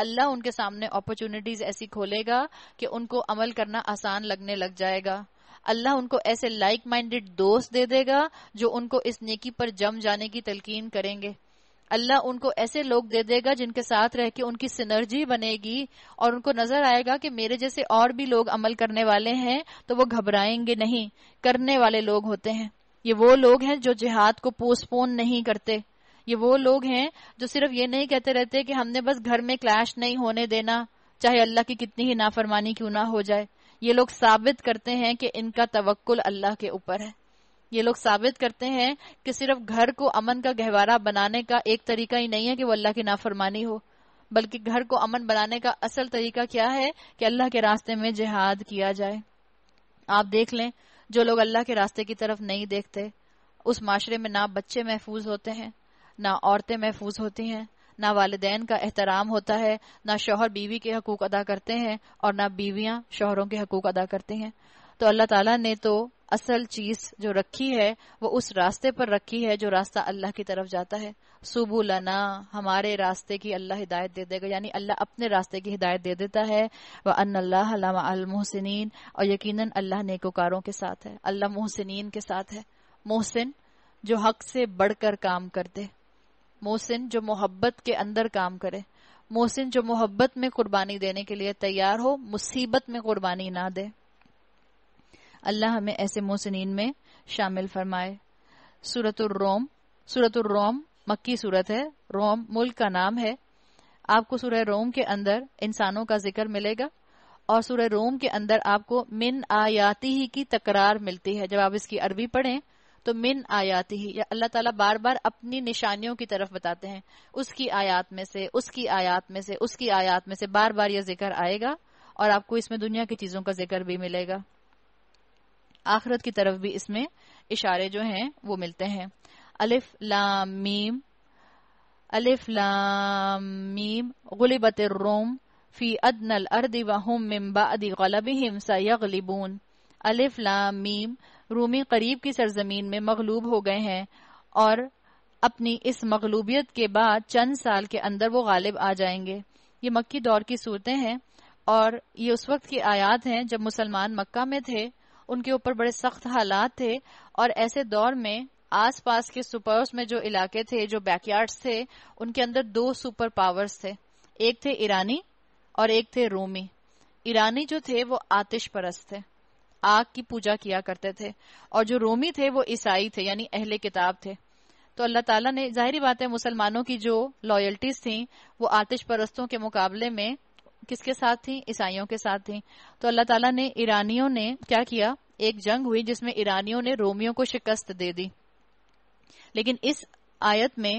अल्लाह उनके सामने अपॉर्चुनिटीज ऐसी खोलेगा कि उनको अमल करना आसान लगने लग जाएगा अल्लाह उनको ऐसे लाइक माइंडेड दोस्त दे देगा जो उनको इस नेकी पर जम जाने की तलकीन करेंगे अल्लाह उनको ऐसे लोग दे देगा जिनके साथ रह के उनकी सिनर्जी बनेगी और उनको नजर आएगा कि मेरे जैसे और भी लोग अमल करने वाले हैं तो वो घबराएंगे नहीं करने वाले लोग होते हैं ये वो लोग हैं जो जिहाद को पोस्टपोन नहीं करते ये वो लोग हैं जो सिर्फ ये नहीं कहते रहते कि हमने बस घर में क्लैश नहीं होने देना चाहे अल्लाह की कितनी ही नाफरमानी क्यों ना हो जाए ये लोग साबित करते हैं कि इनका तवक्ल अल्लाह के ऊपर है ये लोग साबित करते हैं कि सिर्फ घर को अमन का गहवारा बनाने का एक तरीका ही नहीं है कि वो अल्लाह की नाफरमानी हो बल्कि घर को अमन बनाने का असल तरीका क्या है कि अल्लाह के रास्ते में जिहाद किया जाए आप देख लें जो लोग अल्लाह के रास्ते की तरफ नहीं देखते उस माशरे में ना बच्चे महफूज होते हैं ना औरतें महफूज होती हैं ना वालदेन का एहतराम होता है ना शोहर बीवी के हकूक अदा करते हैं और ना बीवियां शोहरों के हकूक अदा करती हैं तो अल्लाह ताला ने तो असल चीज जो रखी है वो उस रास्ते पर रखी है जो रास्ता अल्लाह की तरफ जाता है सुबह लना हमारे रास्ते की अल्लाह हिदायत दे देगा यानी अल्लाह अपने रास्ते की हिदायत दे देता है व अन और यकीन अल्लाह नेकोकारों के साथ है अल्लाह मोहसिन के साथ है मोहसिन जो हक से बढ़कर काम करते मोहसिन जो मोहब्बत के अंदर काम करे मोहसिन जो मोहब्बत में कुर्बानी देने के लिए तैयार हो मुसीबत में कुर्बानी ना दे अल्लाह हमें ऐसे मोहसिन में शामिल फरमाए सूरतुर्रोम सूरतुर्रोम मक्की सूरत है रोम मुल्क का नाम है आपको सूर्य रोम के अंदर इंसानों का जिक्र मिलेगा और सूर्य रोम के अंदर आपको मिन आयाती ही की तकरार मिलती है जब आप इसकी अरबी पढ़ें तो मिन आयाती ही अल्लाह ताला बार बार अपनी निशानियों की तरफ बताते हैं उसकी आयात में से उसकी आयात में से उसकी आयात में से बार बार यह जिक्र आएगा और आपको इसमें दुनिया की चीजों का जिक्र भी मिलेगा आखरत की तरफ भी इसमें इशारे जो हैं वो मिलते हैं अलिफ लामीम अलिफ लामीम मीम गुलिबत रोम फी अदनल अर्दि वहम मिम्बादी गलबहिम सयगलिबून अलिफ लामीम रूमी करीब की सरजमीन में मगलूब हो गए हैं और अपनी इस मगलूबियत के बाद चंद साल के अंदर वो गालिब आ जाएंगे ये मक्की दौर की सूरतें हैं और ये उस वक्त की आयात हैं जब मुसलमान मक्का में थे उनके ऊपर बड़े सख्त हालात थे और ऐसे दौर में आसपास के सुपर्स में जो इलाके थे जो बैकयार्ड्स थे उनके अंदर दो सुपर पावर्स थे एक थे ईरानी और एक थे रोमी ईरानी जो थे वो आतिश परस्त थे आग की पूजा किया करते थे और जो रोमी थे वो ईसाई थे यानी अहले किताब थे तो अल्लाह ताला ने जाहिर बात है मुसलमानों की जो लॉयल्टीज थी वो आतिश परस्तों के मुकाबले में किसके साथ थी ईसाइयों के साथ थी तो अल्लाह ताला ने ईरानियों ने क्या किया एक जंग हुई जिसमें ईरानियों ने रोमियों को शिकस्त दे दी लेकिन इस आयत में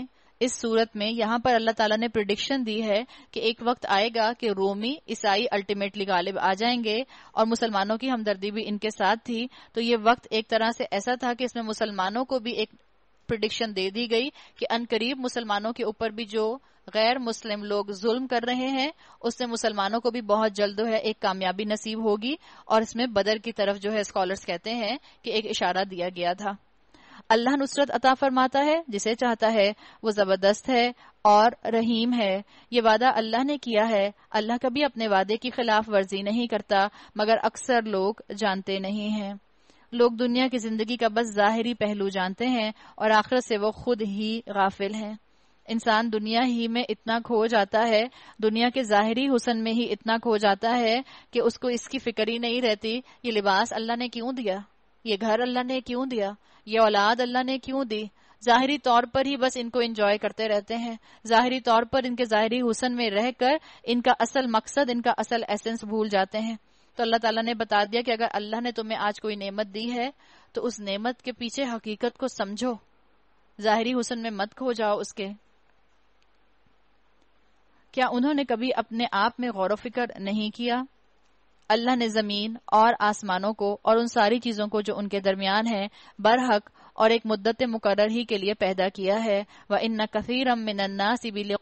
इस सूरत में यहाँ पर अल्लाह ताला ने प्रिडिक्शन दी है कि एक वक्त आएगा कि रोमी ईसाई अल्टीमेटली गालिब आ जाएंगे और मुसलमानों की हमदर्दी भी इनके साथ थी तो ये वक्त एक तरह से ऐसा था कि इसमें मुसलमानों को भी एक प्रिडिक्शन दे दी गई कि अनकरीब मुसलमानों के ऊपर भी जो गैर मुस्लिम लोग जुल्म कर रहे हैं उससे मुसलमानों को भी बहुत जल्द है एक कामयाबी नसीब होगी और इसमें बदर की तरफ जो है स्कॉलर्स कहते हैं कि एक इशारा दिया गया था अल्लाह नुसरत अता फरमाता है जिसे चाहता है वो जबरदस्त है और रहीम है ये वादा अल्लाह ने किया है अल्लाह कभी अपने वादे की खिलाफ वर्जी नहीं करता मगर अक्सर लोग जानते नहीं हैं लोग दुनिया की जिंदगी का बस जाहिरी पहलू जानते हैं और आखिर से वो खुद ही गाफिल हैं इंसान दुनिया ही में इतना खो जाता है दुनिया के जाहिरी हुसन में ही इतना खो जाता है कि उसको इसकी फिक्र ही नहीं रहती ये लिबास अल्लाह ने क्यों दिया ये घर अल्लाह ने क्यों दिया ये औलाद अल्लाह ने क्यों दी जाहरी तौर पर ही बस इनको एंजॉय करते रहते हैं जाहरी तौर पर इनके जाहरी हुसन में रहकर इनका असल मकसद इनका असल एसेंस भूल जाते हैं तो अल्लाह ताला ने बता दिया कि अगर अल्लाह ने तुम्हें आज कोई नेमत दी है तो उस नेमत के पीछे हकीकत को समझो जाहरी हुसन में मत खो जाओ उसके क्या उन्होंने कभी अपने आप में गौर फिक्र नहीं किया अल्लाह ने जमीन और आसमानों को और उन सारी चीजों को जो उनके दरमियान है बरहक और एक मुद्दत मुकर ही के लिए पैदा किया है वह इन कसीरम मिनन्नासी सिबिल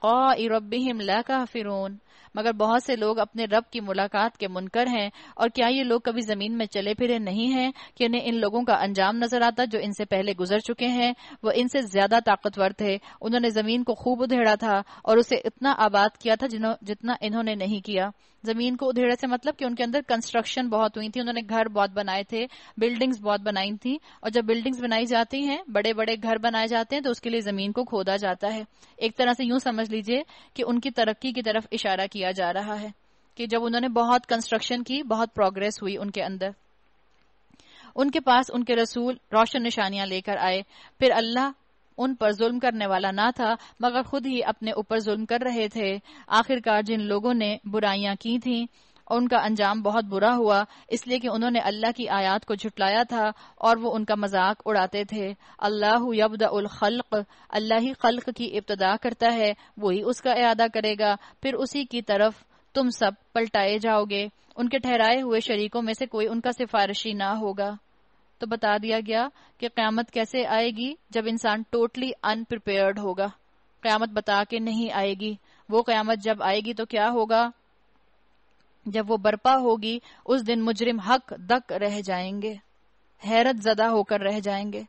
रबिम ला फिरून मगर बहुत से लोग अपने रब की मुलाकात के मुनकर हैं और क्या ये लोग कभी जमीन में चले फिरे नहीं हैं कि उन्हें इन लोगों का अंजाम नजर आता जो इनसे पहले गुजर चुके हैं वो इनसे ज्यादा ताकतवर थे उन्होंने जमीन को खूब उधेड़ा था और उसे इतना आबाद किया था जितना इन्होंने नहीं किया जमीन को उधेड़े से मतलब कि उनके अंदर कंस्ट्रक्शन बहुत हुई थी उन्होंने घर बहुत बनाए थे बिल्डिंग्स बहुत बनाई थी और जब बिल्डिंग्स बनाई जाती हैं बड़े बड़े घर बनाए जाते हैं तो उसके लिए जमीन को खोदा जाता है एक तरह से यूं समझ लीजिए कि उनकी तरक्की की तरफ इशारा किया किया जा रहा है कि जब उन्होंने बहुत कंस्ट्रक्शन की बहुत प्रोग्रेस हुई उनके अंदर उनके पास उनके रसूल रोशन निशानियां लेकर आए फिर अल्लाह उन पर जुल्म करने वाला ना था मगर खुद ही अपने ऊपर जुल्म कर रहे थे आखिरकार जिन लोगों ने बुराइयां की थी और उनका अंजाम बहुत बुरा हुआ इसलिए कि उन्होंने अल्लाह की आयात को झुटलाया था और वो उनका मजाक उड़ाते थे अल्लाह उल खल्क अल्लाह ही खल्क की इब्तदा करता है वही उसका अदा करेगा फिर उसी की तरफ तुम सब पलटाए जाओगे उनके ठहराए हुए शरीकों में से कोई उनका सिफारशी ना होगा तो बता दिया गया कि क्यामत कैसे आएगी जब इंसान टोटली अनप्रिपेयर्ड होगा क्यामत बता के नहीं आएगी वो क्यामत जब आएगी तो क्या होगा जब वो बर्पा होगी उस दिन मुजरिम हक दक रह जाएंगे हैरत ज़दा होकर रह जाएंगे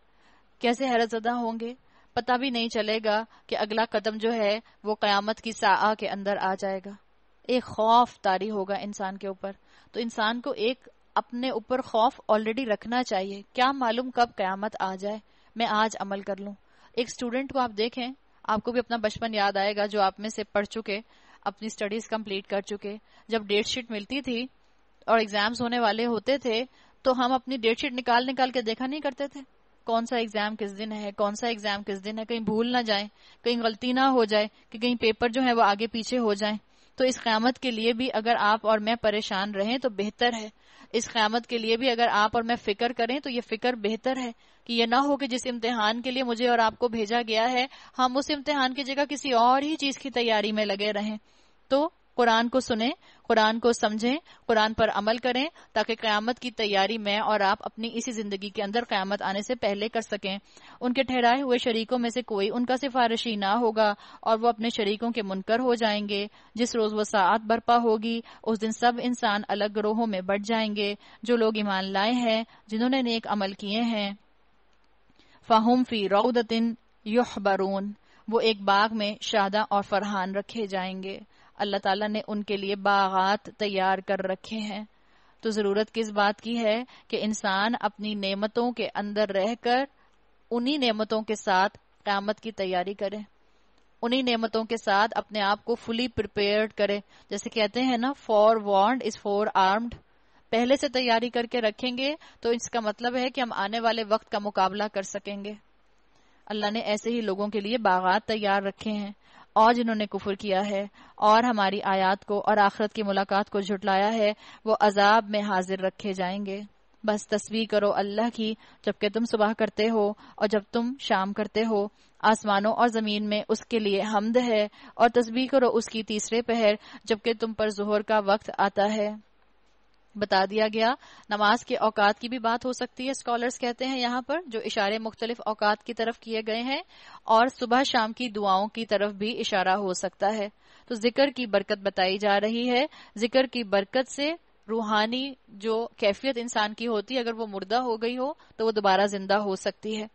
कैसे हैरत ज़दा होंगे पता भी नहीं चलेगा कि अगला कदम जो है वो क़यामत की साआ के अंदर आ जाएगा एक खौफ तारी होगा इंसान के ऊपर तो इंसान को एक अपने ऊपर खौफ ऑलरेडी रखना चाहिए क्या मालूम कब क़यामत आ जाए मैं आज अमल कर लू एक स्टूडेंट को आप देखें आपको भी अपना बचपन याद आएगा जो आप में से पढ़ चुके अपनी स्टडीज कंप्लीट कर चुके जब डेट शीट मिलती थी और एग्जाम्स होने वाले होते थे तो हम अपनी डेट शीट निकाल निकाल के देखा नहीं करते थे कौन सा एग्जाम किस दिन है कौन सा एग्जाम किस दिन है कहीं भूल ना जाए कहीं गलती ना हो जाए कि कहीं पेपर जो है वो आगे पीछे हो जाए तो इस क्यामत के लिए भी अगर आप और मैं परेशान रहें तो बेहतर है इस क्यामत के लिए भी अगर आप और मैं फिक्र करें तो ये फिक्र बेहतर है कि ये ना हो कि जिस इम्तिहान के लिए मुझे और आपको भेजा गया है हम उस इम्तिहान की जगह किसी और ही चीज की तैयारी में लगे रहें तो कुरान को सुने कुरान को समझें कुरान पर अमल करें ताकि क्यामत की तैयारी में और आप अपनी इसी जिंदगी के अंदर क्यामत आने से पहले कर सकें उनके ठहराए हुए शरीकों में से कोई उनका सिफारशी ना होगा और वो अपने शरीकों के मुनकर हो जाएंगे जिस रोज वो सात बर्पा होगी उस दिन सब इंसान अलग ग्रोहों में बढ़ जाएंगे जो लोग ईमान लाए हैं जिन्होंने नेक अमल किए हैं फाहम फी रऊदतिन युह वो एक बाग में शादा और फरहान रखे जाएंगे अल्लाह ताला ने उनके लिए बागात तैयार कर रखे हैं तो जरूरत किस बात की है कि इंसान अपनी नेमतों के अंदर रहकर उन्हीं नेमतों के साथ क्यामत की तैयारी करे उन्हीं नेमतों के साथ अपने आप को फुली प्रिपेयर्ड करे जैसे कहते हैं ना forewarned is forearmed पहले से तैयारी करके रखेंगे तो इसका मतलब है कि हम आने वाले वक्त का मुकाबला कर सकेंगे अल्लाह ने ऐसे ही लोगों के लिए बागात तैयार रखे हैं और जिन्होंने कुफर किया है और हमारी आयात को और आखरत की मुलाकात को झुटलाया है वो अजाब में हाजिर रखे जाएंगे बस तस्वीर करो अल्लाह की जबकि तुम सुबह करते हो और जब तुम शाम करते हो आसमानों और जमीन में उसके लिए हमद है और तस्वीर करो उसकी तीसरे पहर जबकि तुम पर जोहर का वक्त आता है बता दिया गया नमाज के औकात की भी बात हो सकती है स्कॉलर्स कहते हैं यहाँ पर जो इशारे मुख्तलिफ औकात की तरफ किए गए हैं और सुबह शाम की दुआओं की तरफ भी इशारा हो सकता है तो जिक्र की बरकत बताई जा रही है जिक्र की बरकत से रूहानी जो कैफियत इंसान की होती है अगर वो मुर्दा हो गई हो तो वो दोबारा जिंदा हो सकती है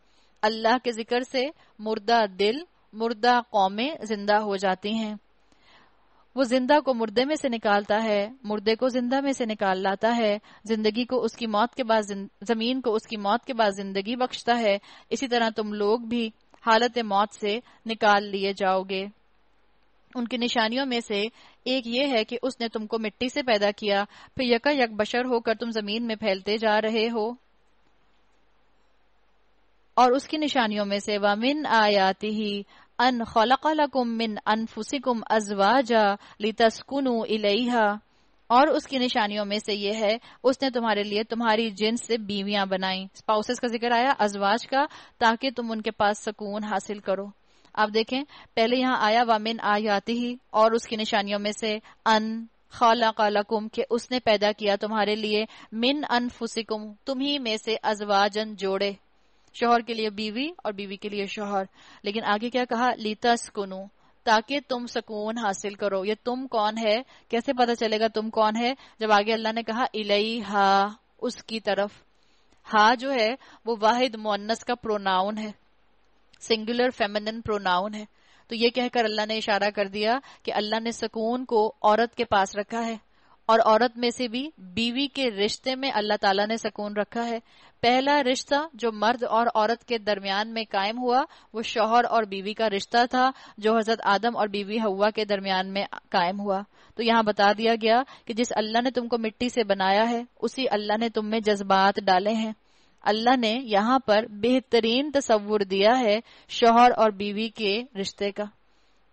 अल्लाह के जिक्र से मुर्दा दिल मुर्दा कौमें जिंदा हो जाती हैं वो जिंदा को मुर्दे में से निकालता है मुर्दे को जिंदा में से निकाल लाता है जिंदगी को उसकी मौत के बाद जमीन को उसकी मौत के बाद जिंदगी बख्शता है इसी तरह तुम लोग भी हालत मौत से निकाल लिए जाओगे उनकी निशानियों में से एक ये है कि उसने तुमको मिट्टी से पैदा किया फिर यका यक बशर होकर तुम जमीन में फैलते जा रहे हो और उसकी निशानियों में से वामिन आयाति ही अन खलकलकुम मिन अनफुसिकुम अजवाजा लितस्कुनु इलेहा और उसकी निशानियों में से ये है उसने तुम्हारे लिए तुम्हारी जिन से बीवियां बनाई स्पाउसेस का जिक्र आया अजवाज का ताकि तुम उनके पास सुकून हासिल करो आप देखें पहले यहाँ आया वामिन आयाति ही और उसकी निशानियों में से अन खालाकुम के उसने पैदा किया तुम्हारे लिए मिन अनफुसिकुम तुम्ही में से अजवाजन जोड़े शोहर के लिए बीवी और बीवी के लिए शोहर लेकिन आगे क्या कहा लीता सुकूनू ताकि तुम सुकून हासिल करो ये तुम कौन है कैसे पता चलेगा तुम कौन है जब आगे अल्लाह ने कहा इलई हा उसकी तरफ हा जो है वो वाहिद मुन्नस का प्रोनाउन है सिंगुलर फेमिनिन प्रोनाउन है तो ये कहकर अल्लाह ने इशारा कर दिया कि अल्लाह ने सुकून को औरत के पास रखा है और औरत में से भी बीवी के रिश्ते में अल्लाह ताला ने सकून रखा है पहला रिश्ता जो मर्द और औरत के दरमियान में कायम हुआ वो शोहर और बीवी का रिश्ता था जो हजरत आदम और बीवी हवा के दरमियान में कायम हुआ तो यहाँ बता दिया गया कि जिस अल्लाह ने तुमको मिट्टी से बनाया है उसी अल्लाह ने तुम में जज्बात डाले हैं अल्लाह ने यहाँ पर बेहतरीन तस्वुर दिया है शोहर और बीवी के रिश्ते का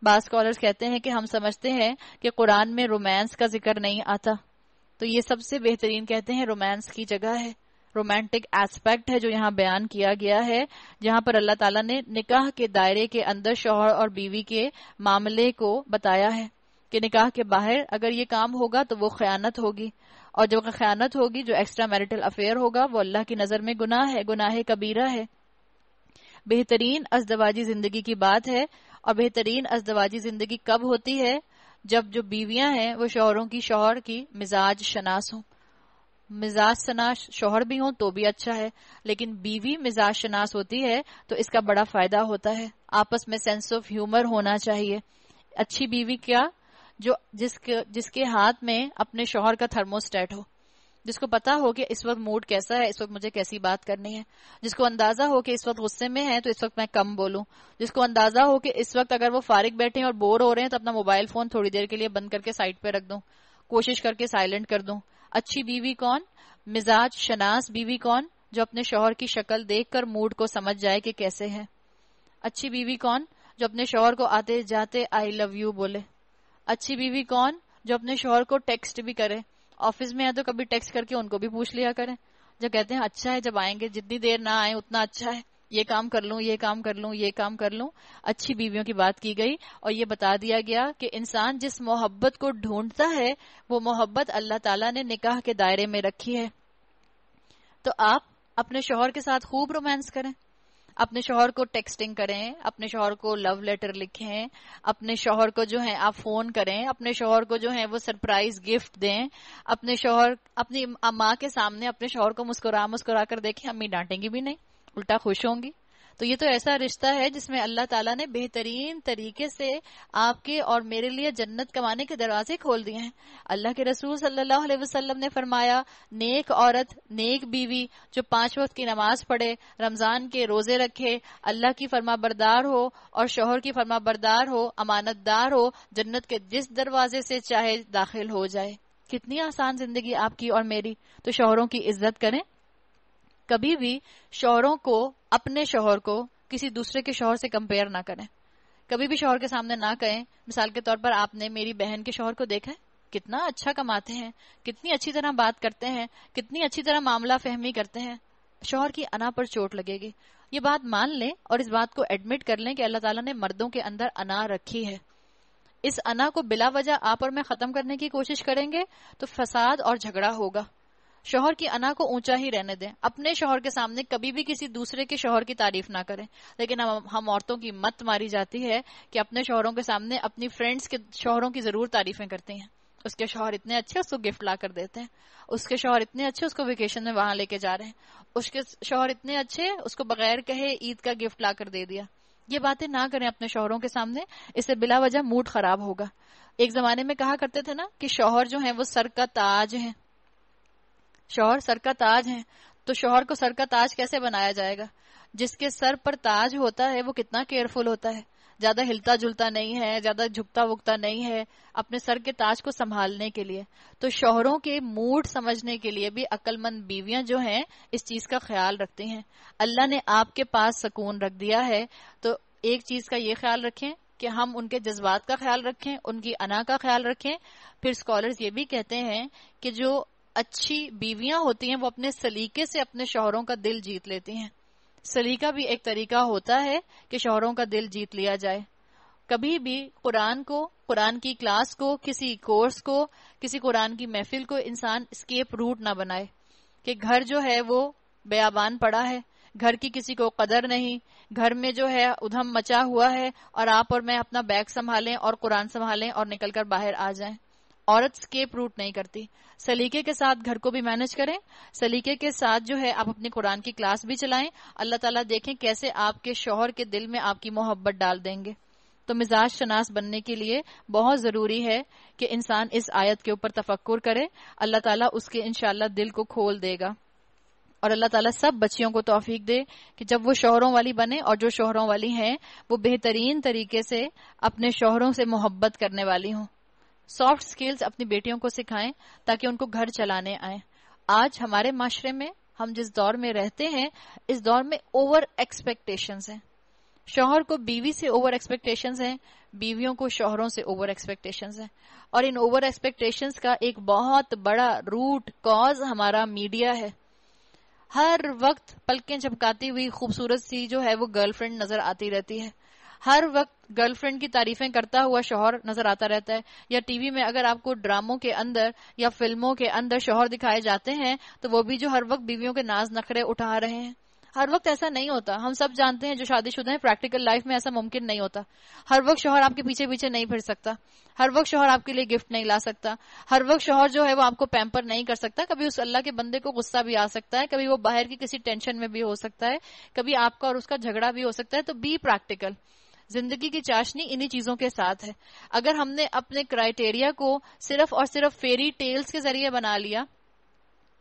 बास स्कॉलर्स कहते हैं कि हम समझते हैं कि कुरान में रोमांस का जिक्र नहीं आता तो ये सबसे बेहतरीन कहते हैं रोमांस की जगह है रोमांटिक एस्पेक्ट है जो यहाँ बयान किया गया है जहाँ पर अल्लाह ताला ने निकाह के दायरे के अंदर शोहर और बीवी के मामले को बताया है कि निकाह के बाहर अगर ये काम होगा तो वो खयानत होगी और जो खयानत होगी जो एक्स्ट्रा मैरिटल अफेयर होगा वो अल्लाह की नजर में गुनाह है गुनाह कबीरा है बेहतरीन अजदवाजी जिंदगी की बात है और बेहतरीन अजदवाजी जिंदगी कब होती है जब जो बीवियां हैं वो शोहरों की शोहर की मिजाज शनास हों मिजाज शनास शोहर भी हो तो भी अच्छा है लेकिन बीवी मिजाज शनास होती है तो इसका बड़ा फायदा होता है आपस में सेंस ऑफ ह्यूमर होना चाहिए अच्छी बीवी क्या जो जिसके जिसके हाथ में अपने शोहर का थर्मोस्टेट हो जिसको पता हो कि इस वक्त मूड कैसा है इस वक्त मुझे कैसी बात करनी है जिसको अंदाजा हो कि इस वक्त गुस्से में है तो इस वक्त मैं कम बोलूं जिसको अंदाजा हो कि इस वक्त अगर वो फारिग बैठे हैं और बोर हो रहे हैं तो अपना मोबाइल फोन थोड़ी देर के लिए बंद करके साइड पे रख दूं कोशिश करके साइलेंट कर दूं अच्छी बीवी कौन मिजाज शनास बीवी कौन जो अपने शोहर की शक्ल देखकर मूड को समझ जाए कि कैसे है अच्छी बीवी कौन जो अपने शोहर को आते जाते आई लव यू बोले अच्छी बीवी कौन जो अपने शोहर को टेक्स्ट भी करे ऑफिस में है तो कभी टेक्स्ट करके उनको भी पूछ लिया करें जो कहते हैं अच्छा है जब आएंगे जितनी देर ना आए उतना अच्छा है ये काम कर लूं ये काम कर लूं ये काम कर लूं अच्छी बीवियों की बात की गई और ये बता दिया गया कि इंसान जिस मोहब्बत को ढूंढता है वो मोहब्बत अल्लाह ताला ने निकाह के दायरे में रखी है तो आप अपने शोहर के साथ खूब रोमांस करें अपने शोहर को टेक्सटिंग करें अपने शोहर को लव लेटर लिखें अपने शोहर को जो है आप फोन करें अपने शोहर को जो है वो सरप्राइज गिफ्ट दें अपने शोहर अपनी माँ के सामने अपने शोहर को मुस्कुरा मुस्कुरा कर देखें अम्मी डांटेंगी भी नहीं उल्टा खुश होंगी तो ये तो ऐसा रिश्ता है जिसमें अल्लाह ताला ने बेहतरीन तरीके से आपके और मेरे लिए जन्नत कमाने के दरवाजे खोल दिए हैं अल्लाह के रसूल सल्लल्लाहु अलैहि वसल्लम ने फरमाया नेक औरत नेक बीवी जो पांच वक्त की नमाज पढ़े रमजान के रोजे रखे अल्लाह की फरमा बरदार हो और शोहर की फरमा बरदार हो अमानतदार हो जन्नत के जिस दरवाजे से चाहे दाखिल हो जाए कितनी आसान जिंदगी आपकी और मेरी तो शोहरों की इज्जत करें कभी भी शोहरों को अपने शोहर को किसी दूसरे के शोहर से कंपेयर ना करें कभी भी शोहर के सामने ना कहें मिसाल के तौर पर आपने मेरी बहन के शोहर को देखा है कितना अच्छा कमाते हैं कितनी अच्छी तरह बात करते हैं कितनी अच्छी तरह मामला फहमी करते हैं शोहर की अना पर चोट लगेगी ये बात मान लें और इस बात को एडमिट कर लें कि अल्लाह ताला ने मर्दों के अंदर अना रखी है इस अना को बिला वजह आप और मैं खत्म करने की कोशिश करेंगे तो फसाद और झगड़ा होगा शोहर की अना को ऊंचा ही रहने दें अपने शोहर के सामने कभी भी किसी दूसरे के शोहर की तारीफ ना करें लेकिन हम हम औरतों की मत मारी जाती है कि अपने शोहरों के सामने अपनी फ्रेंड्स के शोहरों की जरूर तारीफें करती हैं उसके शोहर इतने अच्छे उसको गिफ्ट ला कर देते हैं उसके शोहर इतने अच्छे उसको वेकेशन में वहां लेके जा रहे हैं उसके शोहर इतने अच्छे उसको बगैर कहे ईद का गिफ्ट ला कर दे दिया ये बातें ना करें अपने शोहरों के सामने इससे बिला वजह मूड खराब होगा एक जमाने में कहा करते थे ना कि शोहर जो है वो सर का ताज है शोहर सर का ताज है तो शोहर को सर का ताज कैसे बनाया जाएगा जिसके सर पर ताज होता है वो कितना केयरफुल होता है ज्यादा हिलता जुलता नहीं है ज्यादा झुकता वुकता नहीं है अपने सर के ताज को संभालने के लिए तो शोहरों के मूड समझने के लिए भी अक्लमंद बीवियां जो हैं इस चीज का ख्याल रखती हैं अल्लाह ने आपके पास सुकून रख दिया है तो एक चीज का ये ख्याल रखें कि हम उनके जज्बात का ख्याल रखें उनकी अना का ख्याल रखें फिर स्कॉलर्स ये भी कहते हैं कि जो अच्छी बीवियां होती हैं वो अपने सलीके से अपने शोहरों का दिल जीत लेती हैं सलीका भी एक तरीका होता है कि शोहरों का दिल जीत लिया जाए कभी भी कुरान को कुरान की क्लास को किसी कोर्स को किसी कुरान की महफिल को इंसान स्केप रूट ना बनाए कि घर जो है वो बयाबान पड़ा है घर की किसी को कदर नहीं घर में जो है उधम मचा हुआ है और आप और मैं अपना बैग संभालें और कुरान संभालें और निकलकर बाहर आ जाएं औरत स्केप रूट नहीं करती सलीके के साथ घर को भी मैनेज करें सलीके के साथ जो है आप अपने कुरान की क्लास भी चलाएं अल्लाह ताला देखें कैसे आपके शोहर के दिल में आपकी मोहब्बत डाल देंगे तो मिजाज शनास बनने के लिए बहुत ज़रूरी है कि इंसान इस आयत के ऊपर तफक्र करे अल्लाह ताला उसके इनशाला दिल को खोल देगा और अल्लाह ताला सब बच्चियों को तोफीक दे कि जब वो शोहरों वाली बने और जो शोहरों वाली हैं वो बेहतरीन तरीके से अपने शोहरों से मोहब्बत करने वाली हों सॉफ्ट स्किल्स अपनी बेटियों को सिखाएं ताकि उनको घर चलाने आए आज हमारे माशरे में हम जिस दौर में रहते हैं इस दौर में ओवर एक्सपेक्टेशन है शोहर को बीवी से ओवर एक्सपेक्टेशन है बीवियों को शोहरों से ओवर एक्सपेक्टेशन है और इन ओवर एक्सपेक्टेशन का एक बहुत बड़ा रूट कॉज हमारा मीडिया है हर वक्त पलकें झपकाती हुई खूबसूरत सी जो है वो गर्लफ्रेंड नजर आती रहती है हर वक्त गर्लफ्रेंड की तारीफें करता हुआ शोहर नजर आता रहता है या टीवी में अगर आपको ड्रामों के अंदर या फिल्मों के अंदर शोहर दिखाए जाते हैं तो वो भी जो हर वक्त बीवियों के नाज नखरे उठा रहे हैं हर वक्त ऐसा नहीं होता हम सब जानते हैं जो शादीशुदा हैं प्रैक्टिकल लाइफ में ऐसा मुमकिन नहीं होता हर वक्त शोहर आपके पीछे पीछे नहीं फिर सकता हर वक्त शोहर आपके लिए गिफ्ट नहीं ला सकता हर वक्त शोहर जो है वो आपको पैम्पर नहीं कर सकता कभी उस अल्लाह के बंदे को गुस्सा भी आ सकता है कभी वो बाहर की किसी टेंशन में भी हो सकता है कभी आपका और उसका झगड़ा भी हो सकता है तो बी प्रैक्टिकल जिंदगी की चाशनी इन्हीं चीजों के साथ है अगर हमने अपने क्राइटेरिया को सिर्फ और सिर्फ फेरी टेल्स के जरिए बना लिया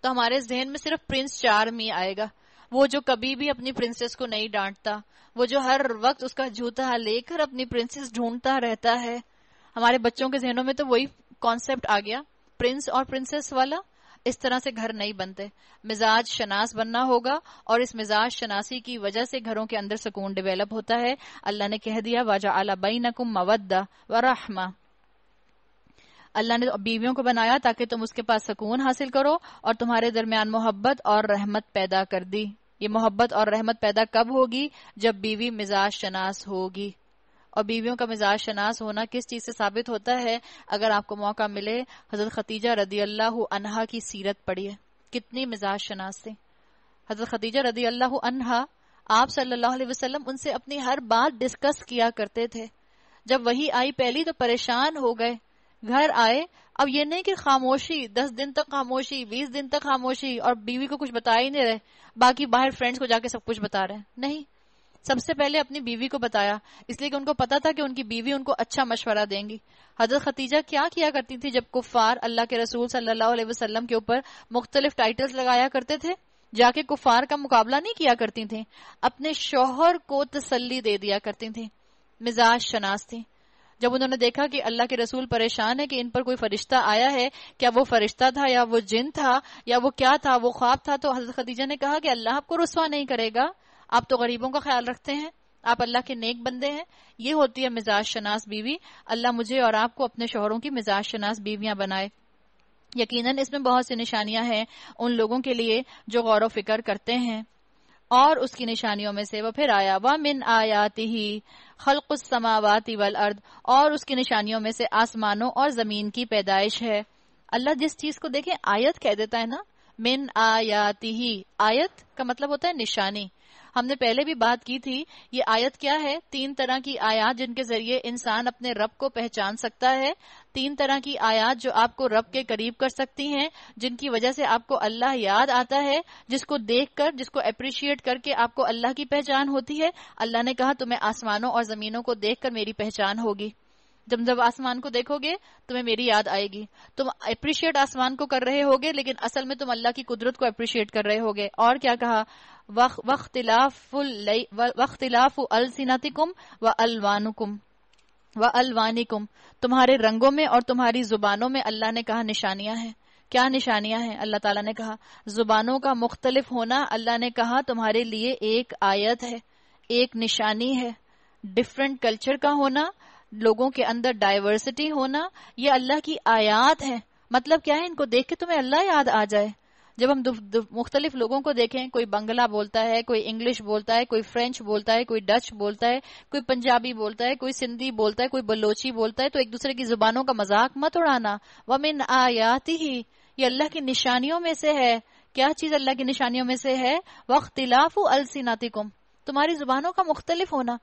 तो हमारे जहन में सिर्फ प्रिंस चार मी आएगा वो जो कभी भी अपनी प्रिंसेस को नहीं डांटता वो जो हर वक्त उसका जूता लेकर अपनी प्रिंसेस ढूंढता रहता है हमारे बच्चों के जहनों में तो वही कॉन्सेप्ट आ गया प्रिंस और प्रिंसेस वाला इस तरह से घर नहीं बनते मिजाज शनास बनना होगा और इस मिजाज शनासी की वजह से घरों के अंदर सुकून डेवलप होता है अल्लाह ने कह दिया वाजा अला नकुम मवदा व रहमा अल्लाह ने बीवियों को बनाया ताकि तुम उसके पास सुकून हासिल करो और तुम्हारे दरमियान मोहब्बत और रहमत पैदा कर दी ये मोहब्बत और रहमत पैदा कब होगी जब बीवी मिजाज शनास होगी और बीवियों का मिजाज शनास होना किस चीज से साबित होता है अगर आपको मौका मिले हजरत खतीजा रदी अल्लाह अनहा की सीरत पढ़िए कितनी मिजाज शनास थी हजरत खतीजा रदी अल्लाह अनहा आप सल्लल्लाहु अलैहि वसल्लम उनसे अपनी हर बात डिस्कस किया करते थे जब वही आई पहली तो परेशान हो गए घर आए अब ये नहीं कि खामोशी दस दिन तक खामोशी बीस दिन तक खामोशी और बीवी को कुछ बता ही नहीं रहे बाकी बाहर फ्रेंड्स को जाके सब कुछ बता रहे नहीं सबसे पहले अपनी बीवी को बताया इसलिए कि उनको पता था कि उनकी बीवी उनको अच्छा मशवरा देंगी हजरत खतीजा क्या किया करती थी जब कुफार अल्लाह के रसूल सल्लल्लाहु अलैहि वसल्लम के ऊपर मुख्तलिफ टाइटल्स लगाया करते थे जाके कुफार का मुकाबला नहीं किया करती थी अपने शोहर को तसल्ली दे दिया करती थी मिजाज शनास थी जब उन्होंने देखा कि अल्लाह के रसूल परेशान है कि इन पर कोई फरिश्ता आया है क्या वो फरिश्ता था या वो जिन था या वो क्या था वो ख्वाब था तो हजरत खदीजा ने कहा कि अल्लाह आपको रसवा नहीं करेगा आप तो गरीबों का ख्याल रखते हैं आप अल्लाह के नेक बंदे हैं ये होती है मिजाज शनास बीवी अल्लाह मुझे और आपको अपने शोहरों की मिजाज शनास बीवियां बनाए यकीन इसमें बहुत सी निशानियां हैं उन लोगों के लिए जो गौरव फिक्र करते हैं और उसकी निशानियों में से वह फिर आया व मिन आयाति ही खल खल्क समावाती वल अर्द और उसकी निशानियों में से आसमानों और जमीन की पैदाइश है अल्लाह जिस चीज को देखे आयत कह देता है ना मिन आयाति ही आयत का मतलब होता है निशानी हमने पहले भी बात की थी ये आयत क्या है तीन तरह की आयात जिनके जरिए इंसान अपने रब को पहचान सकता है तीन तरह की आयात जो आपको रब के करीब कर सकती हैं जिनकी वजह से आपको अल्लाह याद आता है जिसको देखकर जिसको अप्रिशिएट करके आपको अल्लाह की पहचान होती है अल्लाह ने कहा तुम्हें आसमानों और जमीनों को देखकर मेरी पहचान होगी जब जब आसमान को देखोगे तुम्हें मेरी याद आएगी तुम अप्रिशिएट आसमान को कर रहे होगे लेकिन असल में तुम अल्लाह की कुदरत को अप्रिशिएट कर रहे होगे और क्या कहा वख्तिलाफ अलसिनतिकुम व अलवानुकुम व अलवानिकुम तुम्हारे रंगों में और तुम्हारी जुबानों में अल्लाह ने कहा निशानियां हैं क्या निशानियां हैं अल्लाह ताला ने कहा जुबानों का मुख्तलिफ होना अल्लाह ने कहा तुम्हारे लिए एक आयत है एक निशानी है डिफरेंट कल्चर का होना लोगों के अंदर डाइवर्सिटी होना ये अल्लाह की आयात है मतलब क्या है इनको देख के तुम्हें अल्लाह याद आ जाए जब हम मुख्तलिफ लोगों को देखें कोई बंगला बोलता है कोई इंग्लिश बोलता है कोई फ्रेंच बोलता है कोई डच बोलता है कोई पंजाबी बोलता है कोई सिंधी बोलता है कोई बलोची बोलता है तो एक दूसरे की जुबानों का मजाक मत उड़ाना वमिन आयाती ही ये अल्लाह की निशानियों में से है क्या चीज अल्लाह की निशानियों में से है वख्तिलाफ अलसिनातिकुम तुम्हारी जुबानों का मुख्तलिफ होना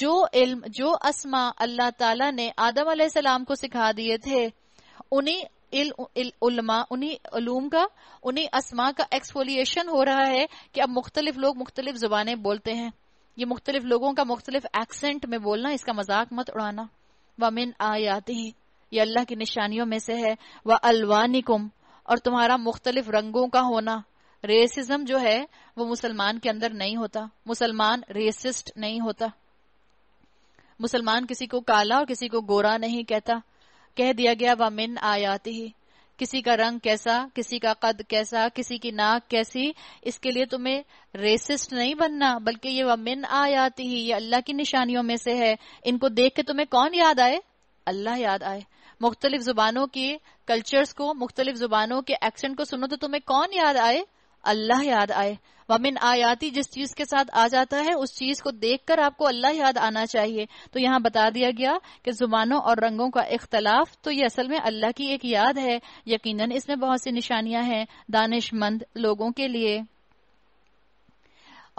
जो इल्म जो असमा अल्लाह ताला ने आदम सलाम को सिखा दिए थे उन्हीं इल, इल, उल्मा उन्हीं उलूम का उन्हीं असमा का एक्सफोलिएशन हो रहा है कि अब मुख्तलिफ लोग मुख्तलिफ जुबानें बोलते हैं ये मुख्तलिफ लोगों का मुख्तलिफ एक्सेंट में बोलना इसका मजाक मत उड़ाना वमिन आयाती ये अल्लाह की निशानियों में से है व अलवानिकुम और तुम्हारा मुख्तलिफ रंगों का होना रेसिज्म जो है वो मुसलमान के अंदर नहीं होता मुसलमान रेसिस्ट नहीं होता मुसलमान किसी को काला और किसी को गोरा नहीं कहता कह दिया गया वह मिन आयात ही किसी का रंग कैसा किसी का कद कैसा किसी की नाक कैसी इसके लिए तुम्हें रेसिस्ट नहीं बनना बल्कि ये मिन आयात ही ये अल्लाह की निशानियों में से है इनको देख के तुम्हें कौन याद आए अल्लाह याद आए मुख्तलिफ जुबानों के कल्चर्स को मुख्तलिफ जुबानों के एक्सेंट को सुनो तो तुम्हें कौन याद आए अल्लाह याद आए वमिन आयाती जिस चीज के साथ आ जाता है उस चीज को देखकर आपको अल्लाह याद आना चाहिए तो यहाँ बता दिया गया कि जुबानों और रंगों का इख्तलाफ तो ये असल में अल्लाह की एक याद है यकीनन इसमें बहुत सी निशानियां हैं दानिशमंद लोगों के लिए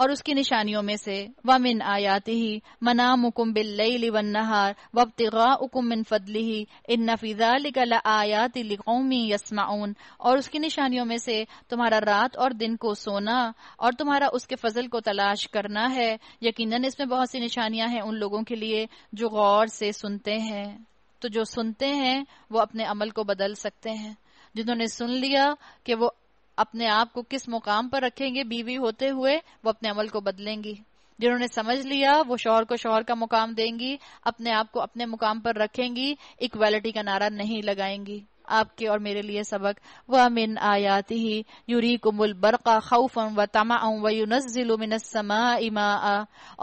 और उसकी निशानियों में से वमिन आयात ही मना मुकुम बिल्लई वन नहार वब्तगा मिन फदली ही इन नफीजा लिकल आयात लिकौमी यस्माउन और उसकी निशानियों में से तुम्हारा रात और दिन को सोना और तुम्हारा उसके फजल को तलाश करना है यकीनन इसमें बहुत सी निशानियां हैं उन लोगों के लिए जो गौर से सुनते हैं तो जो सुनते हैं वो अपने अमल को बदल सकते हैं जिन्होंने सुन लिया कि वो अपने आप को किस मुकाम पर रखेंगे बीवी होते हुए वो अपने अमल को बदलेंगी जिन्होंने समझ लिया वो शोहर को शोहर का मुकाम देंगी अपने आप को अपने मुकाम पर रखेंगी इक्वालिटी का नारा नहीं लगाएंगी आपके और मेरे लिए सबक व मिन आयाति ही यूरी कुमुल बरका खौफ व तमा व यूनजिलुमिनसमा इमा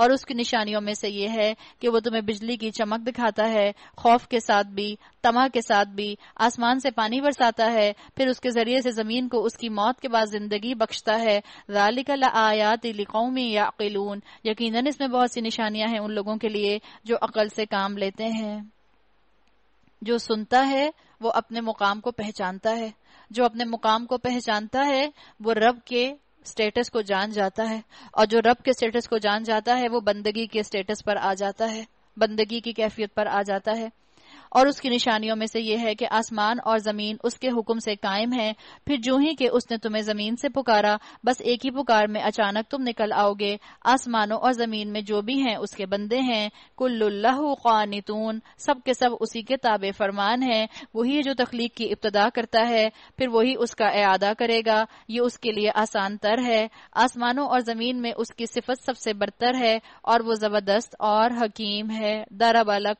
और उसकी निशानियों में से ये है कि वो तुम्हें बिजली की चमक दिखाता है खौफ के साथ भी तमा के साथ भी आसमान से पानी बरसाता है फिर उसके जरिए से जमीन को उसकी मौत के बाद जिंदगी बख्शता है रालिकल आयात या अकिलून यकीन इसमें बहुत सी निशानियां हैं उन लोगों के लिए जो अकल से काम लेते हैं जो सुनता है वो अपने मुकाम को पहचानता है जो अपने मुकाम को पहचानता है वो रब के स्टेटस को जान जाता है और जो रब के स्टेटस को जान जाता है वो बंदगी के स्टेटस पर आ जाता है बंदगी की कैफियत पर आ जाता है और उसकी निशानियों में से यह है कि आसमान और जमीन उसके हुक्म से कायम है फिर जो ही कि उसने तुम्हें जमीन से पुकारा बस एक ही पुकार में अचानक तुम निकल आओगे आसमानों और जमीन में जो भी हैं उसके बंदे हैं कुल्लुल्लाह खानितून सब के सब उसी के ताबे फरमान है वही है जो तख्लीक की इब्तदा करता है फिर वही उसका अदा करेगा ये उसके लिए आसान तर है आसमानों और जमीन में उसकी सिफत सबसे बरतर है और वो जबरदस्त और हकीम है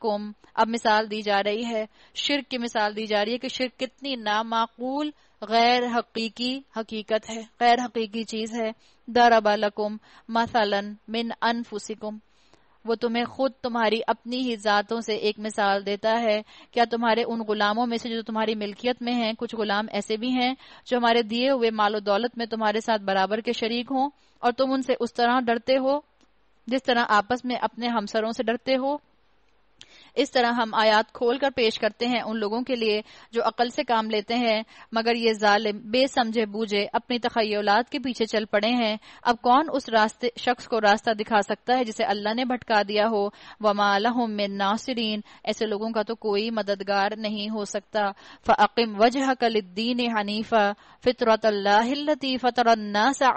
कुम अब मिसाल दी जाए रही है शिरक की मिसाल दी जा रही है कि शिरक कितनी नामाकूल गैर हकीकी हकीकत है गैर हकीकी चीज है दराबालकुम मसलन मिन अनफुसिकुम वो तुम्हें खुद तुम्हारी अपनी ही जातों से एक मिसाल देता है क्या तुम्हारे उन गुलामों में से जो तुम्हारी मिल्कियत में हैं कुछ गुलाम ऐसे भी हैं जो हमारे दिए हुए मालो दौलत में तुम्हारे साथ बराबर के शरीक हों और तुम उनसे उस तरह डरते हो जिस तरह आपस में अपने हमसरों से डरते हो इस तरह हम आयात खोल कर पेश करते हैं उन लोगों के लिए जो अकल से काम लेते हैं मगर ये जालिम बेसमझे बूझे अपनी तखयलात के पीछे चल पड़े हैं अब कौन उस रास्ते शख्स को रास्ता दिखा सकता है जिसे अल्लाह ने भटका दिया हो वमालहम में नासरीन ऐसे लोगों का तो कोई मददगार नहीं हो सकता फ़ाकिम वजह कलद्दीन हनीफा फितरत अल्लाती फ़तरन्नासा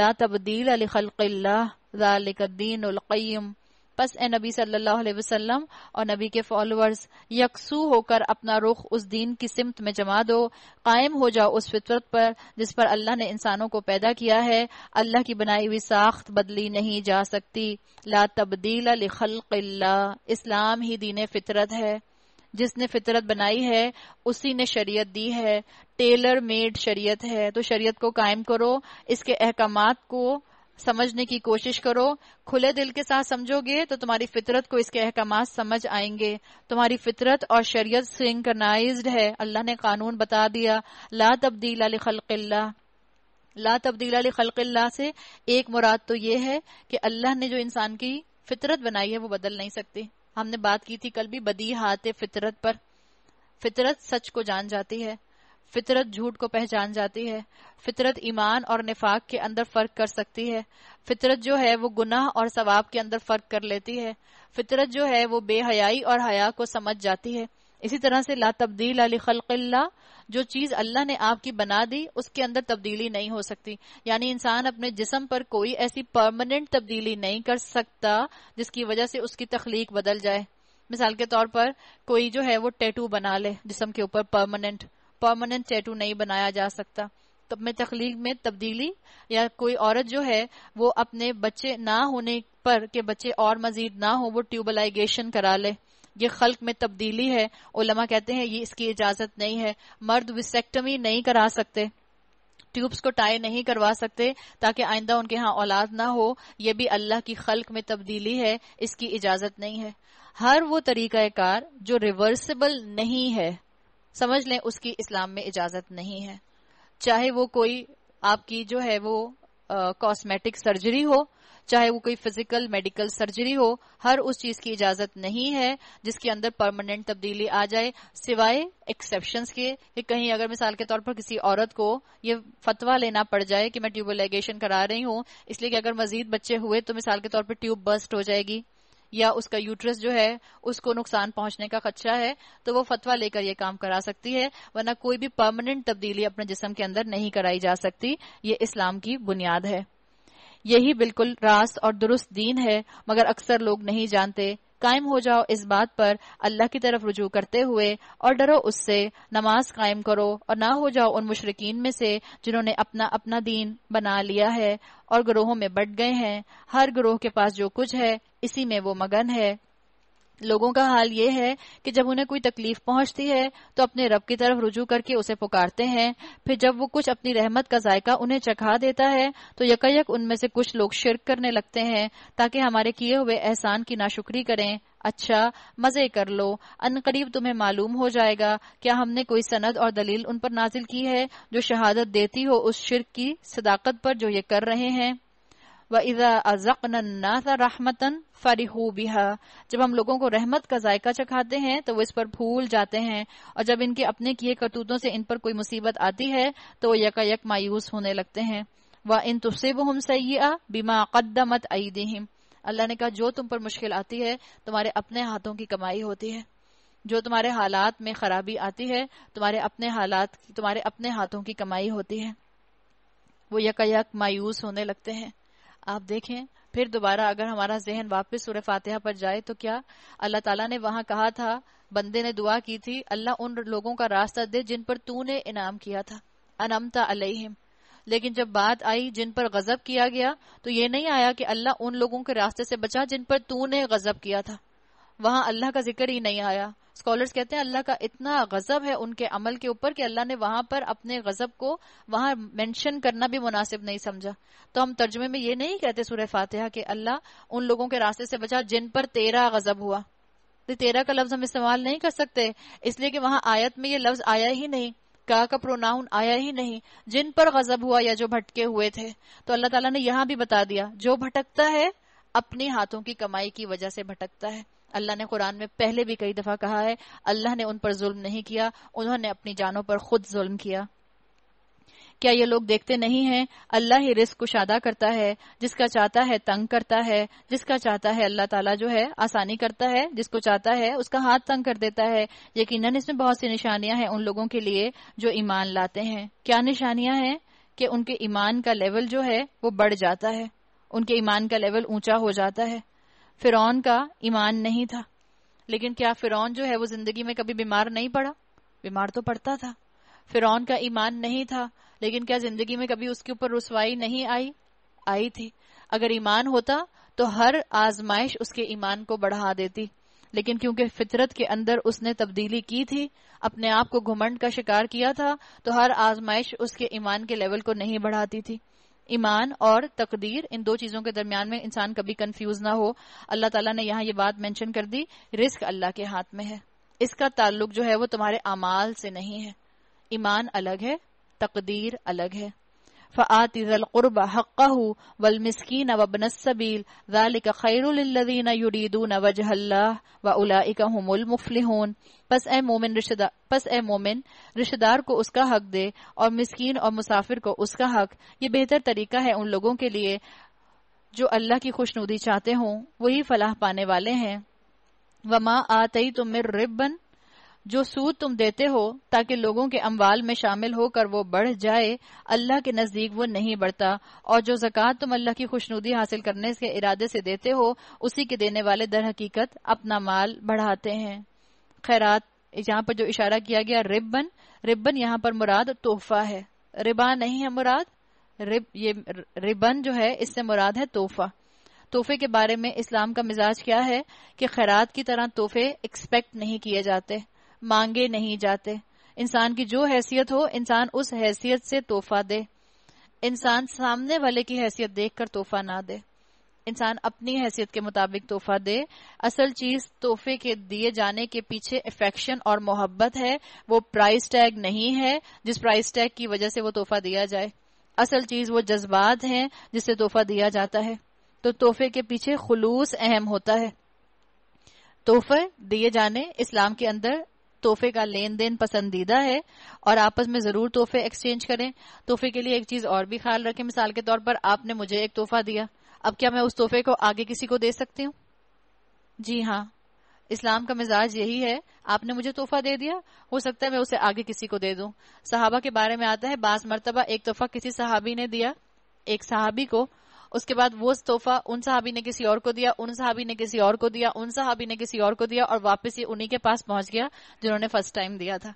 ला तब्दील अली खल्क़ल्ला दीन बस ए नबी सल्लल्लाहु अलैहि वसल्लम और नबी के फॉलोअर्स यकसू होकर अपना रुख उस दीन की सिमत में जमा दो कायम हो जाओ उस फितरत पर जिस पर अल्लाह ने इंसानों को पैदा किया है अल्लाह की बनाई हुई साख्त बदली नहीं जा सकती ला तब्दील लिखल्ला इस्लाम ही दीन फितरत है जिसने फितरत बनाई है उसी ने शरीयत दी है टेलर मेड शरीयत है तो शरीयत को कायम करो इसके अहकाम को समझने की कोशिश करो खुले दिल के साथ समझोगे तो तुम्हारी फितरत को इसके अहकाम समझ आएंगे तुम्हारी फितरत और शरीयत सिंकनाइज है अल्लाह ने कानून बता दिया ला तब्दील अली खलकिल्ला ला अली खलकिल्ला से एक मुराद तो ये है कि अल्लाह ने जो इंसान की फितरत बनाई है वो बदल नहीं सकती हमने बात की थी कल भी बदी हाथ फितरत पर फितरत सच को जान जाती है फितरत झूठ को पहचान जाती है फितरत ईमान और निफाक के अंदर फर्क कर सकती है फितरत जो है वो गुनाह और सवाब के अंदर फर्क कर लेती है फितरत जो है वो बेहयाई और हया को समझ जाती है इसी तरह से ला तब्दील अली खलकिल्ला जो चीज अल्लाह ने आपकी बना दी उसके अंदर तब्दीली नहीं हो सकती यानी इंसान अपने जिसम पर कोई ऐसी परमानेंट तब्दीली नहीं कर सकता जिसकी वजह से उसकी तखलीक बदल जाए मिसाल के तौर पर कोई जो है वो टैटू बना ले जिसम के ऊपर परमानेंट परमानेंट टैटू नहीं बनाया जा सकता तब में तखलीक में तब्दीली या कोई औरत जो है वो अपने बच्चे ना होने पर के बच्चे और मजीद ना हो वो ट्यूबलाइजेशन करा ले ये खल्क में तब्दीली है ओलमा कहते हैं ये इसकी इजाजत नहीं है मर्द विसेक्टमी नहीं करा सकते ट्यूब्स को टाई नहीं करवा सकते ताकि आइंदा उनके यहाँ औलाद ना हो ये भी अल्लाह की खल्क में तब्दीली है इसकी इजाजत नहीं है हर वो तरीका कार जो रिवर्सिबल नहीं है समझ लें उसकी इस्लाम में इजाजत नहीं है चाहे वो कोई आपकी जो है वो कॉस्मेटिक सर्जरी हो चाहे वो कोई फिजिकल मेडिकल सर्जरी हो हर उस चीज की इजाजत नहीं है जिसके अंदर परमानेंट तब्दीली आ जाए सिवाय एक्सेप्शन के कि कहीं अगर मिसाल के तौर पर किसी औरत को ये फतवा लेना पड़ जाए कि मैं ट्यूबलाइजेशन करा रही हूं इसलिए कि अगर मजीद बच्चे हुए तो मिसाल के तौर पर ट्यूब बस्ट हो जाएगी या उसका यूट्रस जो है उसको नुकसान पहुंचने का खदशा है तो वो फतवा लेकर ये काम करा सकती है वरना कोई भी परमानेंट तब्दीली अपने जिसम के अंदर नहीं कराई जा सकती ये इस्लाम की बुनियाद है यही बिल्कुल रास्त और दुरुस्त दीन है मगर अक्सर लोग नहीं जानते कायम हो जाओ इस बात पर अल्लाह की तरफ रुजू करते हुए और डरो उससे नमाज कायम करो और ना हो जाओ उन मुशरकिन में से जिन्होंने अपना अपना दीन बना लिया है और ग्रोहों में बट गए हैं हर ग्रोह के पास जो कुछ है इसी में वो मगन है लोगों का हाल ये है कि जब उन्हें कोई तकलीफ पहुंचती है तो अपने रब की तरफ रुजू करके उसे पुकारते हैं फिर जब वो कुछ अपनी रहमत का जायका उन्हें चखा देता है तो यकायक उनमें से कुछ लोग शिरक करने लगते हैं ताकि हमारे किए हुए एहसान की नाशुक्री करें अच्छा मजे कर लो अनकरीब तुम्हें मालूम हो जाएगा क्या हमने कोई सनद और दलील उन पर नाजिल की है जो शहादत देती हो उस शिरक की सदाकत पर जो ये कर रहे हैं व इज़ा अज़क़नन्नासा रहमतन फ़रिहू बिहा जब हम लोगों को रहमत का जायका चखाते हैं तो वो इस पर भूल जाते हैं और जब इनके अपने किए करतूतों से इन पर कोई मुसीबत आती है तो वो यकायक मायूस होने लगते हैं व इन तुसिब हम सैया बिमा कदमत ईदीम अल्लाह ने कहा जो तुम पर मुश्किल आती है तुम्हारे अपने हाथों की कमाई होती है जो तुम्हारे हालात में खराबी आती है तुम्हारे अपने हालात तुम्हारे अपने हाथों की कमाई होती है वो यकायक मायूस होने लगते हैं आप देखें फिर दोबारा अगर हमारा जहन वापस सूर्य फातिहा पर जाए तो क्या अल्लाह तला ने वहां कहा था बंदे ने दुआ की थी अल्लाह उन लोगों का रास्ता दे जिन पर तू ने इनाम किया था अनमता अलहिम लेकिन जब बात आई जिन पर गजब किया गया तो ये नहीं आया कि अल्लाह उन लोगों के रास्ते से बचा जिन पर तू ने गजब किया था वहां अल्लाह का जिक्र ही नहीं आया स्कॉलर्स कहते हैं अल्लाह का इतना गजब है उनके अमल के ऊपर कि अल्लाह ने वहां पर अपने गजब को वहां मेंशन करना भी मुनासिब नहीं समझा तो हम तर्जुमे में ये नहीं कहते सुरह फातिहा कि अल्लाह उन लोगों के रास्ते से बचा जिन पर तेरा गजब हुआ तो तेरा का लफ्ज हम इस्तेमाल नहीं कर सकते इसलिए कि वहां आयत में ये लफ्ज आया ही नहीं का का प्रोनाउन आया ही नहीं जिन पर गजब हुआ या जो भटके हुए थे तो अल्लाह ताला ने यहां भी बता दिया जो भटकता है अपने हाथों की कमाई की वजह से भटकता है अल्लाह ने कुरान में पहले भी कई दफा कहा है अल्लाह ने उन पर जुल्म नहीं किया उन्होंने अपनी जानों पर खुद जुल्म किया क्या ये लोग देखते नहीं हैं अल्लाह ही रिस्क कुशादा करता है जिसका चाहता है तंग करता है जिसका चाहता है अल्लाह ताला जो है आसानी करता है जिसको चाहता है उसका हाथ तंग कर देता है यकीन इसमें बहुत सी निशानियां हैं उन लोगों के लिए जो ईमान लाते हैं क्या निशानियां हैं कि उनके ईमान का लेवल जो है वो बढ़ जाता है उनके ईमान का लेवल ऊंचा हो जाता है फिरौन का ईमान नहीं था लेकिन क्या फिरौन जो है वो जिंदगी में कभी बीमार नहीं पड़ा बीमार तो पड़ता था फिरौन का ईमान नहीं था लेकिन क्या जिंदगी में कभी उसके ऊपर रसवाई नहीं आई आई थी अगर ईमान होता तो हर आजमाइश उसके ईमान को बढ़ा देती लेकिन क्योंकि फितरत के अंदर उसने तब्दीली की थी अपने आप को घुमंड का शिकार किया था तो हर आजमाइश उसके ईमान के लेवल को नहीं बढ़ाती थी ईमान और तकदीर इन दो चीज़ों के दरमियान में इंसान कभी कंफ्यूज ना हो अल्लाह ताला ने यहाँ ये बात मेंशन कर दी रिस्क अल्लाह के हाथ में है इसका ताल्लुक जो है वो तुम्हारे अमाल से नहीं है ईमान अलग है तकदीर अलग है फ़आतिज़लक़ुरब हक़्क़हु वलमिस्कीन वबनस्सबील ज़ालिक खैरुल्लज़ीन युरीदून वजहल्लाह व उलाइक हुमुल मुफ़्लिहून पस ए मोमिन रिश्तेदार पस ए मोमिन रिश्तेदार को उसका हक दे और मिस्कीन और मुसाफिर को उसका हक ये बेहतर तरीका है उन लोगों के लिए जो अल्लाह की खुशनुदी चाहते हों वही फलाह पाने वाले हैं वमा आतई तुम रिबन जो सूद तुम देते हो ताकि लोगों के अमवाल में शामिल होकर वो बढ़ जाए अल्लाह के नजदीक वो नहीं बढ़ता और जो जक़ात तुम अल्लाह की खुशनुदी हासिल करने के इरादे से देते हो उसी के देने वाले दर हकीकत अपना माल बढ़ाते हैं खैरात यहाँ पर जो इशारा किया गया रिबन रिबन यहाँ पर मुराद तोहफा है रिबा नहीं है मुराद रिब ये रिबन जो है इससे मुराद है तोहफा तोहफे के बारे में इस्लाम का मिजाज क्या है कि खैरात की तरह तोहफे एक्सपेक्ट नहीं किए जाते मांगे नहीं जाते इंसान की जो हैसियत हो इंसान उस हैसियत से तोहफा दे इंसान सामने वाले की हैसियत देखकर तोहफा ना दे इंसान अपनी हैसियत के मुताबिक तोहफा दे असल चीज तोहफे के दिए जाने के पीछे इफेक्शन और मोहब्बत है वो प्राइस टैग नहीं है जिस प्राइस टैग की वजह से वो तोहफा दिया जाए असल चीज वो जज्बात हैं जिससे तोहफा दिया जाता है तो तोहफे के पीछे खुलूस अहम होता है तोहफे दिए जाने इस्लाम के अंदर तोहफे का लेन देन पसंदीदा है और आपस में जरूर तोहफे एक्सचेंज करें तोहफे के लिए एक चीज और भी ख्याल रखें मिसाल के तौर पर आपने मुझे एक तोहफा दिया अब क्या मैं उस तोहफे को आगे किसी को दे सकती हूँ जी हाँ इस्लाम का मिजाज यही है आपने मुझे तोहफा दे दिया हो सकता है मैं उसे आगे किसी को दे दूं सहाबा के बारे में आता है बास मरतबा एक तोहफा किसी सहाबी ने दिया एक सहाबी को उसके बाद वो तोहफा उन साहबी ने किसी और को दिया उन सहाबी ने किसी और को दिया उन सहाबी ने किसी और को दिया और वापस ये उन्हीं के पास पहुंच गया जिन्होंने फर्स्ट टाइम दिया था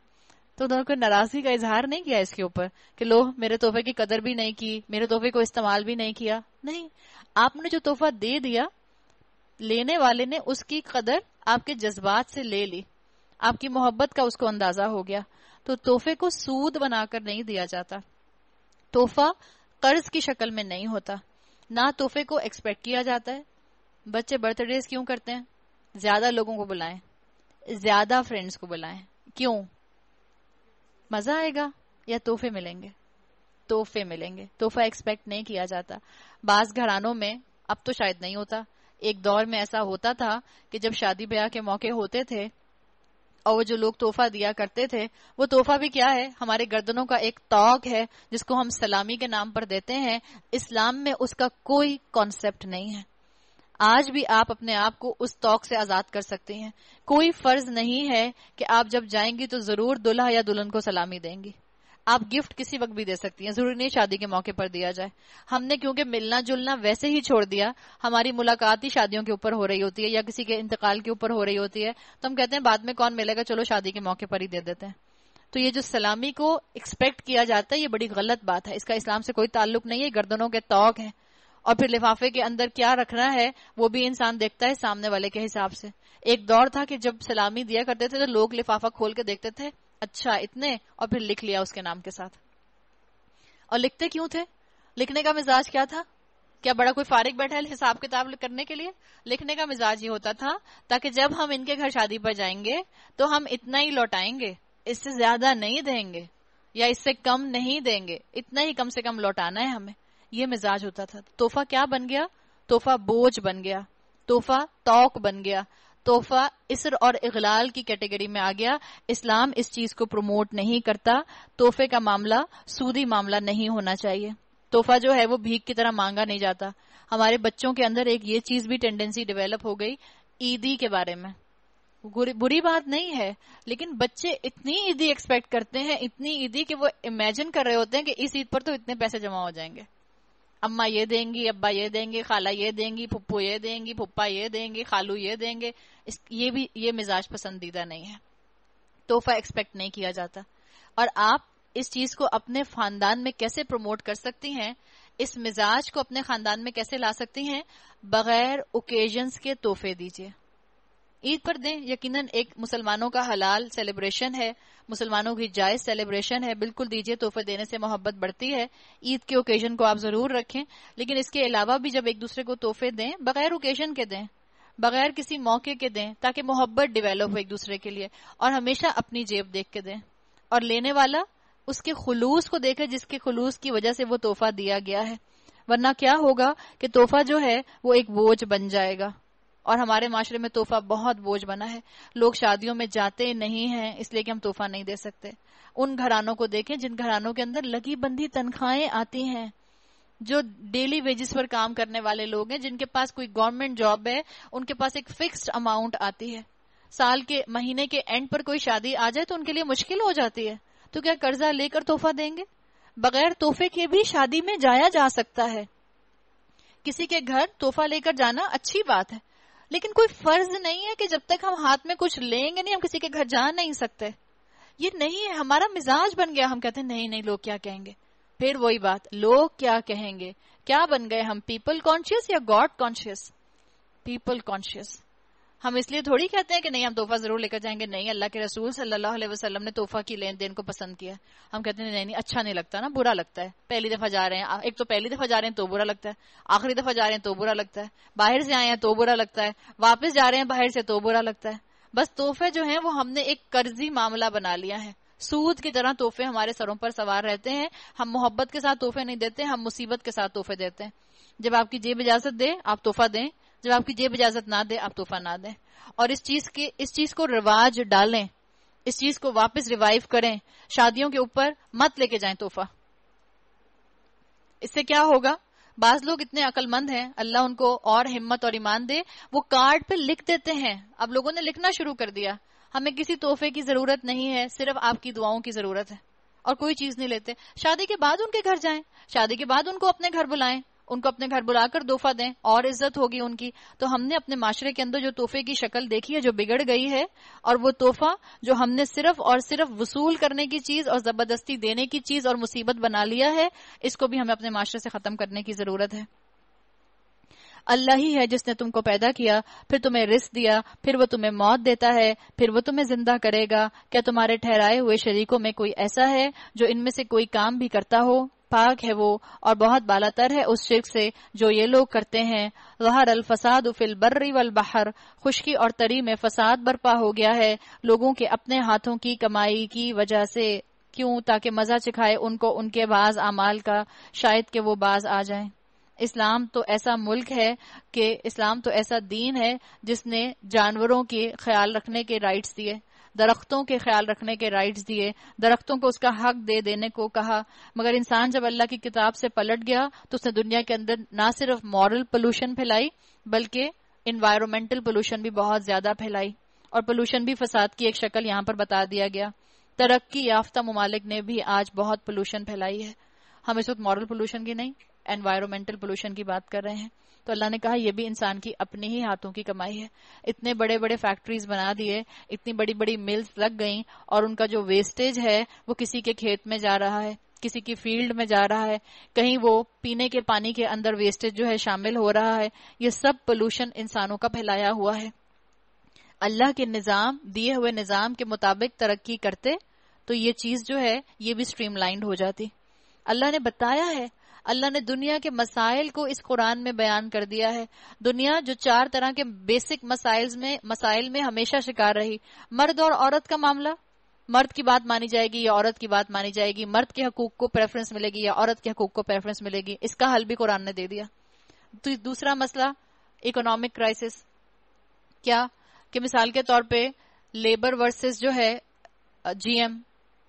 तो उन्होंने कोई नाराजगी का इजहार नहीं किया इसके ऊपर कि लो मेरे तोहफे की कदर भी नहीं की मेरे तोहफे को इस्तेमाल भी नहीं किया नहीं आपने जो तोहफा दे दिया लेने वाले ने उसकी कदर आपके जज्बात से ले ली आपकी मोहब्बत का उसको अंदाजा हो गया तो तोहफे को सूद बनाकर नहीं दिया जाता तोहफा कर्ज की शक्ल में नहीं होता ना तोहफे को एक्सपेक्ट किया जाता है बच्चे बर्थडे क्यों करते हैं ज्यादा लोगों को बुलाएं ज्यादा फ्रेंड्स को बुलाएं क्यों मजा आएगा या तोहफे मिलेंगे तोहफे मिलेंगे तोहफा एक्सपेक्ट नहीं किया जाता बास घरानों में अब तो शायद नहीं होता एक दौर में ऐसा होता था कि जब शादी ब्याह के मौके होते थे और वो जो लोग तोहफा दिया करते थे वो तोहफा भी क्या है हमारे गर्दनों का एक तौक है जिसको हम सलामी के नाम पर देते हैं इस्लाम में उसका कोई कॉन्सेप्ट नहीं है आज भी आप अपने आप को उस तौक से आजाद कर सकते हैं कोई फर्ज नहीं है कि आप जब जाएंगी तो जरूर दुल्हा या दुल्हन को सलामी देंगी आप गिफ्ट किसी वक्त भी दे सकती हैं जरूरी नहीं शादी के मौके पर दिया जाए हमने क्योंकि मिलना जुलना वैसे ही छोड़ दिया हमारी मुलाकात ही शादियों के ऊपर हो रही होती है या किसी के इंतकाल के ऊपर हो रही होती है तो हम कहते हैं बाद में कौन मिलेगा चलो शादी के मौके पर ही दे देते हैं तो ये जो सलामी को एक्सपेक्ट किया जाता है ये बड़ी गलत बात है इसका इस्लाम से कोई ताल्लुक नहीं है गर्दनों के तोक है और फिर लिफाफे के अंदर क्या रखना है वो भी इंसान देखता है सामने वाले के हिसाब से एक दौर था कि जब सलामी दिया करते थे तो लोग लिफाफा खोल के देखते थे अच्छा इतने और फिर लिख लिया उसके नाम के साथ और लिखते क्यों थे लिखने का मिजाज क्या था क्या बड़ा कोई फारिक बैठा है हिसाब किताब करने के लिए लिखने का मिजाज ये होता था ताकि जब हम इनके घर शादी पर जाएंगे तो हम इतना ही लौटाएंगे इससे ज्यादा नहीं देंगे या इससे कम नहीं देंगे इतना ही कम से कम लौटाना है हमें ये मिजाज होता था तोहफा क्या बन गया तोहफा बोझ बन गया तोहफा तोक बन गया तोहफा इसर और इगलाल की कैटेगरी में आ गया इस्लाम इस चीज को प्रमोट नहीं करता तोहफे का मामला सूदी मामला नहीं होना चाहिए तोहफा जो है वो भीख की तरह मांगा नहीं जाता हमारे बच्चों के अंदर एक ये चीज भी टेंडेंसी डेवलप हो गई ईदी के बारे में बुरी बात नहीं है लेकिन बच्चे इतनी ईदी एक्सपेक्ट करते हैं इतनी ईदी कि वो इमेजिन कर रहे होते हैं कि इस ईद पर तो इतने पैसे जमा हो जाएंगे अम्मा ये देंगी अब्बा ये देंगे खाला ये देंगी पप्पू ये देंगी पुप्पा ये देंगे खालू ये देंगे इस, ये भी ये मिजाज पसंदीदा नहीं है तोहफा एक्सपेक्ट नहीं किया जाता और आप इस चीज को अपने खानदान में कैसे प्रमोट कर सकती हैं इस मिजाज को अपने खानदान में कैसे ला सकती हैं बगैर ओकेजन्स के तोहफे दीजिए ईद पर दें यकीनन एक मुसलमानों का हलाल सेलिब्रेशन है मुसलमानों की जायज सेलिब्रेशन है बिल्कुल दीजिए तोहफे देने से मोहब्बत बढ़ती है ईद के ओकेजन को आप जरूर रखें लेकिन इसके अलावा भी जब एक दूसरे को तोहफे दें बगैर ओकेजन के दें बगैर किसी मौके के दें ताकि मोहब्बत डिवेलप हो एक दूसरे के लिए और हमेशा अपनी जेब देख के दें और लेने वाला उसके खुलूस को देखे जिसके खुलूस की वजह से वो तोहफा दिया गया है वरना क्या होगा कि तोहफा जो है वो एक बोझ बन जाएगा और हमारे माशरे में तोहफा बहुत बोझ बना है लोग शादियों में जाते नहीं हैं इसलिए कि हम तोहफा नहीं दे सकते उन घरानों को देखें जिन घरानों के अंदर लगी बंदी तनख्वाहें आती हैं जो डेली वेजेस पर काम करने वाले लोग हैं जिनके पास कोई गवर्नमेंट जॉब है उनके पास एक फिक्स्ड अमाउंट आती है साल के महीने के एंड पर कोई शादी आ जाए तो उनके लिए मुश्किल हो जाती है तो क्या कर्जा लेकर तोहफा देंगे बगैर तोहफे के भी शादी में जाया जा सकता है किसी के घर तोहफा लेकर जाना अच्छी बात है लेकिन कोई फर्ज नहीं है कि जब तक हम हाथ में कुछ लेंगे नहीं हम किसी के घर जा नहीं सकते ये नहीं है हमारा मिजाज बन गया हम कहते हैं नहीं नहीं लोग क्या कहेंगे फिर वही बात लोग क्या कहेंगे क्या बन गए हम पीपल कॉन्शियस या गॉड कॉन्शियस पीपल कॉन्शियस हम इसलिए थोड़ी कहते हैं कि नहीं हम तोहफा जरूर लेकर जाएंगे नहीं अल्लाह के रसूल सल्लल्लाहु अलैहि वसल्लम ने तोहफा की लेन देन को पसंद किया हम कहते हैं नहीं नहीं अच्छा नहीं लगता ना बुरा लगता है पहली दफा जा रहे हैं एक तो पहली दफा जा रहे हैं तो बुरा लगता है आखिरी दफा जा रहे हैं तो बुरा लगता है बाहर से आए हैं तो बुरा लगता है वापस जा रहे हैं बाहर से तो बुरा लगता है बस तोहफे जो है वो हमने एक कर्जी मामला बना लिया है सूद की तरह तोहफे हमारे सरों पर सवार रहते हैं हम मोहब्बत के साथ तोहफे नहीं देते हम मुसीबत के साथ तोहफे देते हैं जब आपकी जेब इजाजत दे आप तोहफा दें जब आपकी जेब इजाजत ना दे आप तोहफा ना दें और इस चीज के इस चीज को रिवाज डालें इस चीज को वापस रिवाइव करें शादियों के ऊपर मत लेके जाएं तोहफा इससे क्या होगा बाज लोग इतने अकलमंद हैं अल्लाह उनको और हिम्मत और ईमान दे वो कार्ड पे लिख देते हैं अब लोगों ने लिखना शुरू कर दिया हमें किसी तोहफे की जरूरत नहीं है सिर्फ आपकी दुआओं की जरूरत है और कोई चीज नहीं लेते शादी के बाद उनके घर जाएं शादी के बाद उनको अपने घर बुलाएं उनको अपने घर बुलाकर तोहफा दें और इज्जत होगी उनकी तो हमने अपने माशरे के अंदर जो तोहफे की शक्ल देखी है जो बिगड़ गई है और वो तोहफा जो हमने सिर्फ और सिर्फ वसूल करने की चीज और जबरदस्ती देने की चीज और मुसीबत बना लिया है इसको भी हमें अपने माशरे से खत्म करने की जरूरत है अल्लाह ही है जिसने तुमको पैदा किया फिर तुम्हें रिस्क दिया फिर वो तुम्हें मौत देता है फिर वो तुम्हें जिंदा करेगा क्या तुम्हारे ठहराए हुए शरीकों में कोई ऐसा है जो इनमें से कोई काम भी करता हो पाक है वो और बहुत बालातर है उस शिरक से जो ये लोग करते हैं अल फसाद उफिल बर्री वल बहर खुशकी और तरी में फसाद बर्पा हो गया है लोगों के अपने हाथों की कमाई की वजह से क्यों ताकि मजा चिखाए उनको उनके बाज अमाल का शायद के वो बाज आ जाए इस्लाम तो ऐसा मुल्क है कि इस्लाम तो ऐसा दीन है जिसने जानवरों के ख्याल रखने के राइट्स दिए दरख्तों के ख्याल रखने के राइट्स दिए दरख्तों को उसका हक दे देने को कहा मगर इंसान जब अल्लाह की किताब से पलट गया तो उसने दुनिया के अंदर ना सिर्फ मॉरल पोल्यूशन फैलाई बल्कि इन्वायरमेंटल पोल्यूशन भी बहुत ज्यादा फैलाई और पोल्यूशन भी फसाद की एक शक्ल यहाँ पर बता दिया गया तरक्की याफ्ता ममालिक ने भी आज बहुत पोल्यूशन फैलाई है हम इस वक्त मॉरल पोल्यूशन की नहीं एनवायरमेंटल पोल्यूशन की बात कर रहे हैं तो अल्लाह ने कहा यह भी इंसान की अपने ही हाथों की कमाई है इतने बड़े बड़े फैक्ट्रीज बना दिए इतनी बड़ी बड़ी मिल्स लग गई और उनका जो वेस्टेज है वो किसी के खेत में जा रहा है किसी की फील्ड में जा रहा है कहीं वो पीने के पानी के अंदर वेस्टेज जो है शामिल हो रहा है ये सब पोल्यूशन इंसानों का फैलाया हुआ है अल्लाह के निजाम दिए हुए निजाम के मुताबिक तरक्की करते तो ये चीज जो है ये भी स्ट्रीमलाइंड हो जाती अल्लाह ने बताया है अल्लाह ने दुनिया के मसाइल को इस कुरान में बयान कर दिया है दुनिया जो चार तरह के बेसिक मसाइल में मसाइल में हमेशा शिकार रही मर्द और औरत का मामला मर्द की बात मानी जाएगी या औरत की बात मानी जाएगी मर्द के हकूक को प्रेफरेंस मिलेगी या औरत के हकूक को प्रेफरेंस मिलेगी इसका हल भी कुरान ने दे दिया तो दूसरा मसला इकोनॉमिक क्राइसिस क्या कि मिसाल के तौर पे लेबर वर्सेस जो है GM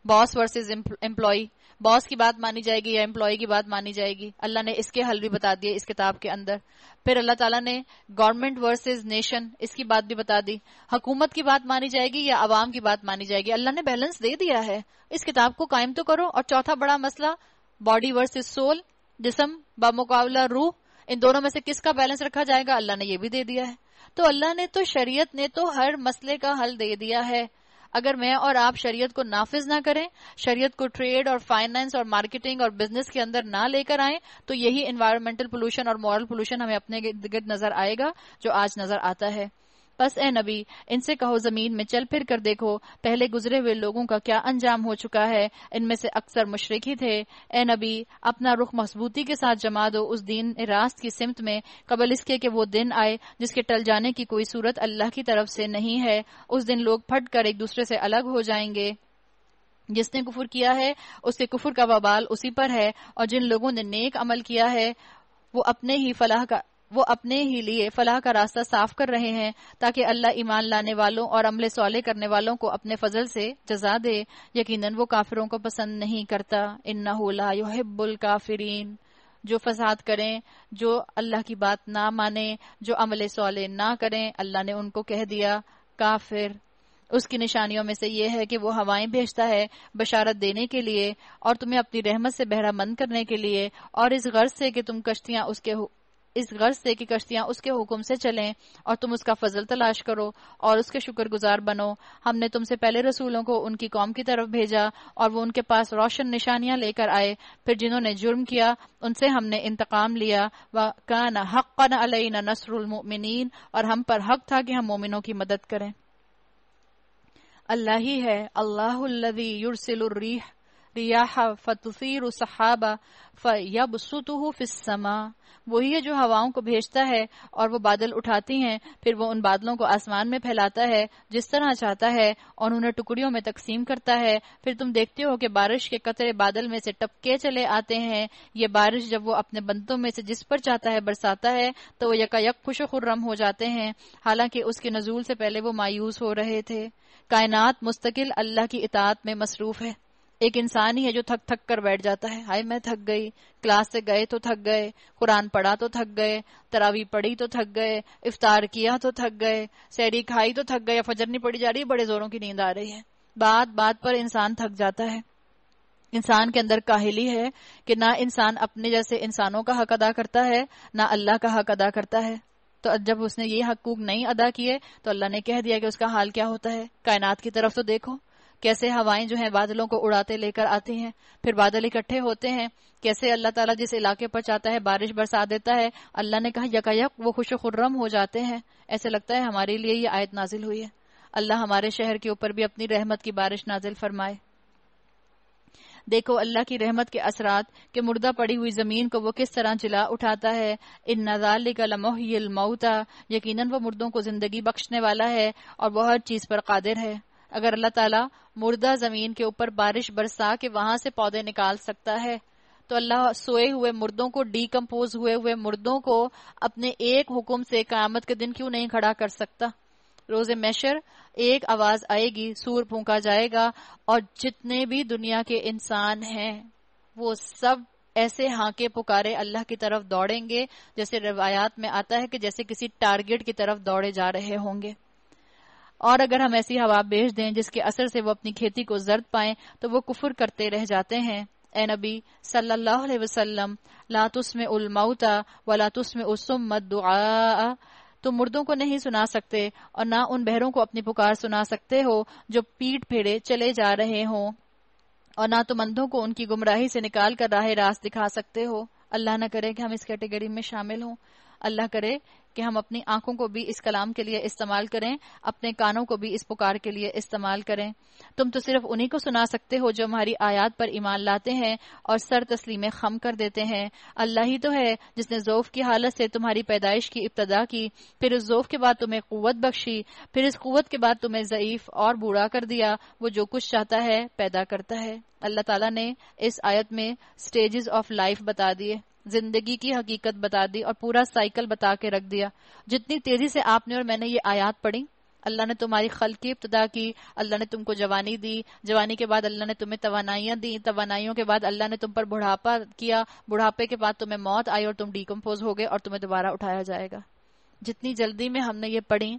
boss versus employ boss की बात मानी जाएगी या एम्प्लॉय की बात मानी जाएगी अल्लाह ने इसके हल भी बता दिए इस किताब के अंदर फिर अल्लाह ताला ने गवर्नमेंट वर्सेस नेशन इसकी बात भी बता दी हुकूमत की बात मानी जाएगी या आवाम की बात मानी जाएगी अल्लाह ने बैलेंस दे दिया है इस किताब को कायम तो करो और चौथा बड़ा मसला बॉडी वर्सेज सोल जिसम बामुकाबला रूह इन दोनों में से किसका बैलेंस रखा जाएगा अल्लाह ने ये भी दे दिया है तो अल्लाह ने तो शरीयत ने तो हर मसले का हल दे दिया है अगर मैं और आप शरीयत को नाफिज ना करें शरीयत को ट्रेड और फाइनेंस और मार्केटिंग और बिजनेस के अंदर ना लेकर आए तो यही इन्वायरमेंटल पोल्यूशन और मॉरल पोल्यूशन हमें अपने गिर्द नजर आएगा जो आज नजर आता है बस ए नबी इनसे कहो जमीन में चल फिर कर देखो पहले गुजरे हुए लोगों का क्या अंजाम हो चुका है इनमें से अक्सर मुशरक ही थे ए नबी अपना रुख मजबूती के साथ जमा दो उस दिन रास्त की सिमत में कबल इसके के वो दिन आए जिसके टल जाने की कोई सूरत अल्लाह की तरफ से नहीं है उस दिन लोग फट कर एक दूसरे से अलग हो जाएंगे जिसने कुफुर किया है उसके कुफुर का वबाल उसी पर है और जिन लोगों ने नेक अमल किया है वो अपने ही फलाह का वो अपने ही लिए फलाह का रास्ता साफ कर रहे हैं ताकि अल्लाह ईमान लाने वालों और अमले सौले करने वालों को अपने फजल से जजा दे यकीन वो काफिरों को पसंद नहीं करता इन्ना होला युहिब्बुल काफिरीन जो फसाद करें जो अल्लाह की बात ना माने जो अमले सौले ना करें अल्लाह ने उनको कह दिया काफिर उसकी निशानियों में से यह है कि वो हवाएं भेजता है बशारत देने के लिए और तुम्हें अपनी रहमत से बहरा मंद करने के लिए और इस गर्ज से कि तुम कश्तियां उसके इस गर्ज से कि कश्तियां उसके हुक्म से चलें और तुम उसका फजल तलाश करो और उसके शुक्रगुजार बनो हमने तुमसे पहले रसूलों को उनकी कौम की तरफ भेजा और वो उनके पास रोशन निशानियां लेकर आए फिर जिन्होंने जुर्म किया उनसे हमने इंतकाम लिया व का कान हक़न अलैना नसरुलमिन और हम पर हक था कि हम मोमिनों की मदद करें अल्लाह ही है अल्लाह युरसिलुर्रीह रियाह फतफीर सहाबा फयबसुतुहु फिस्समा वही है जो हवाओं को भेजता है और वो बादल उठाती हैं फिर वो उन बादलों को आसमान में फैलाता है जिस तरह चाहता है और उन्हें टुकड़ियों में तकसीम करता है फिर तुम देखते हो कि बारिश के कतरे बादल में से टपके चले आते हैं ये बारिश जब वो अपने बंदों में से जिस पर चाहता है बरसाता है तो वो यकायक खुश खुर्रम हो जाते हैं हालांकि उसके नजूल से पहले वो मायूस हो रहे थे कायनात मुस्तकिल अल्लाह की इतात में मसरूफ है एक इंसान ही है जो थक थक कर बैठ जाता है हाय मैं थक गई क्लास से गए तो थक गए कुरान पढ़ा तो थक गए तरावी पढ़ी तो थक गए इफ्तार किया तो थक गए सैरी खाई तो थक गए फजर नहीं पड़ी जा रही बड़े जोरों की नींद आ रही है बात बात पर इंसान थक जाता है इंसान के अंदर काहिली है कि ना इंसान अपने जैसे इंसानों का हक अदा करता है ना अल्लाह का हक अदा करता है तो जब उसने ये हकूक नहीं अदा किए तो अल्लाह ने कह दिया कि उसका हाल क्या होता है कायनात की तरफ तो देखो कैसे हवाएं जो है बादलों को उड़ाते लेकर आती हैं फिर बादल इकट्ठे होते हैं कैसे अल्लाह ताला जिस इलाके पर चाहता है बारिश बरसा देता है अल्लाह ने कहा यकायक वो खुश खुर्रम हो जाते हैं ऐसे लगता है हमारे लिए ये आयत नाजिल हुई है अल्लाह हमारे शहर के ऊपर भी अपनी रहमत की बारिश नाजिल फरमाए देखो अल्लाह की रहमत के असरात के मुर्दा पड़ी हुई जमीन को वो किस तरह चिला उठाता है इन नजाल का लमोहता यकीनन वो मुर्दों को जिंदगी बख्शने वाला है और वो हर चीज पर कादिर है अगर अल्लाह ताला मुर्दा जमीन के ऊपर बारिश बरसा के वहां से पौधे निकाल सकता है तो अल्लाह सोए हुए मुर्दों को डीकम्पोज हुए हुए मुर्दों को अपने एक हुक्म से क्यामत के दिन क्यों नहीं खड़ा कर सकता रोजे मैशर एक आवाज आएगी सूर फूका जाएगा और जितने भी दुनिया के इंसान हैं वो सब ऐसे हाके पुकारे अल्लाह की तरफ दौड़ेंगे जैसे रवायात में आता है कि जैसे किसी टारगेट की तरफ दौड़े जा रहे होंगे और अगर हम ऐसी हवा बेच दें जिसके असर से वो अपनी खेती को जर्द पाए तो वो कुफर करते रह जाते हैं ए नबी सल्लल्लाहु अलैहि वसल्लम लातुस में उलमौता व लातुस में उसमत दुआ तुम मुर्दों को नहीं सुना सकते और ना उन बहरों को अपनी पुकार सुना सकते हो जो पीठ फेरे चले जा रहे हो और ना तुम अंधों को उनकी गुमराही से निकाल कर राह रास्त दिखा सकते हो अल्लाह ना करे कि हम इस कैटेगरी में शामिल हों अल्लाह करे कि हम अपनी आंखों को भी इस कलाम के लिए इस्तेमाल करें अपने कानों को भी इस पुकार के लिए इस्तेमाल करें तुम तो सिर्फ उन्हीं को सुना सकते हो जो हमारी आयात पर ईमान लाते हैं और सर तस्लीमें खम कर देते हैं अल्लाह ही तो है जिसने जोफ की हालत से तुम्हारी पैदाइश की इब्तदा की फिर उस जोफ के बाद तुम्हें कुत बख्शी फिर इस कुत के बाद तुम्हें ज़यीफ और बूढ़ा कर दिया वो जो कुछ चाहता है पैदा करता है अल्लाह तला ने इस आयत में स्टेजेस ऑफ लाइफ बता दिए जिंदगी की हकीकत बता दी और पूरा साइकिल बता के रख दिया जितनी तेजी से आपने और मैंने ये आयात पढ़ी अल्लाह ने तुम्हारी खल की इब्तदा की अल्लाह ने तुमको जवानी दी जवानी के बाद अल्लाह ने तुम्हें तोानाइयाँ दी तोानाइयों के बाद अल्लाह ने तुम पर बुढ़ापा किया बुढ़ापे के बाद तुम्हें मौत आई और तुम डीकम्पोज हो गए और तुम्हें दोबारा उठाया जाएगा जितनी जल्दी में हमने ये पढ़ी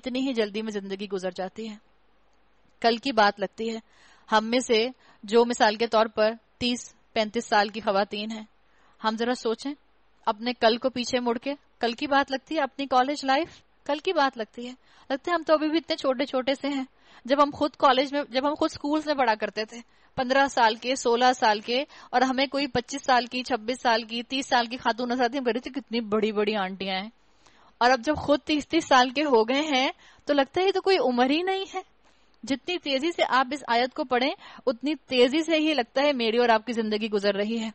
इतनी ही जल्दी में जिंदगी गुजर जाती है कल की बात लगती है हम में से जो मिसाल के तौर पर तीस पैंतीस साल की खातन है हम जरा सोचें अपने कल को पीछे मुड़ के कल की बात लगती है अपनी कॉलेज लाइफ कल की बात लगती है लगते हम तो अभी भी इतने छोटे छोटे से हैं जब हम खुद कॉलेज में जब हम खुद स्कूल में पढ़ा करते थे पंद्रह साल के सोलह साल के और हमें कोई पच्चीस साल की छब्बीस साल की तीस साल की खातून नजर आती हम थी कितनी बड़ी बड़ी आंटियां हैं और अब जब खुद तीस तीस साल के हो गए हैं तो लगता है तो कोई उम्र ही नहीं है जितनी तेजी से आप इस आयत को पढ़ें उतनी तेजी से ही लगता है मेरी और आपकी जिंदगी गुजर रही है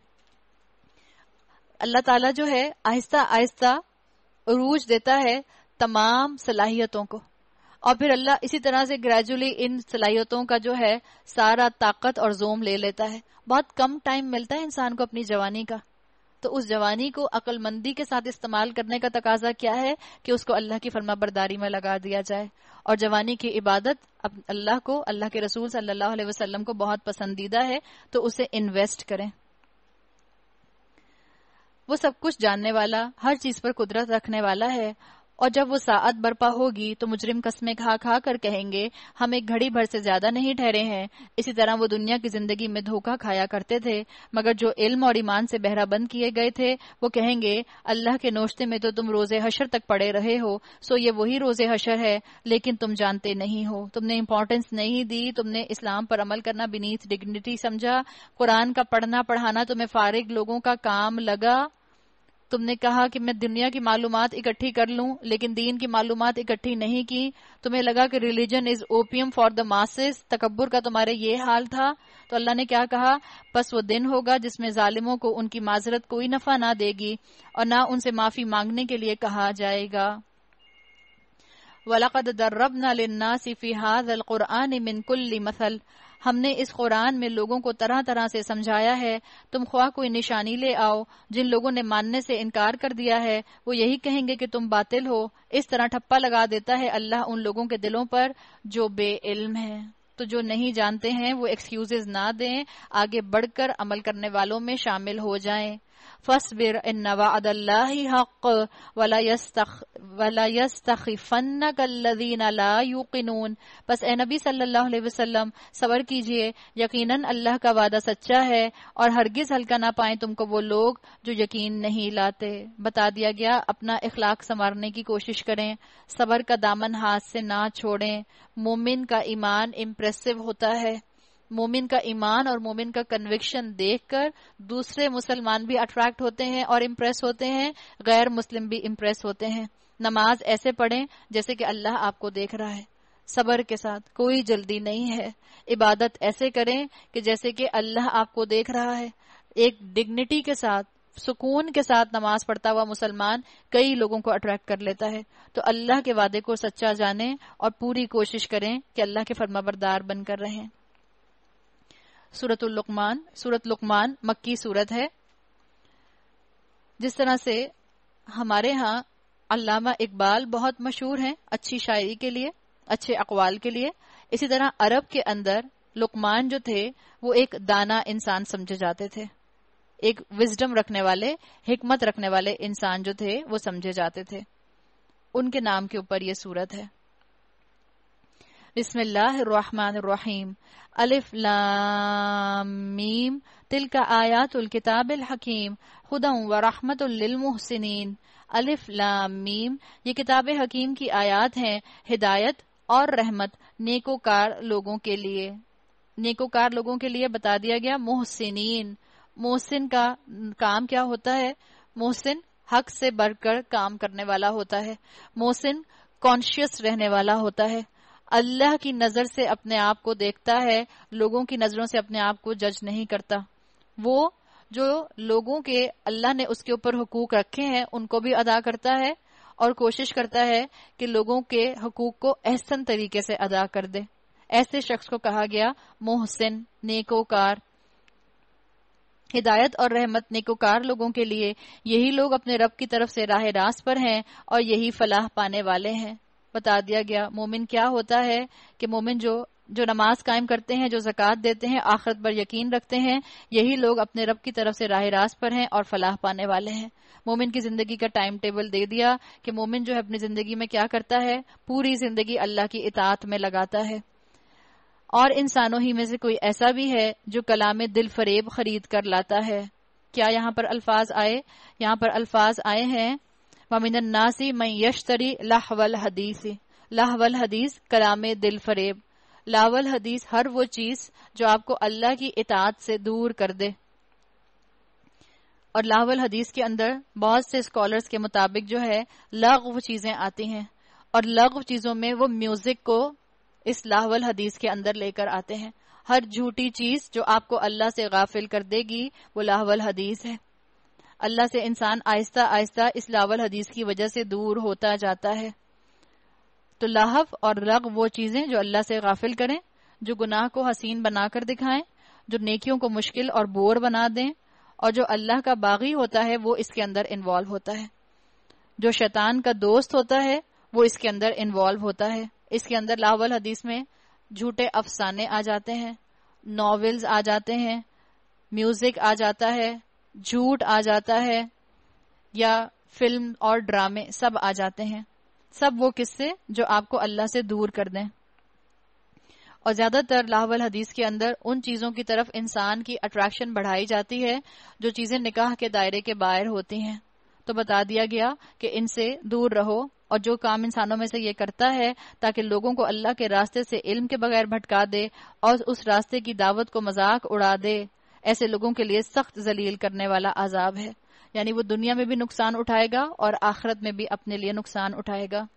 अल्लाह ताला जो है आहिस्ता आहिस्ता रूज देता है तमाम सलाहियतों को और फिर अल्लाह इसी तरह से ग्रेजुअली इन सलाहियतों का जो है सारा ताकत और जोम ले लेता है बहुत कम टाइम मिलता है इंसान को अपनी जवानी का तो उस जवानी को अकलमंदी के साथ इस्तेमाल करने का तकाजा क्या है कि उसको अल्लाह की फर्मा बरदारी में लगा दिया जाए और जवानी की इबादत अल्लाह को अल्लाह के रसूल सल्लल्लाहु अलैहि वसल्लम को बहुत पसंदीदा है तो उसे इन्वेस्ट करें वो सब कुछ जानने वाला हर चीज पर कुदरत रखने वाला है और जब वो सात बर्पा होगी तो मुजरिम कस्मे खा खा कर कहेंगे हम एक घड़ी भर से ज्यादा नहीं ठहरे हैं इसी तरह वो दुनिया की जिंदगी में धोखा खाया करते थे मगर जो इल्म और ईमान से बहरा बंद किए गए थे वो कहेंगे अल्लाह के नोश्ते में तो तुम रोजे हशर तक पड़े रहे हो सो ये वही रोजे हशर है लेकिन तुम जानते नहीं हो तुमने इम्पोर्टेंस नहीं दी तुमने इस्लाम पर अमल करना बिनीत डिग्निटी समझा कुरान का पढ़ना पढ़ाना तुम्हें फारिग लोगों का काम लगा तुमने कहा कि मैं दुनिया की मालूम इकट्ठी कर लूं लेकिन दीन की मालूम इकट्ठी नहीं की तुम्हें लगा कि religion is opium for the masses तकबर का तुम्हारे ये हाल था तो अल्लाह ने क्या कहा बस वो दिन होगा जिसमें जालिमों को उनकी माजरत कोई नफा ना देगी और ना उनसे माफी मांगने के लिए कहा जाएगा वलकद दर्रबना लिन्नासी हाज़ अल कुरआन मिनकुल्ली मसल हमने इस कुरान में लोगों को तरह तरह से समझाया है तुम ख्वाह कोई निशानी ले आओ जिन लोगों ने मानने से इनकार कर दिया है वो यही कहेंगे कि तुम बातिल हो इस तरह ठप्पा लगा देता है अल्लाह उन लोगों के दिलों पर जो इल्म है तो जो नहीं जानते हैं वो एक्सक्यूजेज ना दें आगे बढ़कर अमल करने वालों में शामिल हो जाएं फसबिर इन वदल्लाहि हक वला यस्तख वला यस्तखिफन्नक अल्लज़ीन ला युकिनून बस ए नबी सल्लल्लाहु अलैहि वसल्लम सबर कीजिए यकीनन अल्लाह का वादा सच्चा है और हरगिज हल्का ना पाए तुमको वो लोग जो यकीन नहीं लाते बता दिया गया अपना इखलाक संवारने की कोशिश करें सबर का दामन हाथ से ना छोड़ें मोमिन का ईमान इम्प्रेसिव होता है मोमिन का ईमान और मोमिन का कन्विक्शन देखकर दूसरे मुसलमान भी अट्रैक्ट होते हैं और इम्प्रेस होते हैं गैर मुस्लिम भी इम्प्रेस होते हैं नमाज ऐसे पढ़ें जैसे कि अल्लाह आपको देख रहा है सबर के साथ कोई जल्दी नहीं है इबादत ऐसे करें कि जैसे कि अल्लाह आपको देख रहा है एक डिग्निटी के साथ सुकून के साथ नमाज पढ़ता हुआ मुसलमान कई लोगों को अट्रैक्ट कर लेता है तो अल्लाह के वादे को सच्चा जानें और पूरी कोशिश करें कि अल्लाह के फर्माबरदार बनकर रहें लुकमान सूरत लुकमान मक्की सूरत है जिस तरह से हमारे यहाँ अलामा इकबाल बहुत मशहूर हैं अच्छी शायरी के लिए अच्छे अकवाल के लिए इसी तरह अरब के अंदर लुकमान जो थे वो एक दाना इंसान समझे जाते थे एक विजडम रखने वाले हिकमत रखने वाले इंसान जो थे वो समझे जाते थे उनके नाम के ऊपर ये सूरत है रहीम अलिफ लामीम तिल का उल किताबिल हकीम खुदा व रहमतुल्लिलमुहसिनीन अलिफ लामीम ये किताब हकीम की आयात है हिदायत और रहमत नेकोकार लोगों के लिए नेकोकार लोगों के लिए बता दिया गया मोहसिन मोहसिन का काम क्या होता है मोहसिन हक से बढ़कर काम करने वाला होता है मोहसिन कॉन्शियस रहने वाला होता है अल्लाह की नजर से अपने आप को देखता है लोगों की नजरों से अपने आप को जज नहीं करता वो जो लोगों के अल्लाह ने उसके ऊपर हकूक रखे हैं उनको भी अदा करता है और कोशिश करता है कि लोगों के हकूक को एहसन तरीके से अदा कर दे ऐसे शख्स को कहा गया मोहसिन नेकोकार हिदायत और रहमत नेकोकार लोगों के लिए यही लोग अपने रब की तरफ से राह रास पर हैं और यही फलाह पाने वाले हैं बता दिया गया मोमिन क्या होता है कि मोमिन जो जो नमाज कायम करते हैं जो जक़ात देते हैं आखिरत पर यकीन रखते हैं यही लोग अपने रब की तरफ से राह रास पर हैं और फलाह पाने वाले हैं मोमिन की जिंदगी का टाइम टेबल दे दिया कि मोमिन जो है अपनी जिंदगी में क्या करता है पूरी जिंदगी अल्लाह की इतात में लगाता है और इंसानों ही में से कोई ऐसा भी है जो कलाम दिल फरेब खरीद कर लाता है क्या यहाँ पर अल्फाज आए यहाँ पर अल्फाज आए हैं वमिनन्नासी मैं यशतरी लाहवल हदीस लाहवल हदीस कलाम दिल फरेब लावल हदीस हर वो चीज जो आपको अल्लाह की इताद से दूर कर दे और लाहवल हदीस के अंदर बहुत से स्कॉलर के मुताबिक जो है लघव चीजें आती है और लघव चीजों में वो म्यूजिक को इस लाहवल हदीस के अंदर लेकर आते हैं हर झूठी चीज जो आपको अल्लाह से गाफिल कर देगी वो लाहवल हदीस है अल्लाह से इंसान आहिस्ता आहिस्ता इस लावल हदीस की वजह से दूर होता जाता है तो लाहव और रग वो चीज़ें जो अल्लाह से गाफिल करें जो गुनाह को हसीन बनाकर दिखाएं जो नेकियों को मुश्किल और बोर बना दें और जो अल्लाह का बागी होता है वो इसके अंदर इन्वॉल्व होता है जो शैतान का दोस्त होता है वो इसके अंदर इन्वॉल्व होता है इसके अंदर लावल हदीस में झूठे अफसाने आ जाते हैं नॉवेल्स आ जाते हैं म्यूजिक आ जाता है झूठ आ जाता है या फिल्म और ड्रामे सब आ जाते हैं सब वो किस्से जो आपको अल्लाह से दूर कर दें और ज्यादातर लाहवल हदीस के अंदर उन चीजों की तरफ इंसान की अट्रैक्शन बढ़ाई जाती है जो चीजें निकाह के दायरे के बाहर होती हैं तो बता दिया गया कि इनसे दूर रहो और जो काम इंसानों में से ये करता है ताकि लोगों को अल्लाह के रास्ते से इल्म के बगैर भटका दे और उस रास्ते की दावत को मजाक उड़ा दे ऐसे लोगों के लिए सख्त जलील करने वाला आजाब है यानी वो दुनिया में भी नुकसान उठाएगा और आखरत में भी अपने लिए नुकसान उठाएगा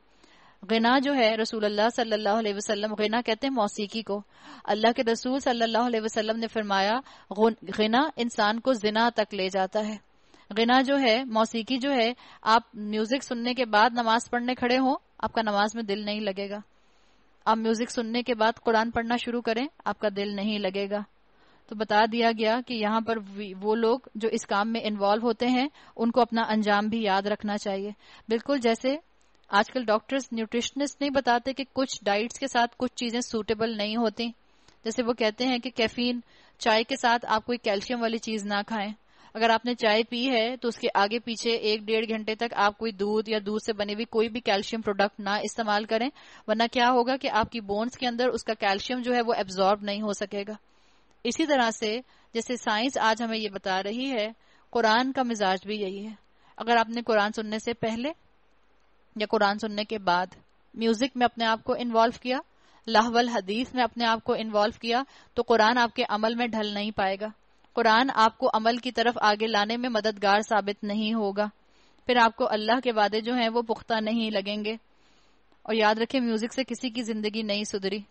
गना जो है रसूल अल्लाह सल्लल्लाहु अलैहि वसल्लम गना कहते हैं मौसीकी को अल्लाह के रसूल सल्लल्लाहु अलैहि वसल्लम ने फरमाया गना इंसान को जिना तक ले जाता है गना जो है मौसीकी जो है आप म्यूजिक सुनने के बाद नमाज पढ़ने खड़े हो आपका नमाज में दिल नहीं लगेगा आप म्यूजिक सुनने के बाद कुरान पढ़ना शुरू करें आपका दिल नहीं लगेगा तो बता दिया गया कि यहाँ पर वो लोग जो इस काम में इन्वॉल्व होते हैं उनको अपना अंजाम भी याद रखना चाहिए बिल्कुल जैसे आजकल डॉक्टर्स न्यूट्रिशनिस्ट नहीं बताते कि कुछ डाइट्स के साथ कुछ चीजें सूटेबल नहीं होती जैसे वो कहते हैं कि कैफीन चाय के साथ आप कोई कैल्शियम वाली चीज ना खाएं अगर आपने चाय पी है तो उसके आगे पीछे एक डेढ़ घंटे तक आप कोई दूध या दूध से बनी हुई कोई भी कैल्शियम प्रोडक्ट ना इस्तेमाल करें वरना क्या होगा कि आपकी बोन्स के अंदर उसका कैल्शियम जो है वो एब्जॉर्ब नहीं हो सकेगा इसी तरह से जैसे साइंस आज हमें ये बता रही है कुरान का मिजाज भी यही है अगर आपने कुरान सुनने से पहले या कुरान सुनने के बाद म्यूजिक में अपने आप को इन्वॉल्व किया लाहवल हदीस में अपने आप को इन्वॉल्व किया तो कुरान आपके अमल में ढल नहीं पाएगा कुरान आपको अमल की तरफ आगे लाने में मददगार साबित नहीं होगा फिर आपको अल्लाह के वादे जो हैं वो पुख्ता नहीं लगेंगे और याद रखें म्यूजिक से किसी की जिंदगी नहीं सुधरी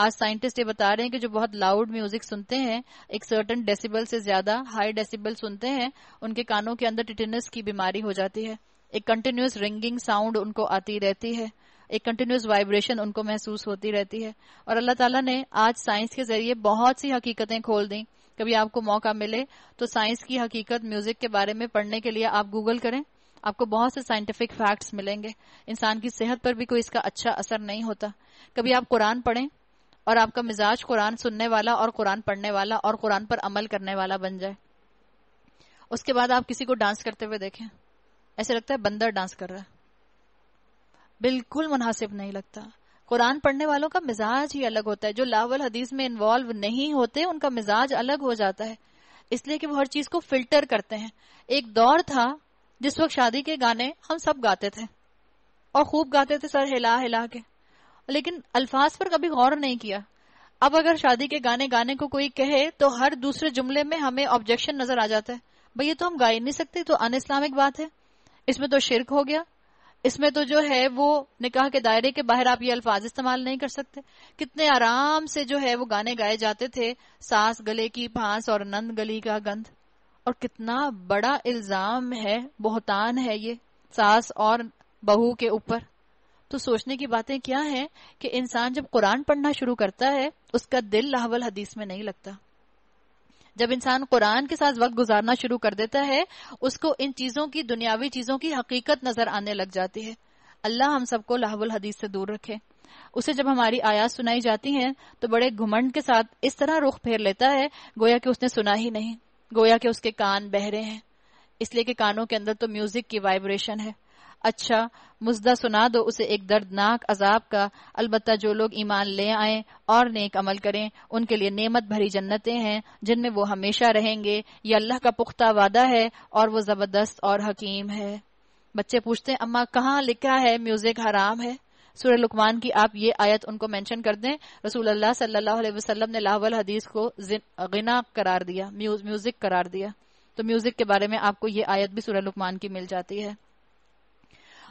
आज साइंटिस्ट ये बता रहे हैं कि जो बहुत लाउड म्यूजिक सुनते हैं एक सर्टन डेसिबल से ज्यादा हाई डेसिबल सुनते हैं उनके कानों के अंदर टिटेनस की बीमारी हो जाती है एक कंटिन्यूस रिंगिंग साउंड उनको आती रहती है एक कंटिन्यूस वाइब्रेशन उनको महसूस होती रहती है और अल्लाह ताला ने आज साइंस के जरिए बहुत सी हकीकतें खोल दी कभी आपको मौका मिले तो साइंस की हकीकत म्यूजिक के बारे में पढ़ने के लिए आप गूगल करें आपको बहुत से साइंटिफिक फैक्ट्स मिलेंगे इंसान की सेहत पर भी कोई इसका अच्छा असर नहीं होता कभी आप कुरान पढ़ें और आपका मिजाज कुरान सुनने वाला और कुरान पढ़ने वाला और कुरान पर अमल करने वाला बन जाए उसके बाद आप किसी को डांस करते हुए देखें ऐसे लगता है बंदर डांस कर रहा है बिल्कुल मुनासिब नहीं लगता कुरान पढ़ने वालों का मिजाज ही अलग होता है जो लावल हदीस में इन्वॉल्व नहीं होते उनका मिजाज अलग हो जाता है इसलिए कि वो हर चीज को फिल्टर करते हैं एक दौर था जिस वक्त शादी के गाने हम सब गाते थे और खूब गाते थे सर हिला हिला के लेकिन अल्फाज पर कभी गौर नहीं किया अब अगर शादी के गाने गाने को कोई कहे तो हर दूसरे जुमले में हमें ऑब्जेक्शन नजर आ जाता है भाई ये तो हम गा ही नहीं सकते तो अन इस्लामिक बात है इसमें तो शिरक हो गया इसमें तो जो है वो निकाह के दायरे के बाहर आप ये अल्फाज इस्तेमाल नहीं कर सकते कितने आराम से जो है वो गाने गाए जाते थे सास गले की फांस और नंद गली का गंध और कितना बड़ा इल्जाम है बोहतान है ये सास और बहू के ऊपर तो सोचने की बातें क्या हैं कि इंसान जब कुरान पढ़ना शुरू करता है उसका दिल लाहवल हदीस में नहीं लगता जब इंसान कुरान के साथ वक्त गुजारना शुरू कर देता है उसको इन चीजों की दुनियावी चीजों की हकीकत नजर आने लग जाती है अल्लाह हम सबको लाहवल हदीस से दूर रखे उसे जब हमारी आयात सुनाई जाती है तो बड़े घुमंड के साथ इस तरह रुख फेर लेता है गोया कि उसने सुना ही नहीं गोया कि उसके कान बहरे हैं इसलिए कि कानों के अंदर तो म्यूजिक की वाइब्रेशन है अच्छा मुजदा सुना दो उसे एक दर्दनाक अजाब का अलबत्ता जो लोग ईमान ले आए और नेक अमल करें उनके लिए नेमत भरी जन्नतें हैं जिनमें वो हमेशा रहेंगे ये अल्लाह का पुख्ता वादा है और वो जबरदस्त और हकीम है बच्चे पूछते हैं अम्मा कहाँ लिखा है म्यूजिक हराम है सूर्य लुकमान की आप ये आयत उनको मेंशन कर दें रसूल अल्लाह सल्लल्लाहु अलैहि वसल्लम ने लाहवल हदीस को गिना करार दिया म्यूजिक करार दिया तो म्यूजिक के बारे में आपको ये आयत भी सूर्य लुकमान की मिल जाती है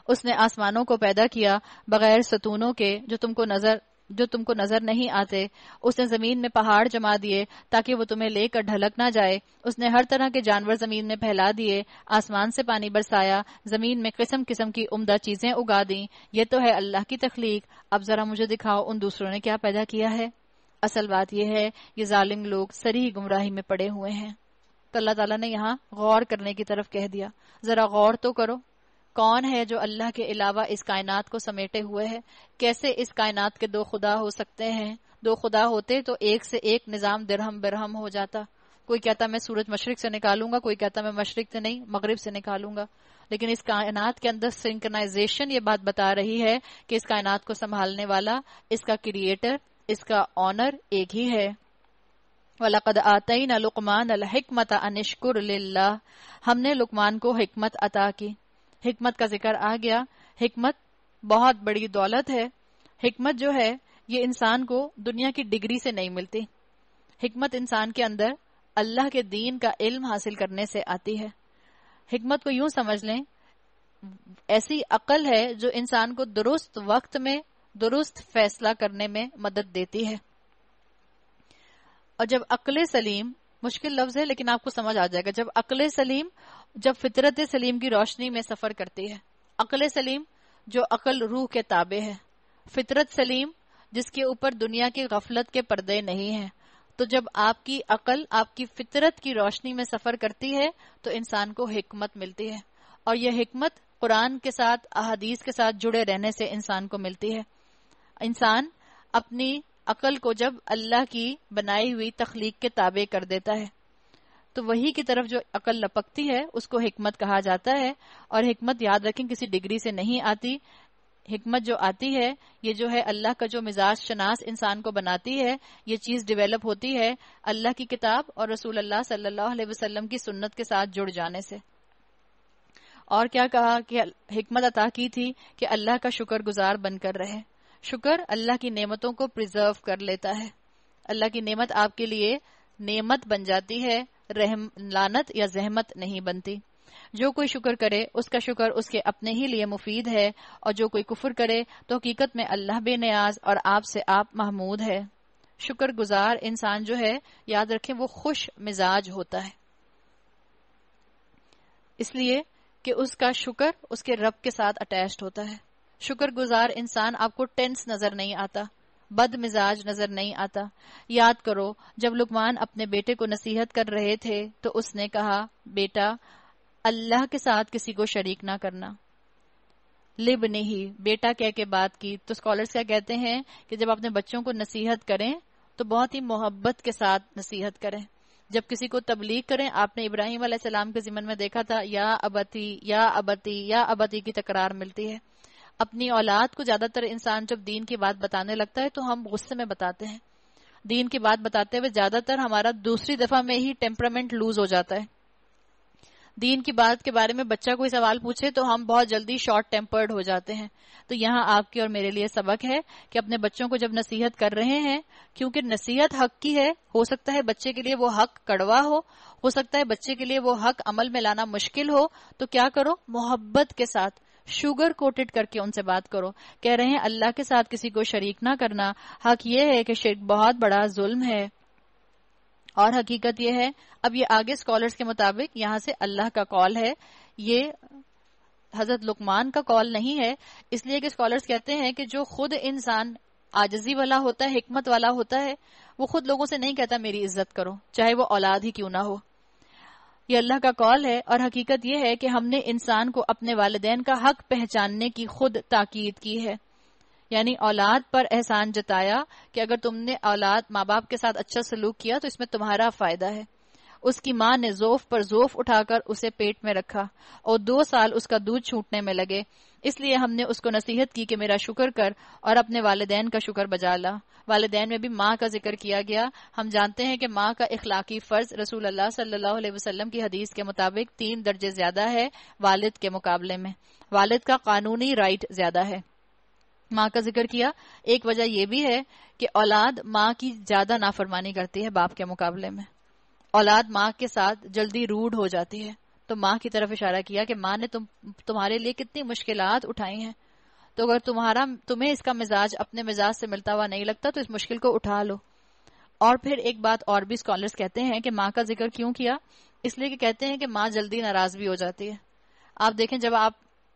उसने आसमानों को पैदा किया बगैर सतूनों के जो तुमको नजर जो तुमको नजर नहीं आते उसने जमीन में पहाड़ जमा दिए ताकि वो तुम्हें लेकर ढलक ना जाए उसने हर तरह के जानवर जमीन में फैला दिए आसमान से पानी बरसाया जमीन में किस्म किस्म की उम्दा चीजें उगा दी ये तो है अल्लाह की तखलीक अब जरा मुझे दिखाओ उन दूसरों ने क्या पैदा किया है असल बात यह है ये जालिम लोग सरी गुमराही में पड़े हुए हैं तो अल्लाह तला ने यहाँ गौर करने की तरफ कह दिया जरा गौर तो करो कौन है जो अल्लाह के अलावा इस कायनात को समेटे हुए है कैसे इस कायनात के दो खुदा हो सकते हैं दो खुदा होते तो एक से एक निज़ाम दिरहम बरहम हो जाता कोई कहता मैं सूरज मशरक से निकालूंगा कोई कहता मैं मशरक से नहीं मगरब से निकालूंगा लेकिन इस कायनात के अंदर सिंकनाइजेशन ये बात बता रही है कि इस कायनात को संभालने वाला इसका क्रिएटर इसका ऑनर एक ही है वलकद आतई लुकमान अलहमत अनिश्कुर हमने लुकमान को हमत अता की हिकमत का जिक्र आ गया हिकमत बहुत बड़ी दौलत है हिकमत जो है ये इंसान को दुनिया की डिग्री से नहीं मिलती हिकमत इंसान के अंदर अल्लाह के दीन का इल्म हासिल करने से आती है हिकमत को यूं समझ लें ऐसी अकल है जो इंसान को दुरुस्त वक्त में दुरुस्त फैसला करने में मदद देती है और जब अकल सलीम मुश्किल लफ्ज है लेकिन आपको समझ आ जाएगा जब अकल सलीम जब फितरत सलीम की रोशनी में सफर करती है अकल सलीम जो अकल रूह के ताबे है फितरत सलीम जिसके ऊपर दुनिया की गफलत के पर्दे नहीं है तो जब आपकी अकल आपकी फितरत की रोशनी में सफर करती है तो इंसान को हिकमत मिलती है और यह हिकमत कुरान के साथ अहादीस के साथ जुड़े रहने से इंसान को मिलती है इंसान अपनी अकल को जब अल्लाह की बनाई हुई तखलीक के ताबे कर देता है तो वही की तरफ जो अकल लपकती है उसको हिकमत कहा जाता है और हिकमत याद रखें किसी डिग्री से नहीं आती हिकमत जो आती है ये जो है अल्लाह का जो मिजाज शनास इंसान को बनाती है ये चीज डिवेलप होती है अल्लाह की किताब और रसूल अल्लाह सल्लल्लाहु अलैहि वसल्लम की सुन्नत के साथ जुड़ जाने से और क्या कहा कि हिकमत अता की थी कि अल्लाह का शुक्र गुजार बनकर रहे शुक्र अल्लाह की नेमतों को प्रिजर्व कर लेता है अल्लाह की नेमत आपके लिए नेमत बन जाती है रहम लानत या जहमत नहीं बनती जो कोई शुक्र करे उसका शुक्र उसके अपने ही लिए मुफीद है और जो कोई कुफर करे तो हकीकत में अल्लाह बेनियाज और आपसे आप महमूद है शुक्र गुजार इंसान जो है याद रखे वो खुश मिजाज होता है इसलिए कि उसका शुक्र उसके रब के साथ अटैच होता है शुक्र गुजार इंसान आपको टेंस नजर नहीं आता बद मिजाज नजर नहीं आता याद करो जब लुकमान अपने बेटे को नसीहत कर रहे थे तो उसने कहा बेटा अल्लाह के साथ किसी को शरीक ना करना लिब नहीं बेटा कह के बात की तो स्कॉलर्स क्या कहते हैं कि जब अपने बच्चों को नसीहत करें तो बहुत ही मोहब्बत के साथ नसीहत करें जब किसी को तबलीग करें आपने इब्राहिम सलाम के जिमन में देखा था या अबती या अबती या अबती की तकरार मिलती है अपनी औलाद को ज्यादातर इंसान जब दीन की बात बताने लगता है तो हम गुस्से में बताते हैं दीन की बात बताते हुए ज्यादातर हमारा दूसरी दफा में ही टेम्परामेंट लूज हो जाता है दीन की बात के बारे में बच्चा कोई सवाल पूछे तो हम बहुत जल्दी शॉर्ट टेम्पर्ड हो जाते हैं तो यहाँ आपके और मेरे लिए सबक है कि अपने बच्चों को जब नसीहत कर रहे हैं क्योंकि नसीहत हक की है हो सकता है बच्चे के लिए वो हक कड़वा हो हो सकता है बच्चे के लिए वो हक अमल में लाना मुश्किल हो तो क्या करो मोहब्बत के साथ शुगर कोटेड करके उनसे बात करो कह रहे हैं अल्लाह के साथ किसी को शरीक ना करना हक यह है कि शिरक बहुत बड़ा जुल्म है और हकीकत यह है अब ये आगे स्कॉलर्स के मुताबिक यहाँ से अल्लाह का कॉल है ये हजरत लुकमान का कॉल नहीं है इसलिए कि स्कॉलर्स कहते हैं कि जो खुद इंसान आजजी वाला होता है हिकमत वाला होता है वो खुद लोगों से नहीं कहता मेरी इज्जत करो चाहे वो औलाद ही क्यों ना हो ये अल्लाह का कॉल है और हकीकत यह है कि हमने इंसान को अपने वाले का हक पहचानने की खुद ताकीद की है यानी औलाद पर एहसान जताया कि अगर तुमने औलाद माँ बाप के साथ अच्छा सलूक किया तो इसमें तुम्हारा फायदा है उसकी माँ ने जोफ पर जोफ उठाकर उसे पेट में रखा और दो साल उसका दूध छूटने में लगे इसलिए हमने उसको नसीहत की कि मेरा शुक्र कर और अपने वालदेन का शुक्र बजा ला वालदेन में भी माँ का जिक्र किया गया हम जानते हैं कि माँ का इखलाकी फ़र्ज रसूल अल्लाह सल्लल्लाहु अलैहि वसल्लम की हदीस के मुताबिक तीन दर्जे ज़्यादा है वालिद के मुकाबले में वालिद का कानूनी राइट ज़्यादा है माँ का जिक्र किया एक वजह यह भी है कि औलाद माँ की ज़्यादा नाफरमानी करती है बाप के मुकाबले में औलाद माँ के साथ जल्दी रूढ़ हो जाती है तो माँ की तरफ इशारा किया कि माँ ने तुम तुम्हारे लिए कितनी मुश्किल उठाई हैं तो अगर तुम्हारा तुम्हें इसका मिजाज अपने मिजाज से मिलता हुआ नहीं लगता तो इस मुश्किल को उठा लो और फिर एक बात और भी स्कॉलर्स कहते हैं कि माँ का जिक्र क्यों किया इसलिए कि कहते हैं कि माँ जल्दी नाराज भी हो जाती है आप देखें जब आप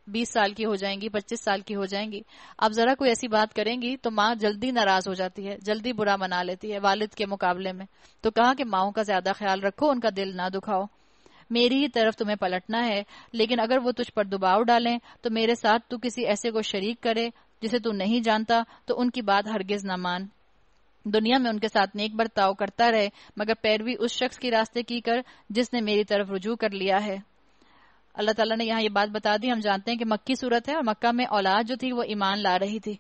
बीस साल की हो जाएंगी पच्चीस साल की हो जाएंगी आप जरा कोई ऐसी बात करेंगी तो माँ जल्दी नाराज हो जाती है जल्दी बुरा मना लेती है वालिद के मुकाबले में तो कहा कि माओ का ज्यादा ख्याल रखो उनका दिल ना दुखाओ मेरी ही तरफ तुम्हें पलटना है लेकिन अगर वो तुझ पर दबाव डालें तो मेरे साथ तू किसी ऐसे को शरीक करे जिसे तू नहीं जानता तो उनकी बात हरगिज न मान दुनिया में उनके साथ नेक बर्ताव करता रहे मगर पैरवी उस शख्स के रास्ते की कर जिसने मेरी तरफ रुजू कर लिया है अल्लाह ताला ने यहाँ ये बात बता दी हम जानते हैं कि मक्की सूरत है और मक्का में औलाद जो थी वो ईमान ला रही थी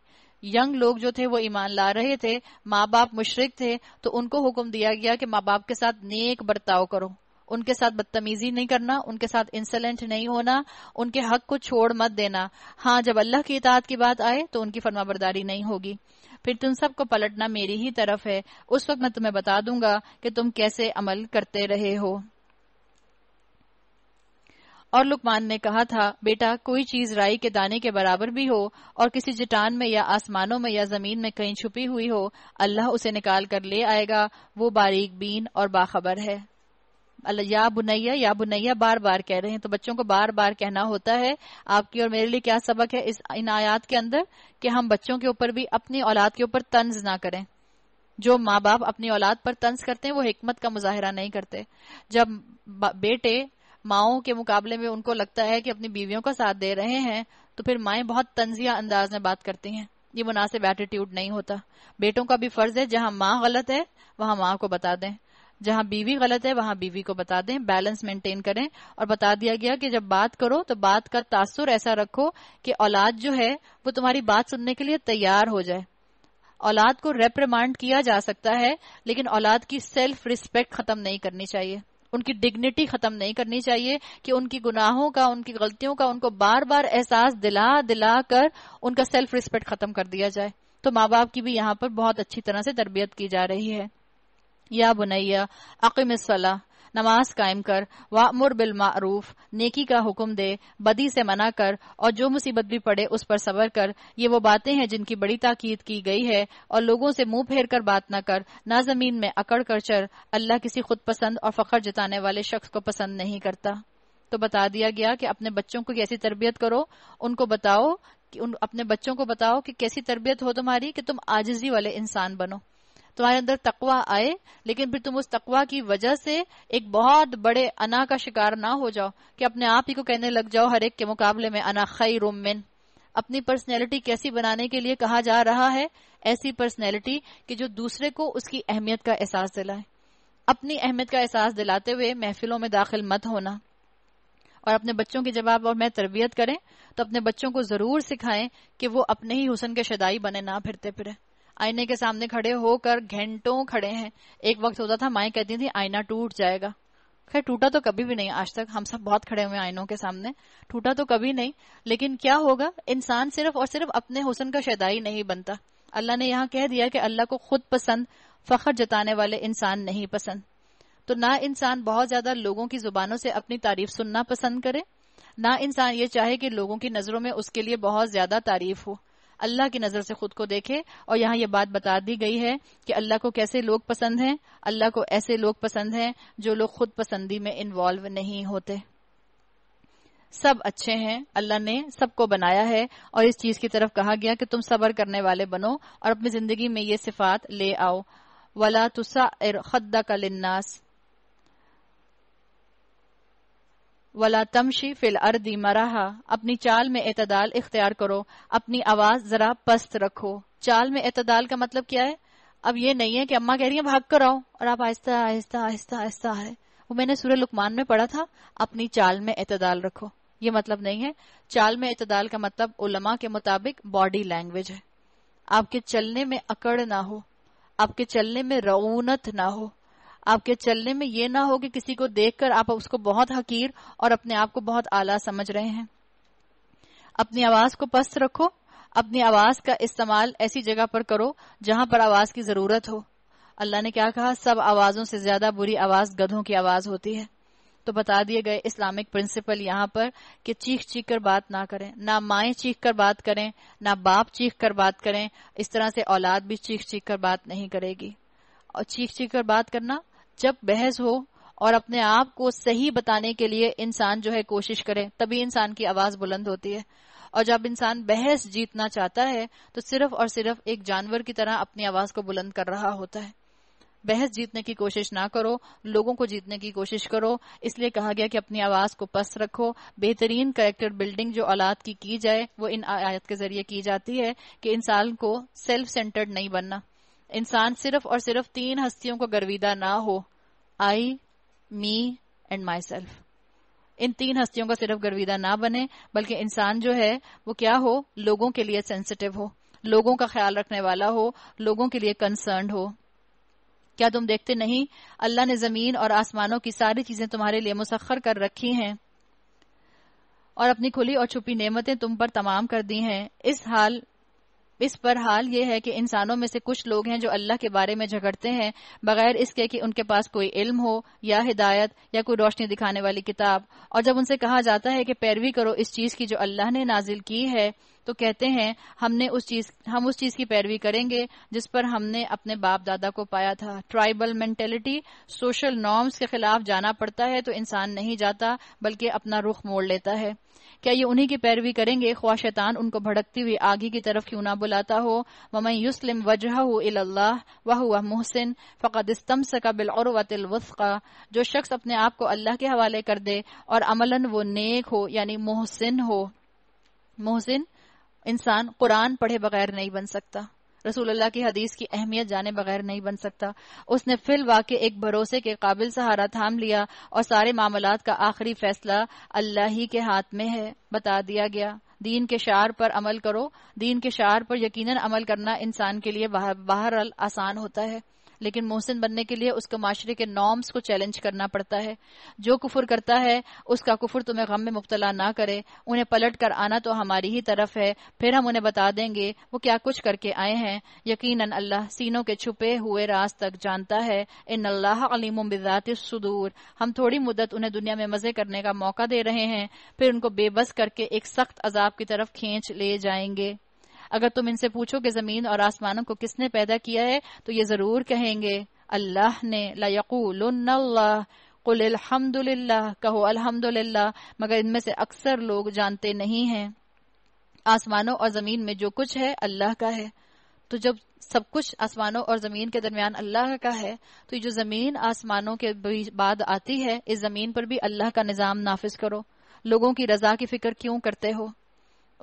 यंग लोग जो थे वो ईमान ला रहे थे माँ बाप मुशरक थे तो उनको हुक्म दिया गया कि माँ बाप के साथ नेक बर्ताव करो उनके साथ बदतमीजी नहीं करना उनके साथ इंसलेंट नहीं होना उनके हक को छोड़ मत देना हाँ जब अल्लाह की इतात की बात आए तो उनकी फर्माबरदारी नहीं होगी फिर तुम सबको पलटना मेरी ही तरफ है उस वक्त मैं तुम्हें बता दूंगा कि तुम कैसे अमल करते रहे हो और लुकमान ने कहा था बेटा कोई चीज राई के दाने के बराबर भी हो और किसी जटान में या आसमानों में या जमीन में कहीं छुपी हुई हो अल्लाह उसे निकाल कर ले आएगा वो बारीक बीन और बाखबर है या बुनैया या बुनैया बार बार कह रहे हैं तो बच्चों को बार बार कहना होता है आपकी और मेरे लिए क्या सबक है इस इन आयात के अंदर कि हम बच्चों के ऊपर भी अपनी औलाद के ऊपर तंज ना करें जो माँ बाप अपनी औलाद पर तंज करते हैं वो हिकमत का मुजाहरा नहीं करते जब बेटे माओ के मुकाबले में उनको लगता है कि अपनी बीवियों का साथ दे रहे हैं तो फिर माए बहुत तंजिया अंदाज में बात करती हैं ये मुनासिब एटीट्यूड नहीं होता बेटों का भी फर्ज है जहां माँ गलत है वहां माँ को बता दें जहां बीवी गलत है वहां बीवी को बता दें बैलेंस मेंटेन करें और बता दिया गया कि जब बात करो तो बात का तासुर ऐसा रखो कि औलाद जो है वो तुम्हारी बात सुनने के लिए तैयार हो जाए औलाद को रेप्रमांड किया जा सकता है लेकिन औलाद की सेल्फ रिस्पेक्ट खत्म नहीं करनी चाहिए उनकी डिग्निटी खत्म नहीं करनी चाहिए कि उनकी गुनाहों का उनकी गलतियों का उनको बार बार एहसास दिला दिला कर उनका सेल्फ रिस्पेक्ट खत्म कर दिया जाए तो माँ बाप की भी यहाँ पर बहुत अच्छी तरह से तरबियत की जा रही है या बुनैया अकमसला नमाज कायम कर वामुर बिल मारूफ नेकी का हुक्म दे बदी से मना कर और जो मुसीबत भी पड़े उस पर सबर कर ये वो बातें हैं जिनकी बड़ी ताकीद की गई है और लोगों से मुंह फेर कर बात न कर ना जमीन में अकड़ कर चर अल्लाह किसी खुद पसंद और फखर जताने वाले शख्स को पसंद नहीं करता तो बता दिया गया कि अपने बच्चों को कैसी तरबियत करो उनको बताओ कि उन अपने बच्चों को बताओ कि कैसी तरबियत हो तुम्हारी कि तुम आजिजी वाले इंसान बनो तुम्हारे अंदर तकवा आए लेकिन फिर तुम उस तकवा की वजह से एक बहुत बड़े अना का शिकार ना हो जाओ कि अपने आप ही को कहने लग जाओ हर एक के मुकाबले में अना खई रोमिन अपनी पर्सनैलिटी कैसी बनाने के लिए कहा जा रहा है ऐसी पर्सनैलिटी कि जो दूसरे को उसकी अहमियत का एहसास दिलाए अपनी अहमियत का एहसास दिलाते हुए महफिलों में दाखिल मत होना और अपने बच्चों की जब आप और मैं तरबियत करें तो अपने बच्चों को जरूर सिखाएं कि वो अपने ही हुसन के शदाई बने ना फिरते फिरे आईने के सामने खड़े होकर घंटों खड़े हैं एक वक्त होता था माए कहती थी आईना टूट जाएगा खैर टूटा तो कभी भी नहीं आज तक हम सब बहुत खड़े हुए आईनों के सामने टूटा तो कभी नहीं लेकिन क्या होगा इंसान सिर्फ और सिर्फ अपने हुसन का शैदाई नहीं बनता अल्लाह ने यहाँ कह दिया कि अल्लाह को खुद पसंद फखर जताने वाले इंसान नहीं पसंद तो ना इंसान बहुत ज्यादा लोगों की जुबानों से अपनी तारीफ सुनना पसंद करे ना इंसान ये चाहे कि लोगों की नजरों में उसके लिए बहुत ज्यादा तारीफ हो अल्लाह की नज़र से खुद को देखे और यहाँ ये बात बता दी गई है कि अल्लाह को कैसे लोग पसंद हैं अल्लाह को ऐसे लोग पसंद हैं जो लोग खुद पसंदी में इन्वॉल्व नहीं होते सब अच्छे हैं अल्लाह ने सबको बनाया है और इस चीज की तरफ कहा गया कि तुम सबर करने वाले बनो और अपनी जिंदगी में ये सिफात ले आओ वला तुसा खद्दा का लिन्नास वला तमशी फिल अर्दी मराहा अपनी चाल में एतदाल इख्तियार करो अपनी आवाज जरा पस्त रखो चाल में एतदाल का मतलब क्या है अब ये नहीं है कि अम्मा कह रही है भाग कर आओ और आप आहिस्ता आहिस्ता आहिस्ता आहिस्ता है वो मैंने सूर्य लुकमान में पढ़ा था अपनी चाल में एतदाल रखो ये मतलब नहीं है चाल में एतदाल का मतलब उलमा के मुताबिक बॉडी लैंग्वेज है आपके चलने में अकड़ ना हो आपके चलने में रऊनत ना हो आपके चलने में ये ना हो कि किसी को देखकर आप उसको बहुत हकीर और अपने आप को बहुत आला समझ रहे हैं अपनी आवाज को पस्त रखो अपनी आवाज का इस्तेमाल ऐसी जगह पर करो जहां पर आवाज की जरूरत हो अल्लाह ने क्या कहा सब आवाजों से ज्यादा बुरी आवाज गधों की आवाज होती है तो बता दिए गए इस्लामिक प्रिंसिपल यहाँ पर कि चीख चीख कर बात ना करें ना माए चीख कर बात करें ना बाप चीख कर बात करें इस तरह से औलाद भी चीख चीख कर बात नहीं करेगी और चीख चीख कर बात करना जब बहस हो और अपने आप को सही बताने के लिए इंसान जो है कोशिश करे तभी इंसान की आवाज बुलंद होती है और जब इंसान बहस जीतना चाहता है तो सिर्फ और सिर्फ एक जानवर की तरह अपनी आवाज को बुलंद कर रहा होता है बहस जीतने की कोशिश ना करो लोगों को जीतने की कोशिश करो इसलिए कहा गया कि अपनी आवाज को पस्त रखो बेहतरीन करेक्टर बिल्डिंग जो औलाद की की जाए वो इन आयत के जरिए की जाती है कि इंसान को सेल्फ सेंटर्ड नहीं बनना इंसान सिर्फ और सिर्फ तीन हस्तियों को गर्विदा ना हो आई me and my self in तीन हस्तियों का सिर्फ गर्विदा ना बने बल्कि इंसान जो है वो क्या हो लोगों के लिए सेंसिटिव हो लोगों का ख्याल रखने वाला हो लोगों के लिए कंसर्न हो क्या तुम देखते नहीं अल्लाह ने जमीन और आसमानों की सारी चीजें तुम्हारे लिए मुसखर कर रखी हैं और अपनी खुली और छुपी नेमतें तुम पर तमाम कर दी हैं इस हाल इस पर हाल ये है कि इंसानों में से कुछ लोग हैं जो अल्लाह के बारे में झगड़ते हैं बगैर इसके कि उनके पास कोई इल्म हो या हिदायत या कोई रोशनी दिखाने वाली किताब और जब उनसे कहा जाता है कि पैरवी करो इस चीज की जो अल्लाह ने नाजिल की है तो कहते हैं हमने उस चीज हम उस चीज की पैरवी करेंगे जिस पर हमने अपने बाप दादा को पाया था ट्राइबल मेंटेलिटी सोशल नॉर्म्स के खिलाफ जाना पड़ता है तो इंसान नहीं जाता बल्कि अपना रुख मोड़ लेता है क्या ये उन्हीं की पैरवी करेंगे ख्वा शैतान उनको भड़कती हुई आगे की तरफ क्यों ना बुलाता हो ममई युस्लिम वजह इल्लाह वह वह मोहसिन फ़कत इस्तम सका बिलऔरवतिल वस्का जो शख्स अपने आप को अल्लाह के हवाले कर दे और अमलन वो नेक हो यानी मोहसिन हो मोहसिन इंसान कुरान पढ़े बगैर नहीं बन सकता रसूलुल्लाह की हदीस की अहमियत जाने बगैर नहीं बन सकता उसने फिल वाक़ एक भरोसे के काबिल सहारा थाम लिया और सारे मामला का आखिरी फैसला अल्लाह ही के हाथ में है बता दिया गया दीन के शार पर अमल करो दीन के शार पर यकीन अमल करना इंसान के लिए बहरल आसान होता है लेकिन मोहसिन बनने के लिए उसको माशरे के नॉर्म्स को चैलेंज करना पड़ता है जो कुफुर करता है उसका कुफुर तुम्हें गम में मुबतला ना करे उन्हें पलट कर आना तो हमारी ही तरफ है फिर हम उन्हें बता देंगे वो क्या कुछ करके आए हैं यकीन अल्लाह सीनों के छुपे हुए रास तक जानता है इन अल्लाह अलीम सुदूर हम थोड़ी मुद्दत उन्हें दुनिया में मजे करने का मौका दे रहे हैं फिर उनको बेबस करके एक सख्त अजाब की तरफ खींच ले जाएंगे अगर तुम इनसे पूछो कि जमीन और आसमानों को किसने पैदा किया है तो ये जरूर कहेंगे अल्लाह ने लयकूल कुल अलहमदुल्ला कहो अल्हम्दुलिल्लाह मगर इनमें से अक्सर लोग जानते नहीं हैं आसमानों और जमीन में जो कुछ है अल्लाह का है तो जब सब कुछ आसमानों और जमीन के दरमियान अल्लाह का है तो जो जमीन आसमानों के बाद आती है इस जमीन पर भी अल्लाह का निजाम नाफिज करो लोगों की रजा की फिक्र क्यों करते हो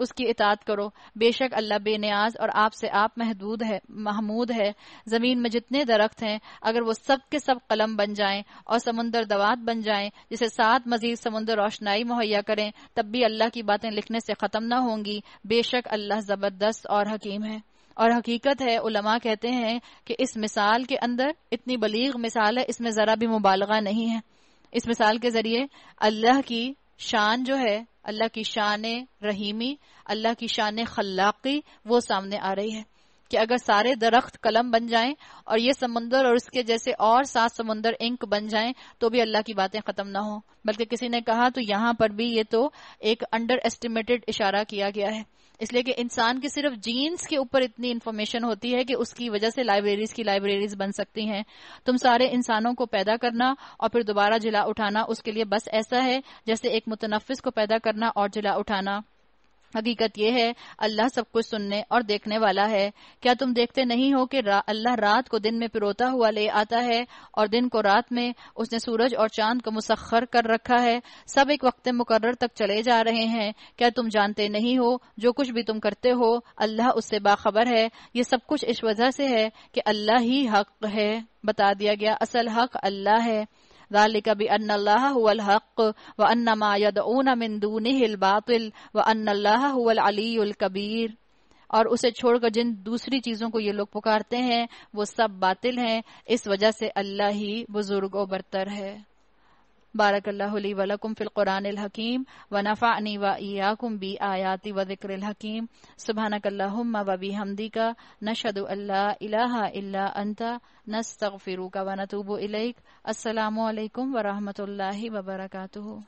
उसकी इतात करो बेशक अल्लाह बेनियाज और आपसे आप महदूद है महमूद है ज़मीन में जितने दरख्त हैं अगर वो सब के सब कलम बन जाएं और समुन्दर दवात बन जाएं जिसे सात मजीद समुन्दर रोशनाई मुहैया करें तब भी अल्लाह की बातें लिखने से ख़त्म ना होंगी बेशक अल्लाह ज़बरदस्त और हकीम है और हकीकत है उलमा कहते हैं कि इस मिसाल के अंदर इतनी बलीग मिसाल है इसमें ज़रा भी मुबालगा नहीं है इस मिसाल के ज़रिए अल्लाह की शान जो है अल्लाह की शान रहीमी अल्लाह की शान खलाकी वो सामने आ रही है कि अगर सारे दरख्त कलम बन जाएं और ये समुंदर और उसके जैसे और सात समुंदर इंक बन जाएं तो भी अल्लाह की बातें खत्म ना हो बल्कि किसी ने कहा तो यहाँ पर भी ये तो एक अंडर एस्टिमेटेड इशारा किया गया है इसलिए कि इंसान की सिर्फ जीन्स के ऊपर इतनी इंफॉर्मेशन होती है कि उसकी वजह से लाइब्रेरीज की लाइब्रेरीज बन सकती हैं तुम सारे इंसानों को पैदा करना और फिर दोबारा जिला उठाना उसके लिए बस ऐसा है जैसे एक मुतनफिस को पैदा करना और जिला उठाना हकीकत यह है अल्लाह सब कुछ सुनने और देखने वाला है क्या तुम देखते नहीं हो कि रा, अल्लाह रात को दिन में पिरोता हुआ ले आता है और दिन को रात में उसने सूरज और चांद को मुसखर कर रखा है सब एक वक्त मुकर्र तक चले जा रहे हैं क्या तुम जानते नहीं हो जो कुछ भी तुम करते हो अल्लाह उससे बाखबर है ये सब कुछ इस वजह से है कि अल्लाह ही हक है बता दिया गया असल हक अल्लाह है ذلك بأن الله هو الحق وأن ما يدعون من دونه الباطل وأن الله هو العلي الكبير और उसे छोड़कर जिन दूसरी चीजों को ये लोग पुकारते हैं वो सब बातिल हैं इस वजह से अल्लाह ही बुजुर्ग और बरतर है बारकल्लाली वलकुम फ़िलकुरान हकीम वनफ़ा अनी वाकुम बी आयाति व ज़िक्र हकीम सुबहानकल्लाम वबी हमदी का नशद अल्लाह इला अंता नस्तफ़िरू का वनतूब इलैक असलकम वरहमल वबरकू